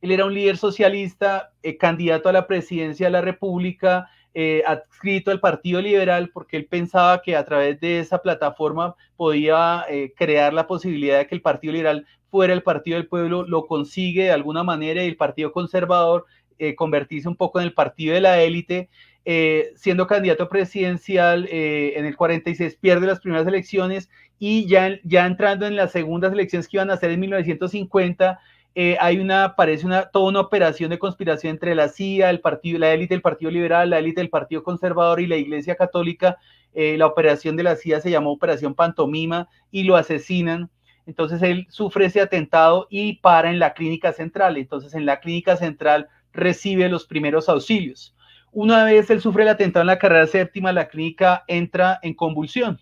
Él era un líder socialista, eh, candidato a la presidencia de la República, eh, adscrito al Partido Liberal, porque él pensaba que a través de esa plataforma podía crear la posibilidad de que el Partido Liberal fuera el Partido del Pueblo, lo consigue de alguna manera y el Partido Conservador convertirse un poco en el Partido de la Élite. Eh, siendo candidato presidencial eh, en el 46, pierde las primeras elecciones y ya, ya entrando en las segundas elecciones que iban a hacer en 1950, eh, hay una, parece una, toda una operación de conspiración entre la CIA, el partido, la élite del Partido Liberal, la élite del Partido Conservador y la Iglesia Católica. la operación de la CIA se llamó Operación Pantomima y lo asesinan. Entonces él sufre ese atentado y para en la clínica central. Entonces en la clínica central recibe los primeros auxilios. Una vez él sufre el atentado en la carrera séptima, la clínica entra en convulsión.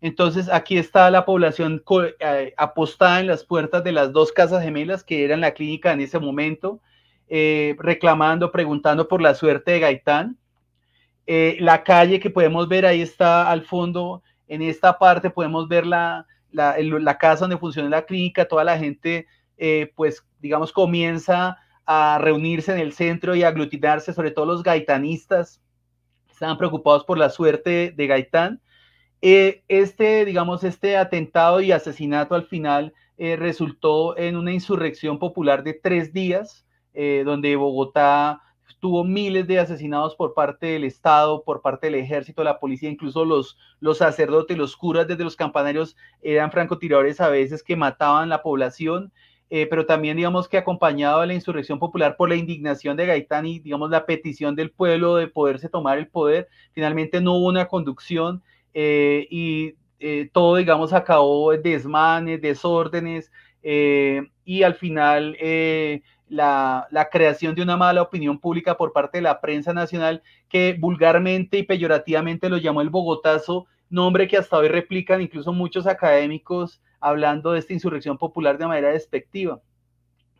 Entonces aquí está la población eh, apostada en las puertas de las dos casas gemelas que eran la clínica en ese momento, eh, reclamando, preguntando por la suerte de Gaitán. Eh, la calle que podemos ver ahí está al fondo, en esta parte podemos ver la, la, la casa donde funciona la clínica, toda la gente pues digamos comienza a reunirse en el centro y aglutinarse, sobre todo los gaitanistas, estaban preocupados por la suerte de Gaitán. Eh, este, digamos, este atentado y asesinato al final eh, resultó en una insurrección popular de tres días, eh, donde Bogotá tuvo miles de asesinados por parte del Estado, por parte del ejército, la policía, incluso los, los sacerdotes, los curas desde los campanarios eran francotiradores a veces que mataban la población. Eh, pero también digamos que acompañado a la insurrección popular por la indignación de Gaitán y digamos la petición del pueblo de poderse tomar el poder, finalmente no hubo una conducción eh, y eh, todo digamos acabó desmanes, desórdenes y al final la, la, creación de una mala opinión pública por parte de la prensa nacional que vulgarmente y peyorativamente lo llamó el Bogotazo, nombre que hasta hoy replican incluso muchos académicos hablando de esta insurrección popular de manera despectiva.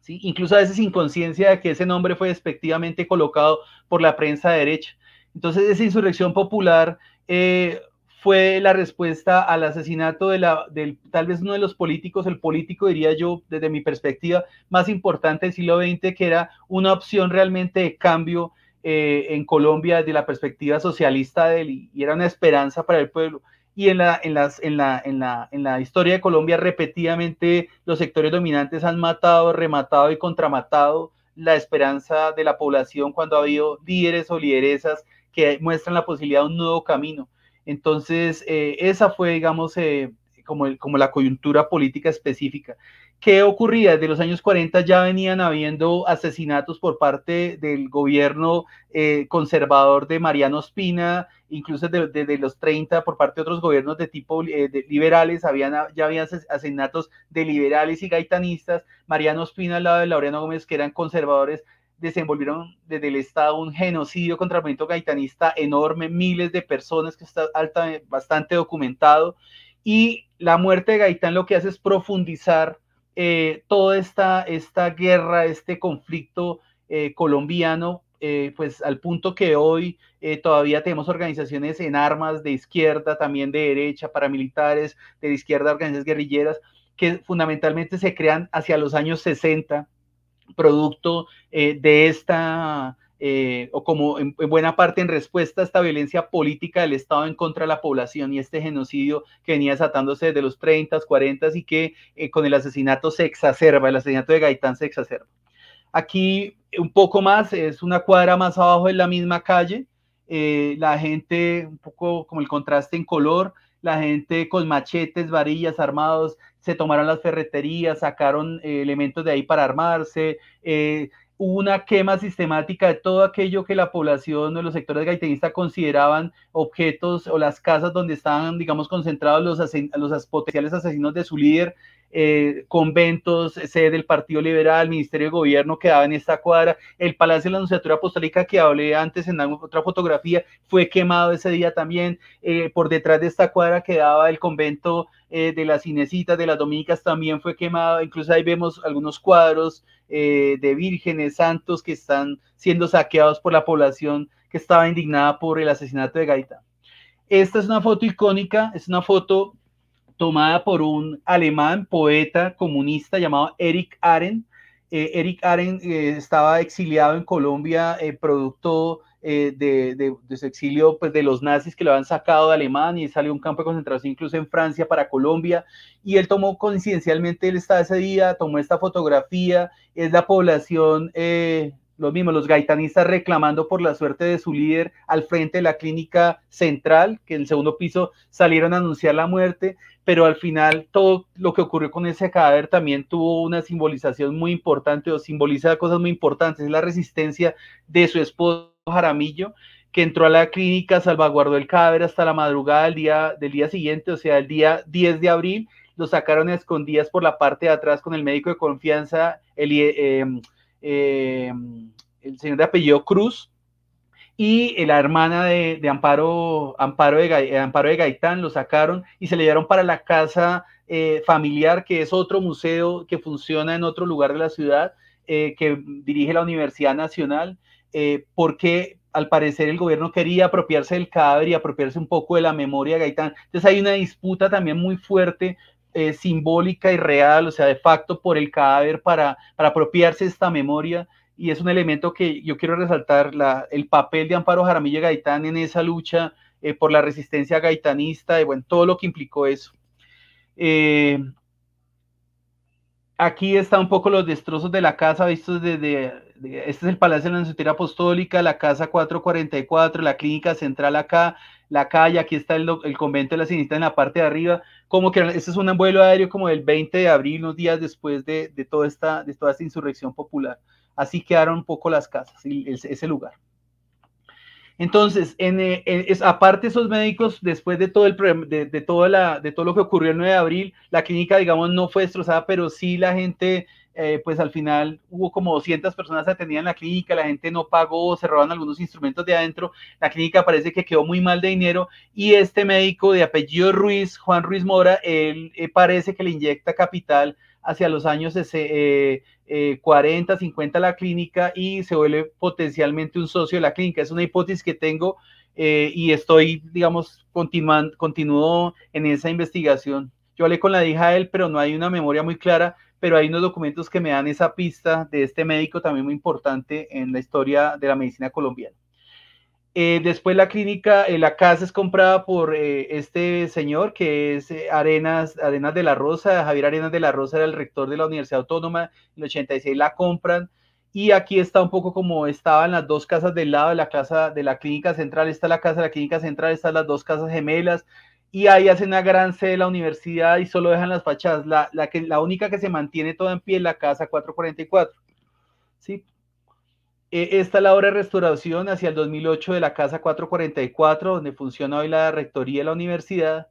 ¿sí? Incluso a veces sin conciencia de que ese nombre fue despectivamente colocado por la prensa derecha. Entonces, esa insurrección popular eh, fue la respuesta al asesinato de la, del, tal vez uno de los políticos, el político, diría yo, desde mi perspectiva, más importante del siglo XX, que era una opción realmente de cambio eh, en Colombia desde la perspectiva socialista de y era una esperanza para el pueblo y en la, en, las, en, la, historia de Colombia repetidamente los sectores dominantes han matado, rematado y contramatado la esperanza de la población cuando ha habido líderes o lideresas que muestran la posibilidad de un nuevo camino. Entonces, eh, esa fue, digamos, eh, como, como la coyuntura política específica. ¿qué ocurría? Desde los años 40 ya venían habiendo asesinatos por parte del gobierno eh, conservador de Mariano Espina, incluso desde los 30 por parte de otros gobiernos de tipo eh, liberales, habían, ya habían asesinatos de liberales y gaitanistas. Mariano Espina al lado de Laureano Gómez, que eran conservadores, desenvolvieron desde el Estado un genocidio contra el movimiento gaitanista enorme, miles de personas que está alta, bastante documentado. Y la muerte de Gaitán lo que hace es profundizar eh, toda esta, esta guerra, este conflicto eh, colombiano, eh, pues al punto que hoy todavía tenemos organizaciones en armas de izquierda, también de derecha, paramilitares, de izquierda, organizaciones guerrilleras, que fundamentalmente se crean hacia los años 60, producto de esta eh, o como en, buena parte en respuesta a esta violencia política del Estado en contra de la población y este genocidio que venía desatándose desde los 30, 40 y que eh, con el asesinato se exacerba, el asesinato de Gaitán se exacerba. Aquí eh, un poco más, es una cuadra más abajo en la misma calle, la gente, un poco como el contraste en color, la gente con machetes, varillas, armados, se tomaron las ferreterías, sacaron elementos de ahí para armarse, eh, una quema sistemática de todo aquello que la población o los sectores gaitenistas consideraban objetos o las casas donde estaban, digamos, concentrados los, los potenciales asesinos de su líder, eh, conventos, sede del Partido Liberal, Ministerio de Gobierno quedaba en esta cuadra, el Palacio de la Anunciatura Apostólica que hablé antes en otra fotografía fue quemado ese día también, eh, por detrás de esta cuadra quedaba el convento eh, de las Cinecitas, de las Dominicas también fue quemado. Incluso ahí vemos algunos cuadros eh, de vírgenes, santos que están siendo saqueados por la población que estaba indignada por el asesinato de Gaita. Esta es una foto icónica, es una foto tomada por un alemán poeta comunista llamado Eric Aren. Eh, Eric Aren estaba exiliado en Colombia, producto eh, de, de, su exilio pues, de los nazis que lo habían sacado de Alemania y salió a un campo de concentración incluso en Francia para Colombia. Y él tomó coincidencialmente, él estaba ese día, tomó esta fotografía, es la población, eh, los mismos, los gaitanistas reclamando por la suerte de su líder al frente de la clínica central, que en el segundo piso salieron a anunciar la muerte, pero al final todo lo que ocurrió con ese cadáver también tuvo una simbolización muy importante o simboliza cosas muy importantes, es la resistencia de su esposo Jaramillo, que entró a la clínica, salvaguardó el cadáver hasta la madrugada del día, del día siguiente, o sea, el día 10 de abril, lo sacaron a escondidas por la parte de atrás con el médico de confianza, el, eh, em, em, el señor de apellido Cruz, y la hermana de, Amparo, Amparo, de eh, Amparo de Gaitán lo sacaron y se le llevaron para la casa eh, familiar, que es otro museo que funciona en otro lugar de la ciudad, que dirige la Universidad Nacional. Eh, porque al parecer el gobierno quería apropiarse del cadáver y apropiarse un poco de la memoria de Gaitán. Entonces hay una disputa también muy fuerte, eh, simbólica y real, o sea, de facto por el cadáver para, apropiarse esta memoria. Y es un elemento que yo quiero resaltar, el papel de Amparo Jaramillo Gaitán en esa lucha eh, por la resistencia gaitanista y bueno, todo lo que implicó eso. aquí están un poco los destrozos de la casa vistos desde este es el Palacio de la Nunciatura Apostólica, la Casa 444, la Clínica Central acá, la calle, aquí está el, convento de la Sinistra en la parte de arriba. Como que este es un vuelo aéreo como del 20 de abril, unos días después de, toda, esta, insurrección popular. Así quedaron un poco las casas y ese, lugar. Entonces, eh, aparte esos médicos, después de todo, de todo lo que ocurrió el 9 de abril, la clínica, digamos, no fue destrozada, pero sí la gente eh, pues al final hubo como 200 personas atendidas en la clínica, la gente no pagó, se robaron algunos instrumentos de adentro, la clínica parece que quedó muy mal de dinero y este médico de apellido Ruiz, Juan Ruiz Mora, él eh, parece que le inyecta capital hacia los años de 40, 50 a la clínica y se vuelve potencialmente un socio de la clínica. Es una hipótesis que tengo eh, y estoy, digamos, continuando, en esa investigación. Yo hablé con la hija de él, pero no hay una memoria muy clara, pero hay unos documentos que me dan esa pista de este médico también muy importante en la historia de la medicina colombiana. Eh, después la clínica, eh, la casa es comprada por eh, este señor que es Arenas, Arenas de la Rosa, Javier Arenas de la Rosa era el rector de la Universidad Autónoma, en el 86 la compran y aquí está un poco como estaban las dos casas del lado de la casa de la clínica central, está la casa de la clínica central, están las dos casas gemelas, y ahí hacen una gran sede de la universidad y solo dejan las fachadas. La, que, la única que se mantiene toda en pie es la casa 444. ¿sí? E, esta es la obra de restauración hacia el 2008 de la Casa 444, donde funciona hoy la rectoría de la universidad.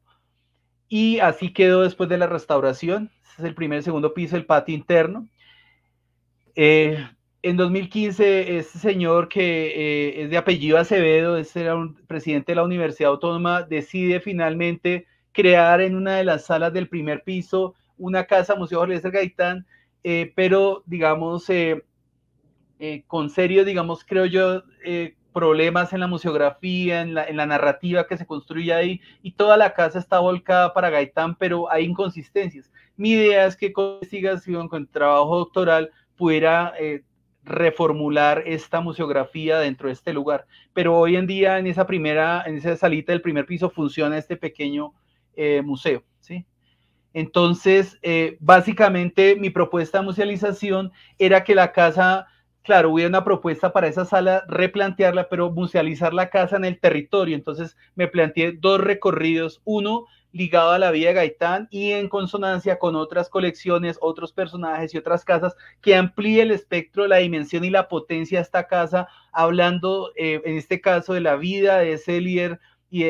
Y así quedó después de la restauración. Este es el primer y segundo piso, el patio interno. Eh, en 2015, este señor que eh, es de apellido Acevedo, ese era un presidente de la Universidad Autónoma, decide finalmente crear en una de las salas del primer piso una casa Museo Jorge Gaitán, eh, pero digamos, eh, con serio, digamos, creo yo, problemas en la museografía, en la, narrativa que se construye ahí, y toda la casa está volcada para Gaitán, pero hay inconsistencias. Mi idea es que con investigación, con trabajo doctoral, pudiera reformular esta museografía dentro de este lugar. Pero hoy en día en esa primera, en esa salita del primer piso funciona este pequeño eh, museo, ¿sí? Entonces, eh, básicamente mi propuesta de musealización era que la casa claro, hubo una propuesta para esa sala, replantearla, pero musealizar la casa en el territorio. Entonces me planteé dos recorridos, uno ligado a la vida de Gaitán y en consonancia con otras colecciones, otros personajes y otras casas, que amplíe el espectro, la dimensión y la potencia de esta casa, hablando eh, en este caso de la vida de ese líder y,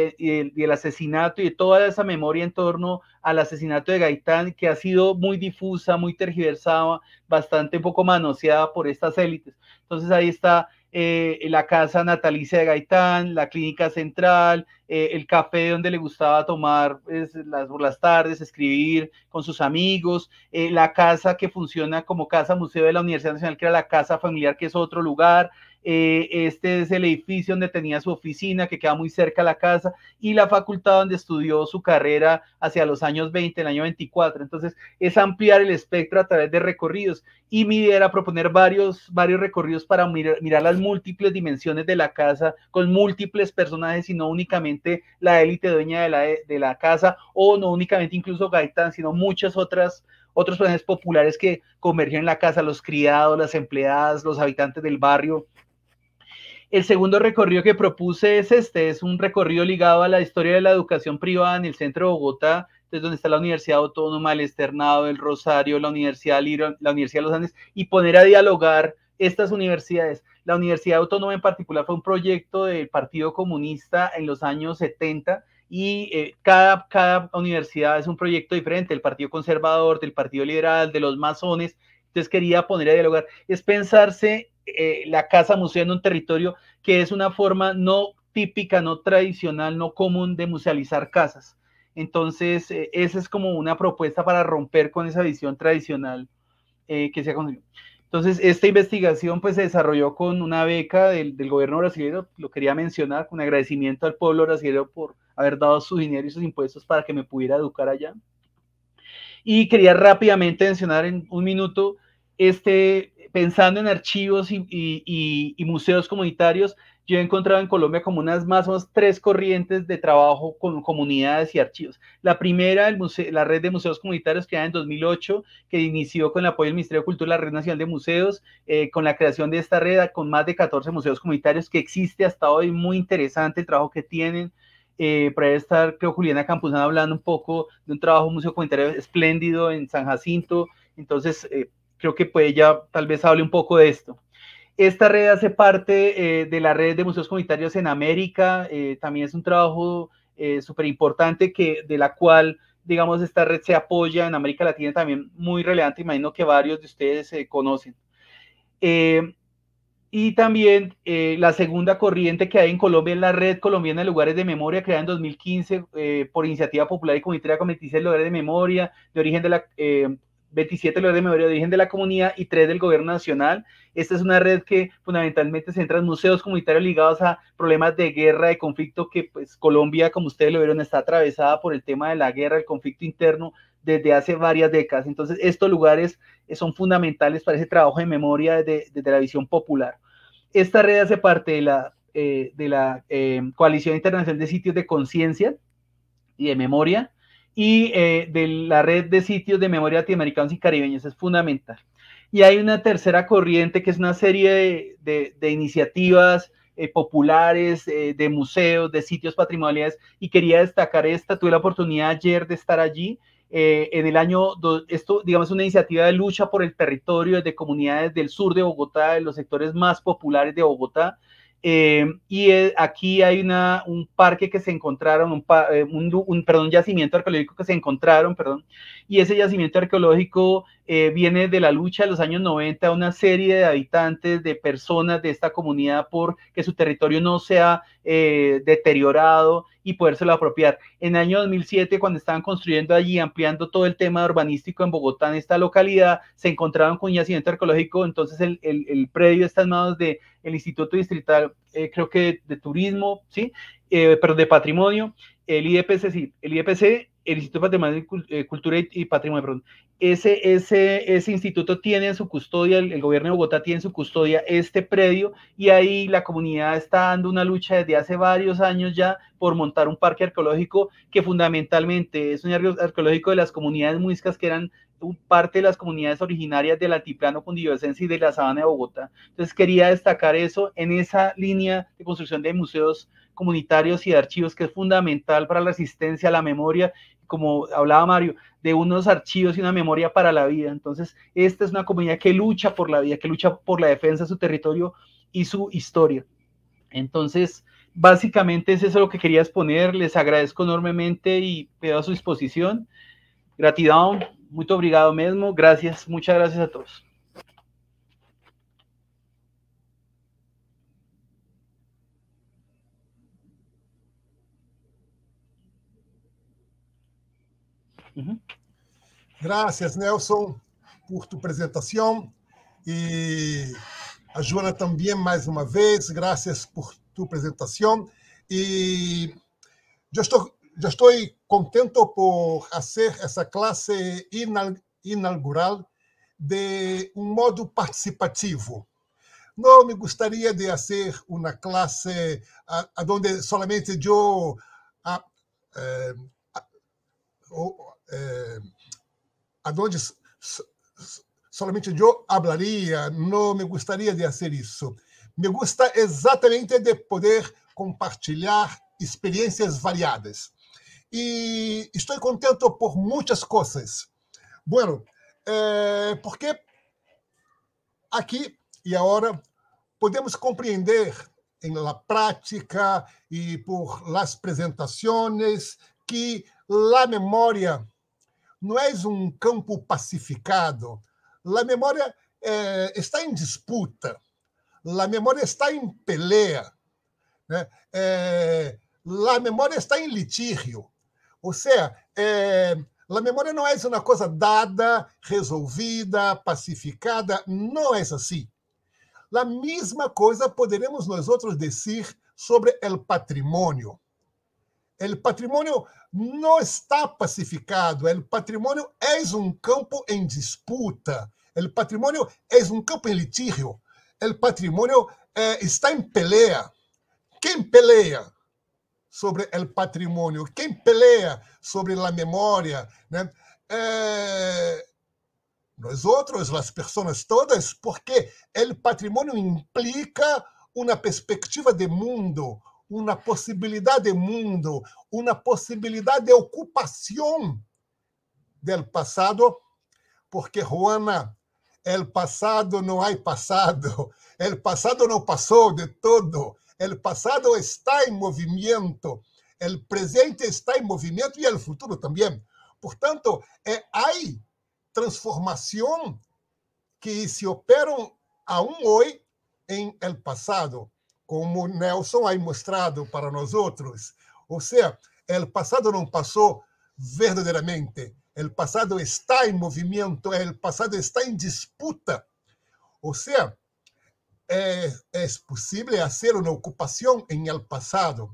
el asesinato y toda esa memoria en torno al asesinato de Gaitán, que ha sido muy difusa, muy tergiversada, bastante poco manoseada por estas élites. Entonces ahí está eh, la casa natalicia de Gaitán, la clínica central, eh, el café donde le gustaba tomar pues, las, por las tardes, escribir con sus amigos, eh, la casa que funciona como casa museo de la Universidad Nacional, que era la casa familiar, que es otro lugar, eh, este es el edificio donde tenía su oficina, que queda muy cerca a la casa, y la facultad donde estudió su carrera hacia los años 20, el año 24. Entonces, es ampliar el espectro a través de recorridos. Y mi idea era proponer varios, varios recorridos para mirar, las múltiples dimensiones de la casa, con múltiples personajes, y no únicamente la élite dueña de la, casa, o no únicamente incluso Gaitán, sino muchas otras otros personajes populares que convergieron en la casa, los criados, las empleadas, los habitantes del barrio. El segundo recorrido que propuse es este, es un recorrido ligado a la historia de la educación privada en el centro de Bogotá, desde donde está la Universidad Autónoma, el Externado, el Rosario, la Universidad de los Andes, y poner a dialogar estas universidades. La Universidad Autónoma en particular fue un proyecto del Partido Comunista en los años 70 y eh, cada, universidad es un proyecto diferente, el Partido Conservador, del Partido Liberal, de los masones. Entonces quería poner a dialogar, es pensarse eh, la casa museo en un territorio que es una forma no típica, no tradicional, no común de musealizar casas. Entonces, eh, esa es como una propuesta para romper con esa visión tradicional eh, que se ha construido Entonces, esta investigación pues, se desarrolló con una beca del gobierno brasileño, lo quería mencionar, con agradecimiento al pueblo brasileño por haber dado su dinero y sus impuestos para que me pudiera educar allá. Y quería rápidamente mencionar en un minuto este pensando en archivos y, museos comunitarios, yo he encontrado en Colombia como unas más o menos tres corrientes de trabajo con comunidades y archivos. La primera, la red de museos comunitarios que creada en 2008, que inició con el apoyo del Ministerio de Cultura, la Red Nacional de Museos, eh, con la creación de esta red, con más de 14 museos comunitarios que existe hasta hoy, muy interesante el trabajo que tienen. Eh, para estar, creo, Juliana Campuzano hablando un poco de un trabajo museo comunitario espléndido en San Jacinto. Entonces, eh, creo que puede ya tal vez hable un poco de esto. Esta red hace parte eh, de la red de museos comunitarios en América, eh, también es un trabajo eh, súper importante que de la cual, digamos, esta red se apoya en América Latina también muy relevante, imagino que varios de ustedes se conocen. y también la segunda corriente que hay en Colombia es la Red Colombiana de Lugares de Memoria, creada en 2015 por iniciativa popular y comunitaria con 26 lugares de memoria de origen de la 27 lugares de memoria de origen de la comunidad y 3 del gobierno nacional. Esta es una red que fundamentalmente centra en museos comunitarios ligados a problemas de guerra, de conflicto, que pues Colombia, como ustedes lo vieron, está atravesada por el tema de la guerra, el conflicto interno desde hace varias décadas. Entonces, estos lugares eh, son fundamentales para ese trabajo de memoria desde, la visión popular. Esta red hace parte de la, eh, de la eh, Coalición Internacional de Sitios de Conciencia y de Memoria, y eh, de la red de sitios de memoria latinoamericanos y caribeños es fundamental. Y hay una tercera corriente que es una serie de, de, iniciativas eh, populares, eh, de museos, de sitios patrimoniales, y quería destacar esta. Tuve la oportunidad ayer de estar allí. en el año, esto digamos es una iniciativa de lucha por el territorio de comunidades del sur de Bogotá, de los sectores más populares de Bogotá, eh, y eh, aquí hay una, un parque que se encontraron, eh, un, perdón, yacimiento arqueológico que se encontraron, perdón, y ese yacimiento arqueológico viene de la lucha de los años 90, una serie de habitantes, de personas de esta comunidad por que su territorio no sea deteriorado y podérselo apropiar. En el año 2007, cuando estaban construyendo allí, ampliando todo el tema urbanístico en Bogotá, en esta localidad, se encontraron con un yacimiento arqueológico, entonces el, el predio está en manos de el Instituto Distrital, eh, creo que de, Turismo, ¿sí? Eh, pero de Patrimonio, el IDPC, el IDPC, el Instituto Patrimonio eh, Cultura y Patrimonio, ese, ese, instituto tiene en su custodia, el, gobierno de Bogotá tiene en su custodia este predio y ahí la comunidad está dando una lucha desde hace varios años ya por montar un parque arqueológico que fundamentalmente es un arqueológico de las comunidades muiscas que eran parte de las comunidades originarias del altiplano cundiboyacense y de la sabana de Bogotá. Entonces quería destacar eso en esa línea de construcción de museos comunitarios y de archivos que es fundamental para la asistencia a la memoria, como hablaba Mario, de unos archivos y una memoria para la vida. Entonces, esta es una comunidad que lucha por la vida, que lucha por la defensa de su territorio y su historia. Entonces, básicamente es eso lo que quería exponer. Les agradezco enormemente y quedo a su disposición. gratidón, mucho obrigado mismo. Gracias, muchas gracias a todos. Uhum. Graças, Nelson, por tua apresentação. E a Joana também, mais uma vez, graças por tua apresentação. E já estou, já estou contente por fazer essa classe inaugural de um modo participativo. Não me gostaria de fazer uma classe onde somente eu a, eh, a, a, é, aonde solamente eu hablaria, não me gostaria de fazer isso. Me gusta exatamente de poder compartilhar experiências variadas. E estou contente por muitas coisas. Bueno, é, porque aqui e agora podemos compreender em la prática e por las apresentações que la memória não és um campo pacificado. La memória é, está em disputa. La memória está em peleia. Né? É, la memória está em litígio. Ou seja, a é, la memória não é uma coisa dada, resolvida, pacificada. Não é assim. La mesma coisa poderemos nós outros dizer sobre o patrimônio o patrimônio não está pacificado, o patrimônio é um campo em disputa, o patrimônio é um campo em litígio, o patrimônio eh, está em pelea. Quem peleia sobre o patrimônio? Quem peleia sobre a memória? Né? Eh, nós outros, as pessoas todas, porque o patrimônio implica uma perspectiva de mundo, uma possibilidade de mundo, uma possibilidade de ocupação do passado, porque Juana, el passado não há passado, el passado não passou de todo, el passado está em movimento, el presente está em movimento e el futuro também. Portanto, é, eh, aí transformação que se operam a um hoje em el passado como Nelson aí mostrado para nós outros. Ou seja, o passado não passou verdadeiramente. O passado está em movimento, o passado está em disputa. Ou seja, é, é possível fazer uma ocupação em el passado.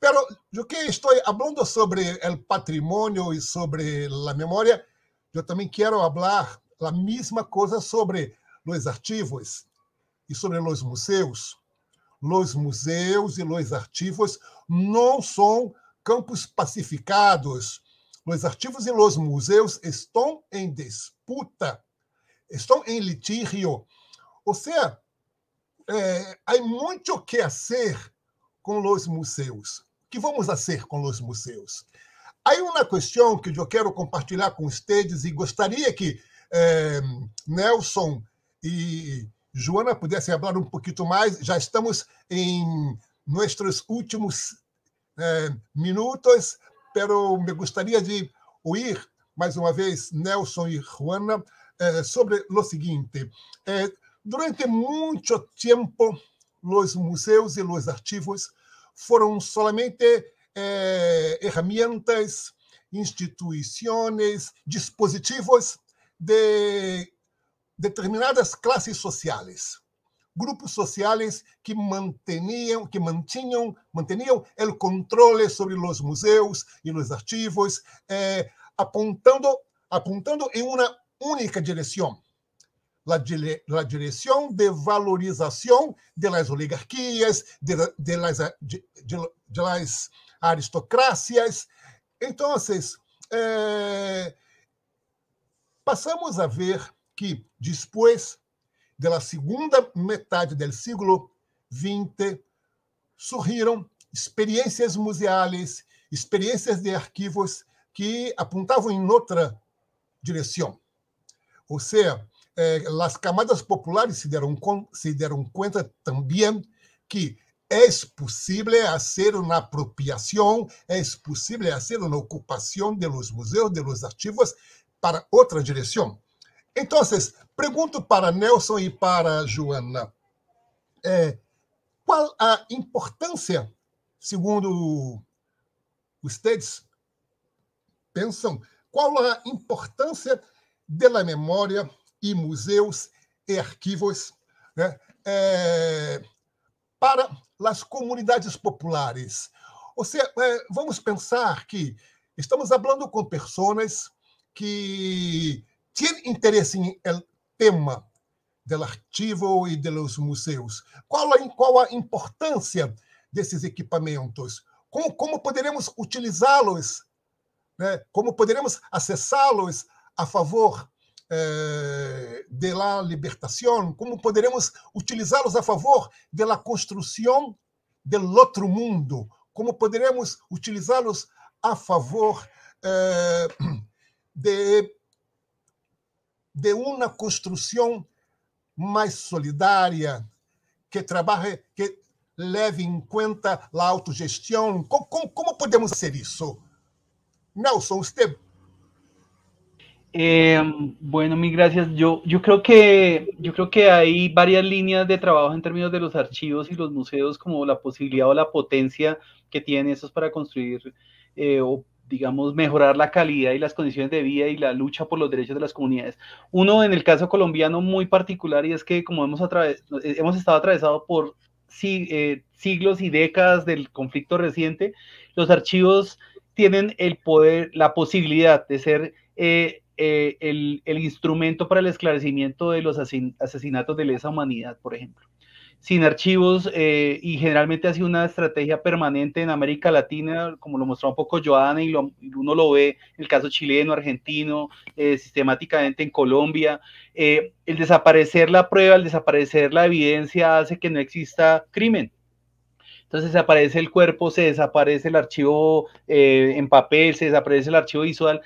Pero do que estou falando sobre o patrimônio e sobre a memória, eu também quero falar a mesma coisa sobre os arquivos e sobre os museus los museus e los arquivos não são campos pacificados. Os arquivos e os museus estão em disputa, estão em litígio. Ou seja, é, há muito que fazer com os museus. O que vamos fazer com os museus? Há uma questão que eu quero compartilhar com vocês e gostaria que é, Nelson e Joana pudesse falar um pouquinho mais. Já estamos em nossos últimos eh, minutos, pero me gostaria de ouvir mais uma vez Nelson e Juana eh, sobre o seguinte: eh, durante muito tempo, os museus e os arquivos foram somente ferramentas, instituições, dispositivos de determinadas classes sociais, grupos sociais que mantinham, que mantinham, mantinham o controle sobre os museus e os arquivos, eh, apontando, apontando em uma única direção, a dire, direção de valorização das oligarquias, de, de, las, de, de, de las aristocracias. Então, eh, passamos a ver que depois da segunda metade do século XX surgiram experiências museais, experiências de arquivos que apontavam em outra direção. Ou seja, eh, as camadas populares se deram, se deram conta também que é possível fazer uma apropriação, é possível fazer uma ocupação de los museus, de los arquivos para outra direção. Então, pergunto para Nelson e para Joana: é, qual a importância, segundo vocês pensam, qual a importância da memória e museus e arquivos né, é, para as comunidades populares? Ou seja, é, vamos pensar que estamos falando com pessoas que tiene interesse em tema del arquivo e de los museus? Qual a, qual a importância desses equipamentos? Como, como poderemos utilizá-los? Né? Como poderemos acessá-los a favor eh, de la libertação? Como poderemos utilizá-los a favor de la construção del outro mundo? Como poderemos utilizá-los a favor eh, de de una construcción más solidaria, que trabaje, que leve en cuenta la autogestión? ¿Cómo podemos hacer eso? Nelson, usted. Eh, bueno, mi gracias. Yo, yo, creo que, yo creo que hay varias líneas de trabajo en términos de los archivos y los museos, como la posibilidad o la potencia que tienen esos para construir eh, digamos, mejorar la calidad y las condiciones de vida y la lucha por los derechos de las comunidades. Uno en el caso colombiano muy particular y es que como hemos, hemos estado atravesado por eh, siglos y décadas del conflicto reciente, los archivos tienen el poder, la posibilidad de ser eh, eh, el, instrumento para el esclarecimiento de los asesinatos de lesa humanidad, por ejemplo sin archivos eh, y generalmente ha sido una estrategia permanente en América Latina, como lo mostró un poco Joana y, uno lo ve en el caso chileno, argentino, eh, sistemáticamente en Colombia. Eh, el desaparecer la prueba, el desaparecer la evidencia hace que no exista crimen. Entonces se aparece el cuerpo, se desaparece el archivo en papel, se desaparece el archivo visual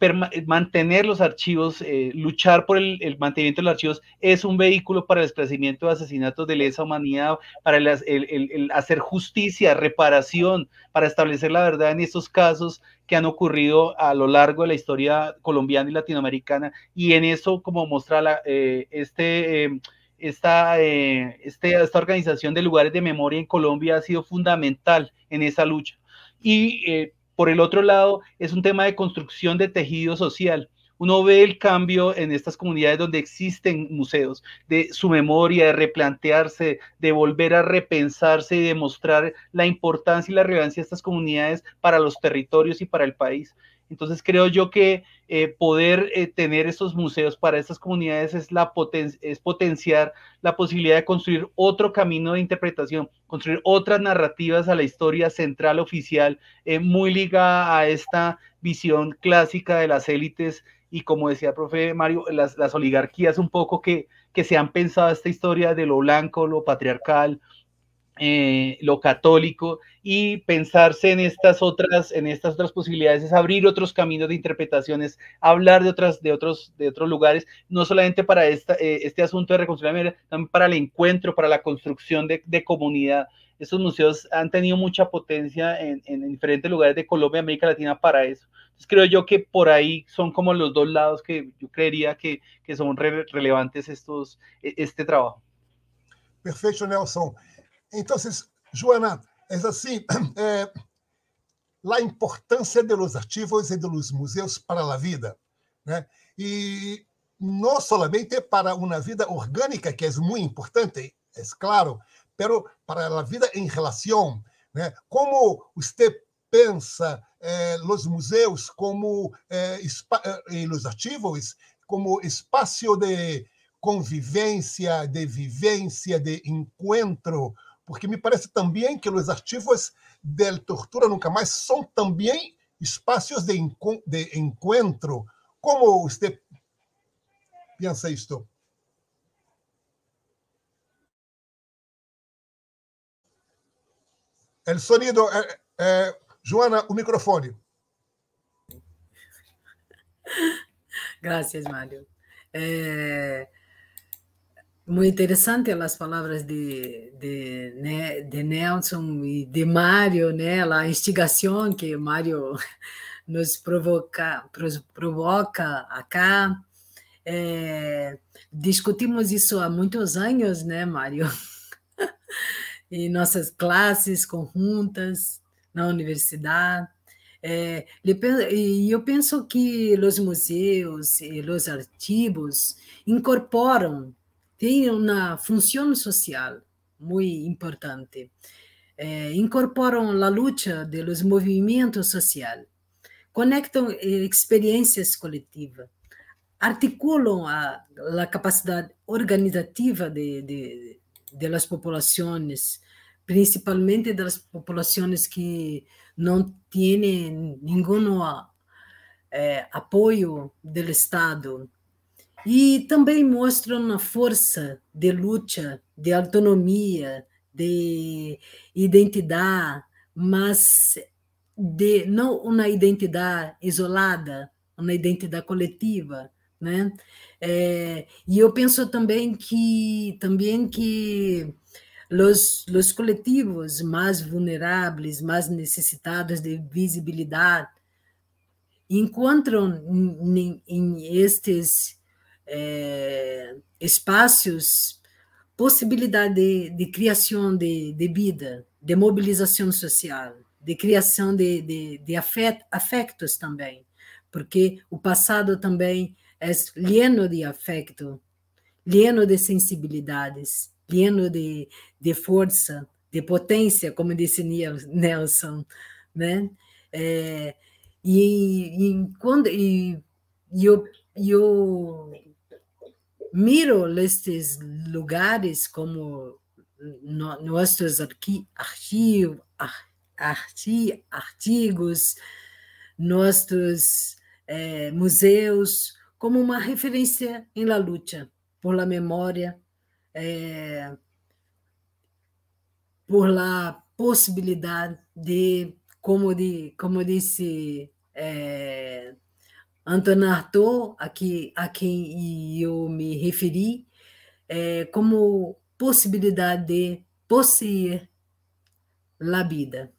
eh, mantener los archivos, eh, luchar por el, mantenimiento de los archivos es un vehículo para el esclarecimiento de asesinatos de lesa humanidad, para el, hacer justicia, reparación, para establecer la verdad en estos casos que han ocurrido a lo largo de la historia colombiana y latinoamericana. Y en eso, como muestra eh, este... Em, esta, este, esta organización de lugares de memoria en Colombia ha sido fundamental en esa lucha. Y eh, por el otro lado, es un tema de construcción de tejido social. Uno ve el cambio en estas comunidades donde existen museos, de su memoria, de replantearse, de volver a repensarse y demostrar la importancia y la relevancia de estas comunidades para los territorios y para el país. Entonces creo yo que eh, poder eh, tener estos museos para estas comunidades es, la es potenciar la posibilidad de construir otro camino de interpretación, construir otras narrativas a la historia central oficial, eh, muy ligada a esta visión clásica de las élites y como decía el profe Mario, las, oligarquías un poco que, que se han pensado esta historia de lo blanco, lo patriarcal, eh, lo católico y pensarse en estas otras en estas otras posibilidades es abrir otros caminos de interpretaciones hablar de otras de otros de otros lugares no solamente para esta, eh, este asunto de reconciliación también para el encuentro para la construcción de, comunidad estos museos han tenido mucha potencia en, diferentes lugares de Colombia América Latina para eso entonces creo yo que por ahí son como los dos lados que yo creería que, que son relevantes estos e, este trabajo perfecto Nelson Então, Joana, assim, [CLEARS THROAT] é assim, é, a importância los artigos e de los museus para a vida, né? E não somente para uma vida orgânica, que é muito importante, é claro, mas para a vida em relação, né? Como você pensa eh, é, os museus como eh, e os ativos como espaço de convivência, de vivência, de encontro porque me parece também que os arquivos de Tortura Nunca Mais são também espaços de, enco de encontro. Como você pensa isto? O sonido, eh, eh, Joana, o microfone. Graças, Mário. Eh, muito interessante as palavras de, de, né, de Nelson e de Mário, né, a instigação que Mário [LAUGHS] nos provoca, provoca acá. É, discutimos isso há muitos anos, né, Mário? em [LAUGHS] nossas classes conjuntas na universidade. Eh, é, e eu penso que os museus e os arquivos incorporam Tienen una función social muy importante. Eh, incorporan la lucha de los movimientos sociales, conectan eh, experiencias colectivas, articulan la capacidad organizativa de, las poblaciones, principalmente de las poblaciones que no tienen ningún eh, apoyo del Estado. E também mostram a força de luta, de autonomia, de identidade, mas de não uma identidade isolada, uma identidade coletiva, né? É, e eu penso também que também que os, os coletivos mais vulneráveis, mais necessitados de visibilidade, encontram em estes é, espaços, possibilidade de, de criação de, de, vida, de mobilização social, de criação de, de, de afet, também, porque o passado também é lleno de afeto, lleno de sensibilidades, lleno de, de força, de potência, como disse Nelson, né? É, e, e, quando e, eu, eu miro estes lugares como no, nossos arqui, arquivo, artigos, nossos eh, museus, como uma referência em la luta, por la memória, eh, por la possibilidade de, como, de, como disse eh, Antônio Artaud, a, que, a quem eu me referi, é, como possibilidade de possuir la vida.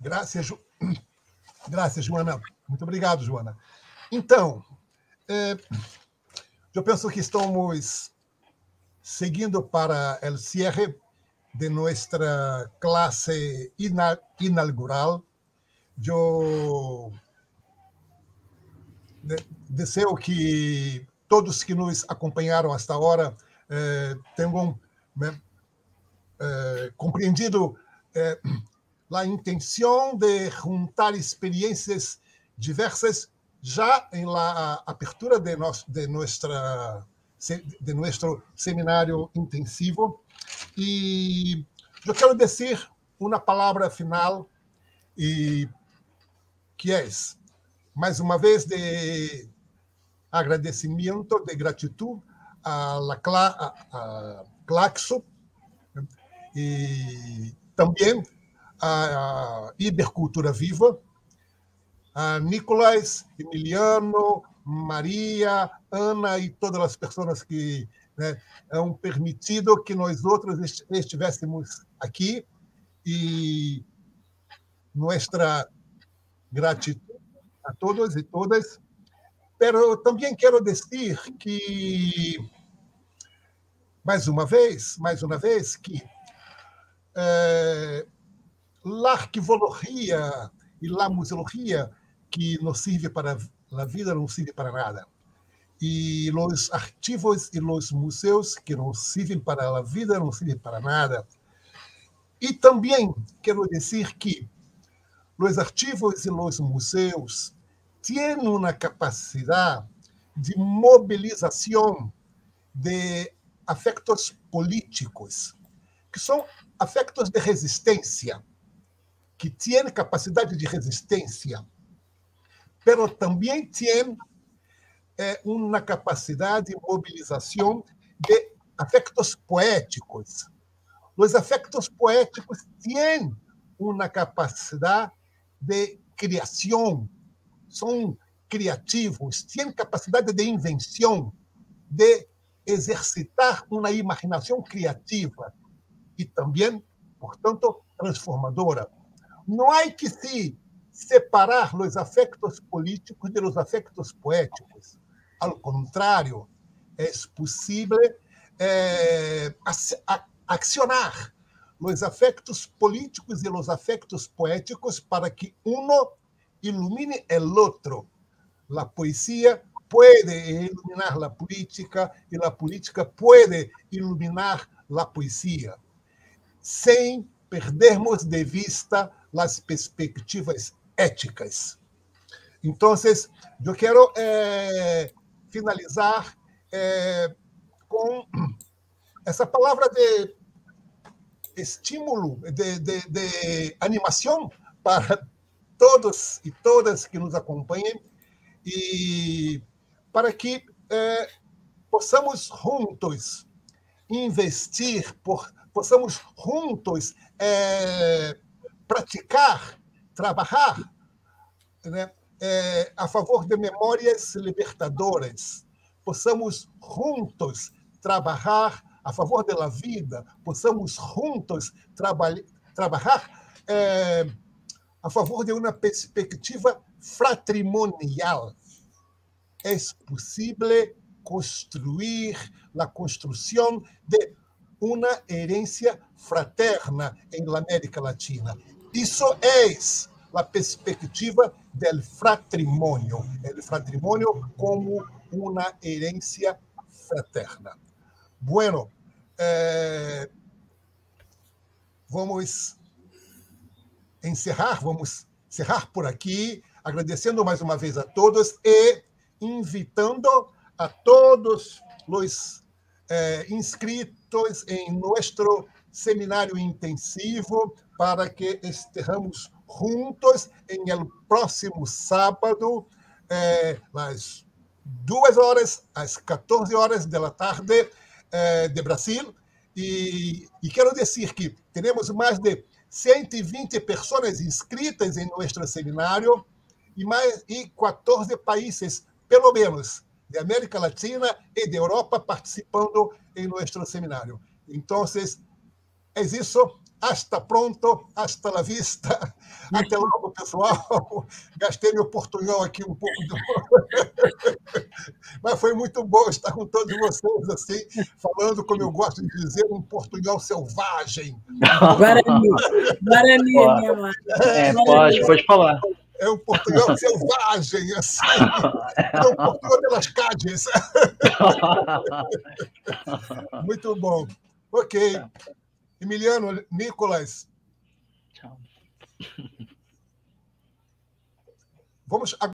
Graças, Graças, Joana. Muito obrigado, Joana. Então, é, eu penso que estamos seguindo para o cierre de nuestra clase ina inaugural. Yo desejo que todos que nos acompanharam hasta agora eh, tenham eh, compreendido eh, a intenção de juntar experiências diversas já em la apertura de, nosso, de, nuestra, de nosso seminário intensivo e eu quero dizer uma palavra final, e que é, mais uma vez, de agradecimento, de gratidão a la Cla a Claxo e também a Ibercultura Viva, a Nicolás, Emiliano, Maria, Ana e todas as pessoas que né? É um permitido que nós outros estivéssemos aqui e nossa gratidão a todos e todas. Pero também quero dizer que mais uma vez, mais uma vez que eh, a arquivologia e a museologia que nos serve para a vida não serve para nada e os arquivos e os museus que não servem para a vida, não servem para nada. E também quero dizer que os arquivos e os museus têm uma capacidade de mobilização de afectos políticos, que são afectos de resistência, que têm capacidade de resistência, mas também têm é, uma capacidade de mobilização de afectos poéticos. Os afectos poéticos têm uma capacidade de criação, são criativos, têm capacidade de invenção, de exercitar uma imaginação criativa e também, portanto, transformadora. Não há que se separar os afectos políticos dos afectos poéticos. Al contrário, é possível é, eh, accionar os afectos políticos e os afectos poéticos para que um ilumine o outro. A poesia pode iluminar a política e a política pode iluminar a poesia, sem perdermos de vista as perspectivas éticas. Então, eu quero eh, finalizar é, com essa palavra de estímulo, de, de, de animação para todos e todas que nos acompanhem e para que é, possamos juntos investir, por, possamos juntos é, praticar, trabalhar né, é, a favor de memórias libertadoras. Possamos juntos trabalhar a favor da vida, possamos juntos trabalhar, é, a favor de uma perspectiva fratrimonial. É possível construir a construção de uma herência fraterna em América Latina. Isso é isso a perspectiva do patrimônio, o patrimônio como uma herência fraterna. Bueno, eh, vamos encerrar, vamos encerrar por aqui, agradecendo mais uma vez a todos e invitando a todos os eh, inscritos em nosso seminário intensivo para que estejamos juntos em el próximo sábado, eh, duas horas, às 14 horas da tarde eh, de Brasil. E, e, quero dizer que temos mais de 120 pessoas inscritas em nosso seminário e mais e 14 países, pelo menos, de América Latina e de Europa participando em nosso seminário. Então, é isso. Hasta pronto, hasta la vista. Até logo, pessoal. [LAUGHS] Gastei meu portunhol aqui um pouco. Do... [LAUGHS] Mas foi muito bom estar com todos vocês, assim, falando, como eu gosto de dizer, um portunhol selvagem. Guarani. Guarani, minha mãe. É, pode, pode falar é um português [LAUGHS] selvagem, assim. É um português pelas cádias. Muito bom. Ok. Emiliano, Nicolas. Tchau. Vamos agora.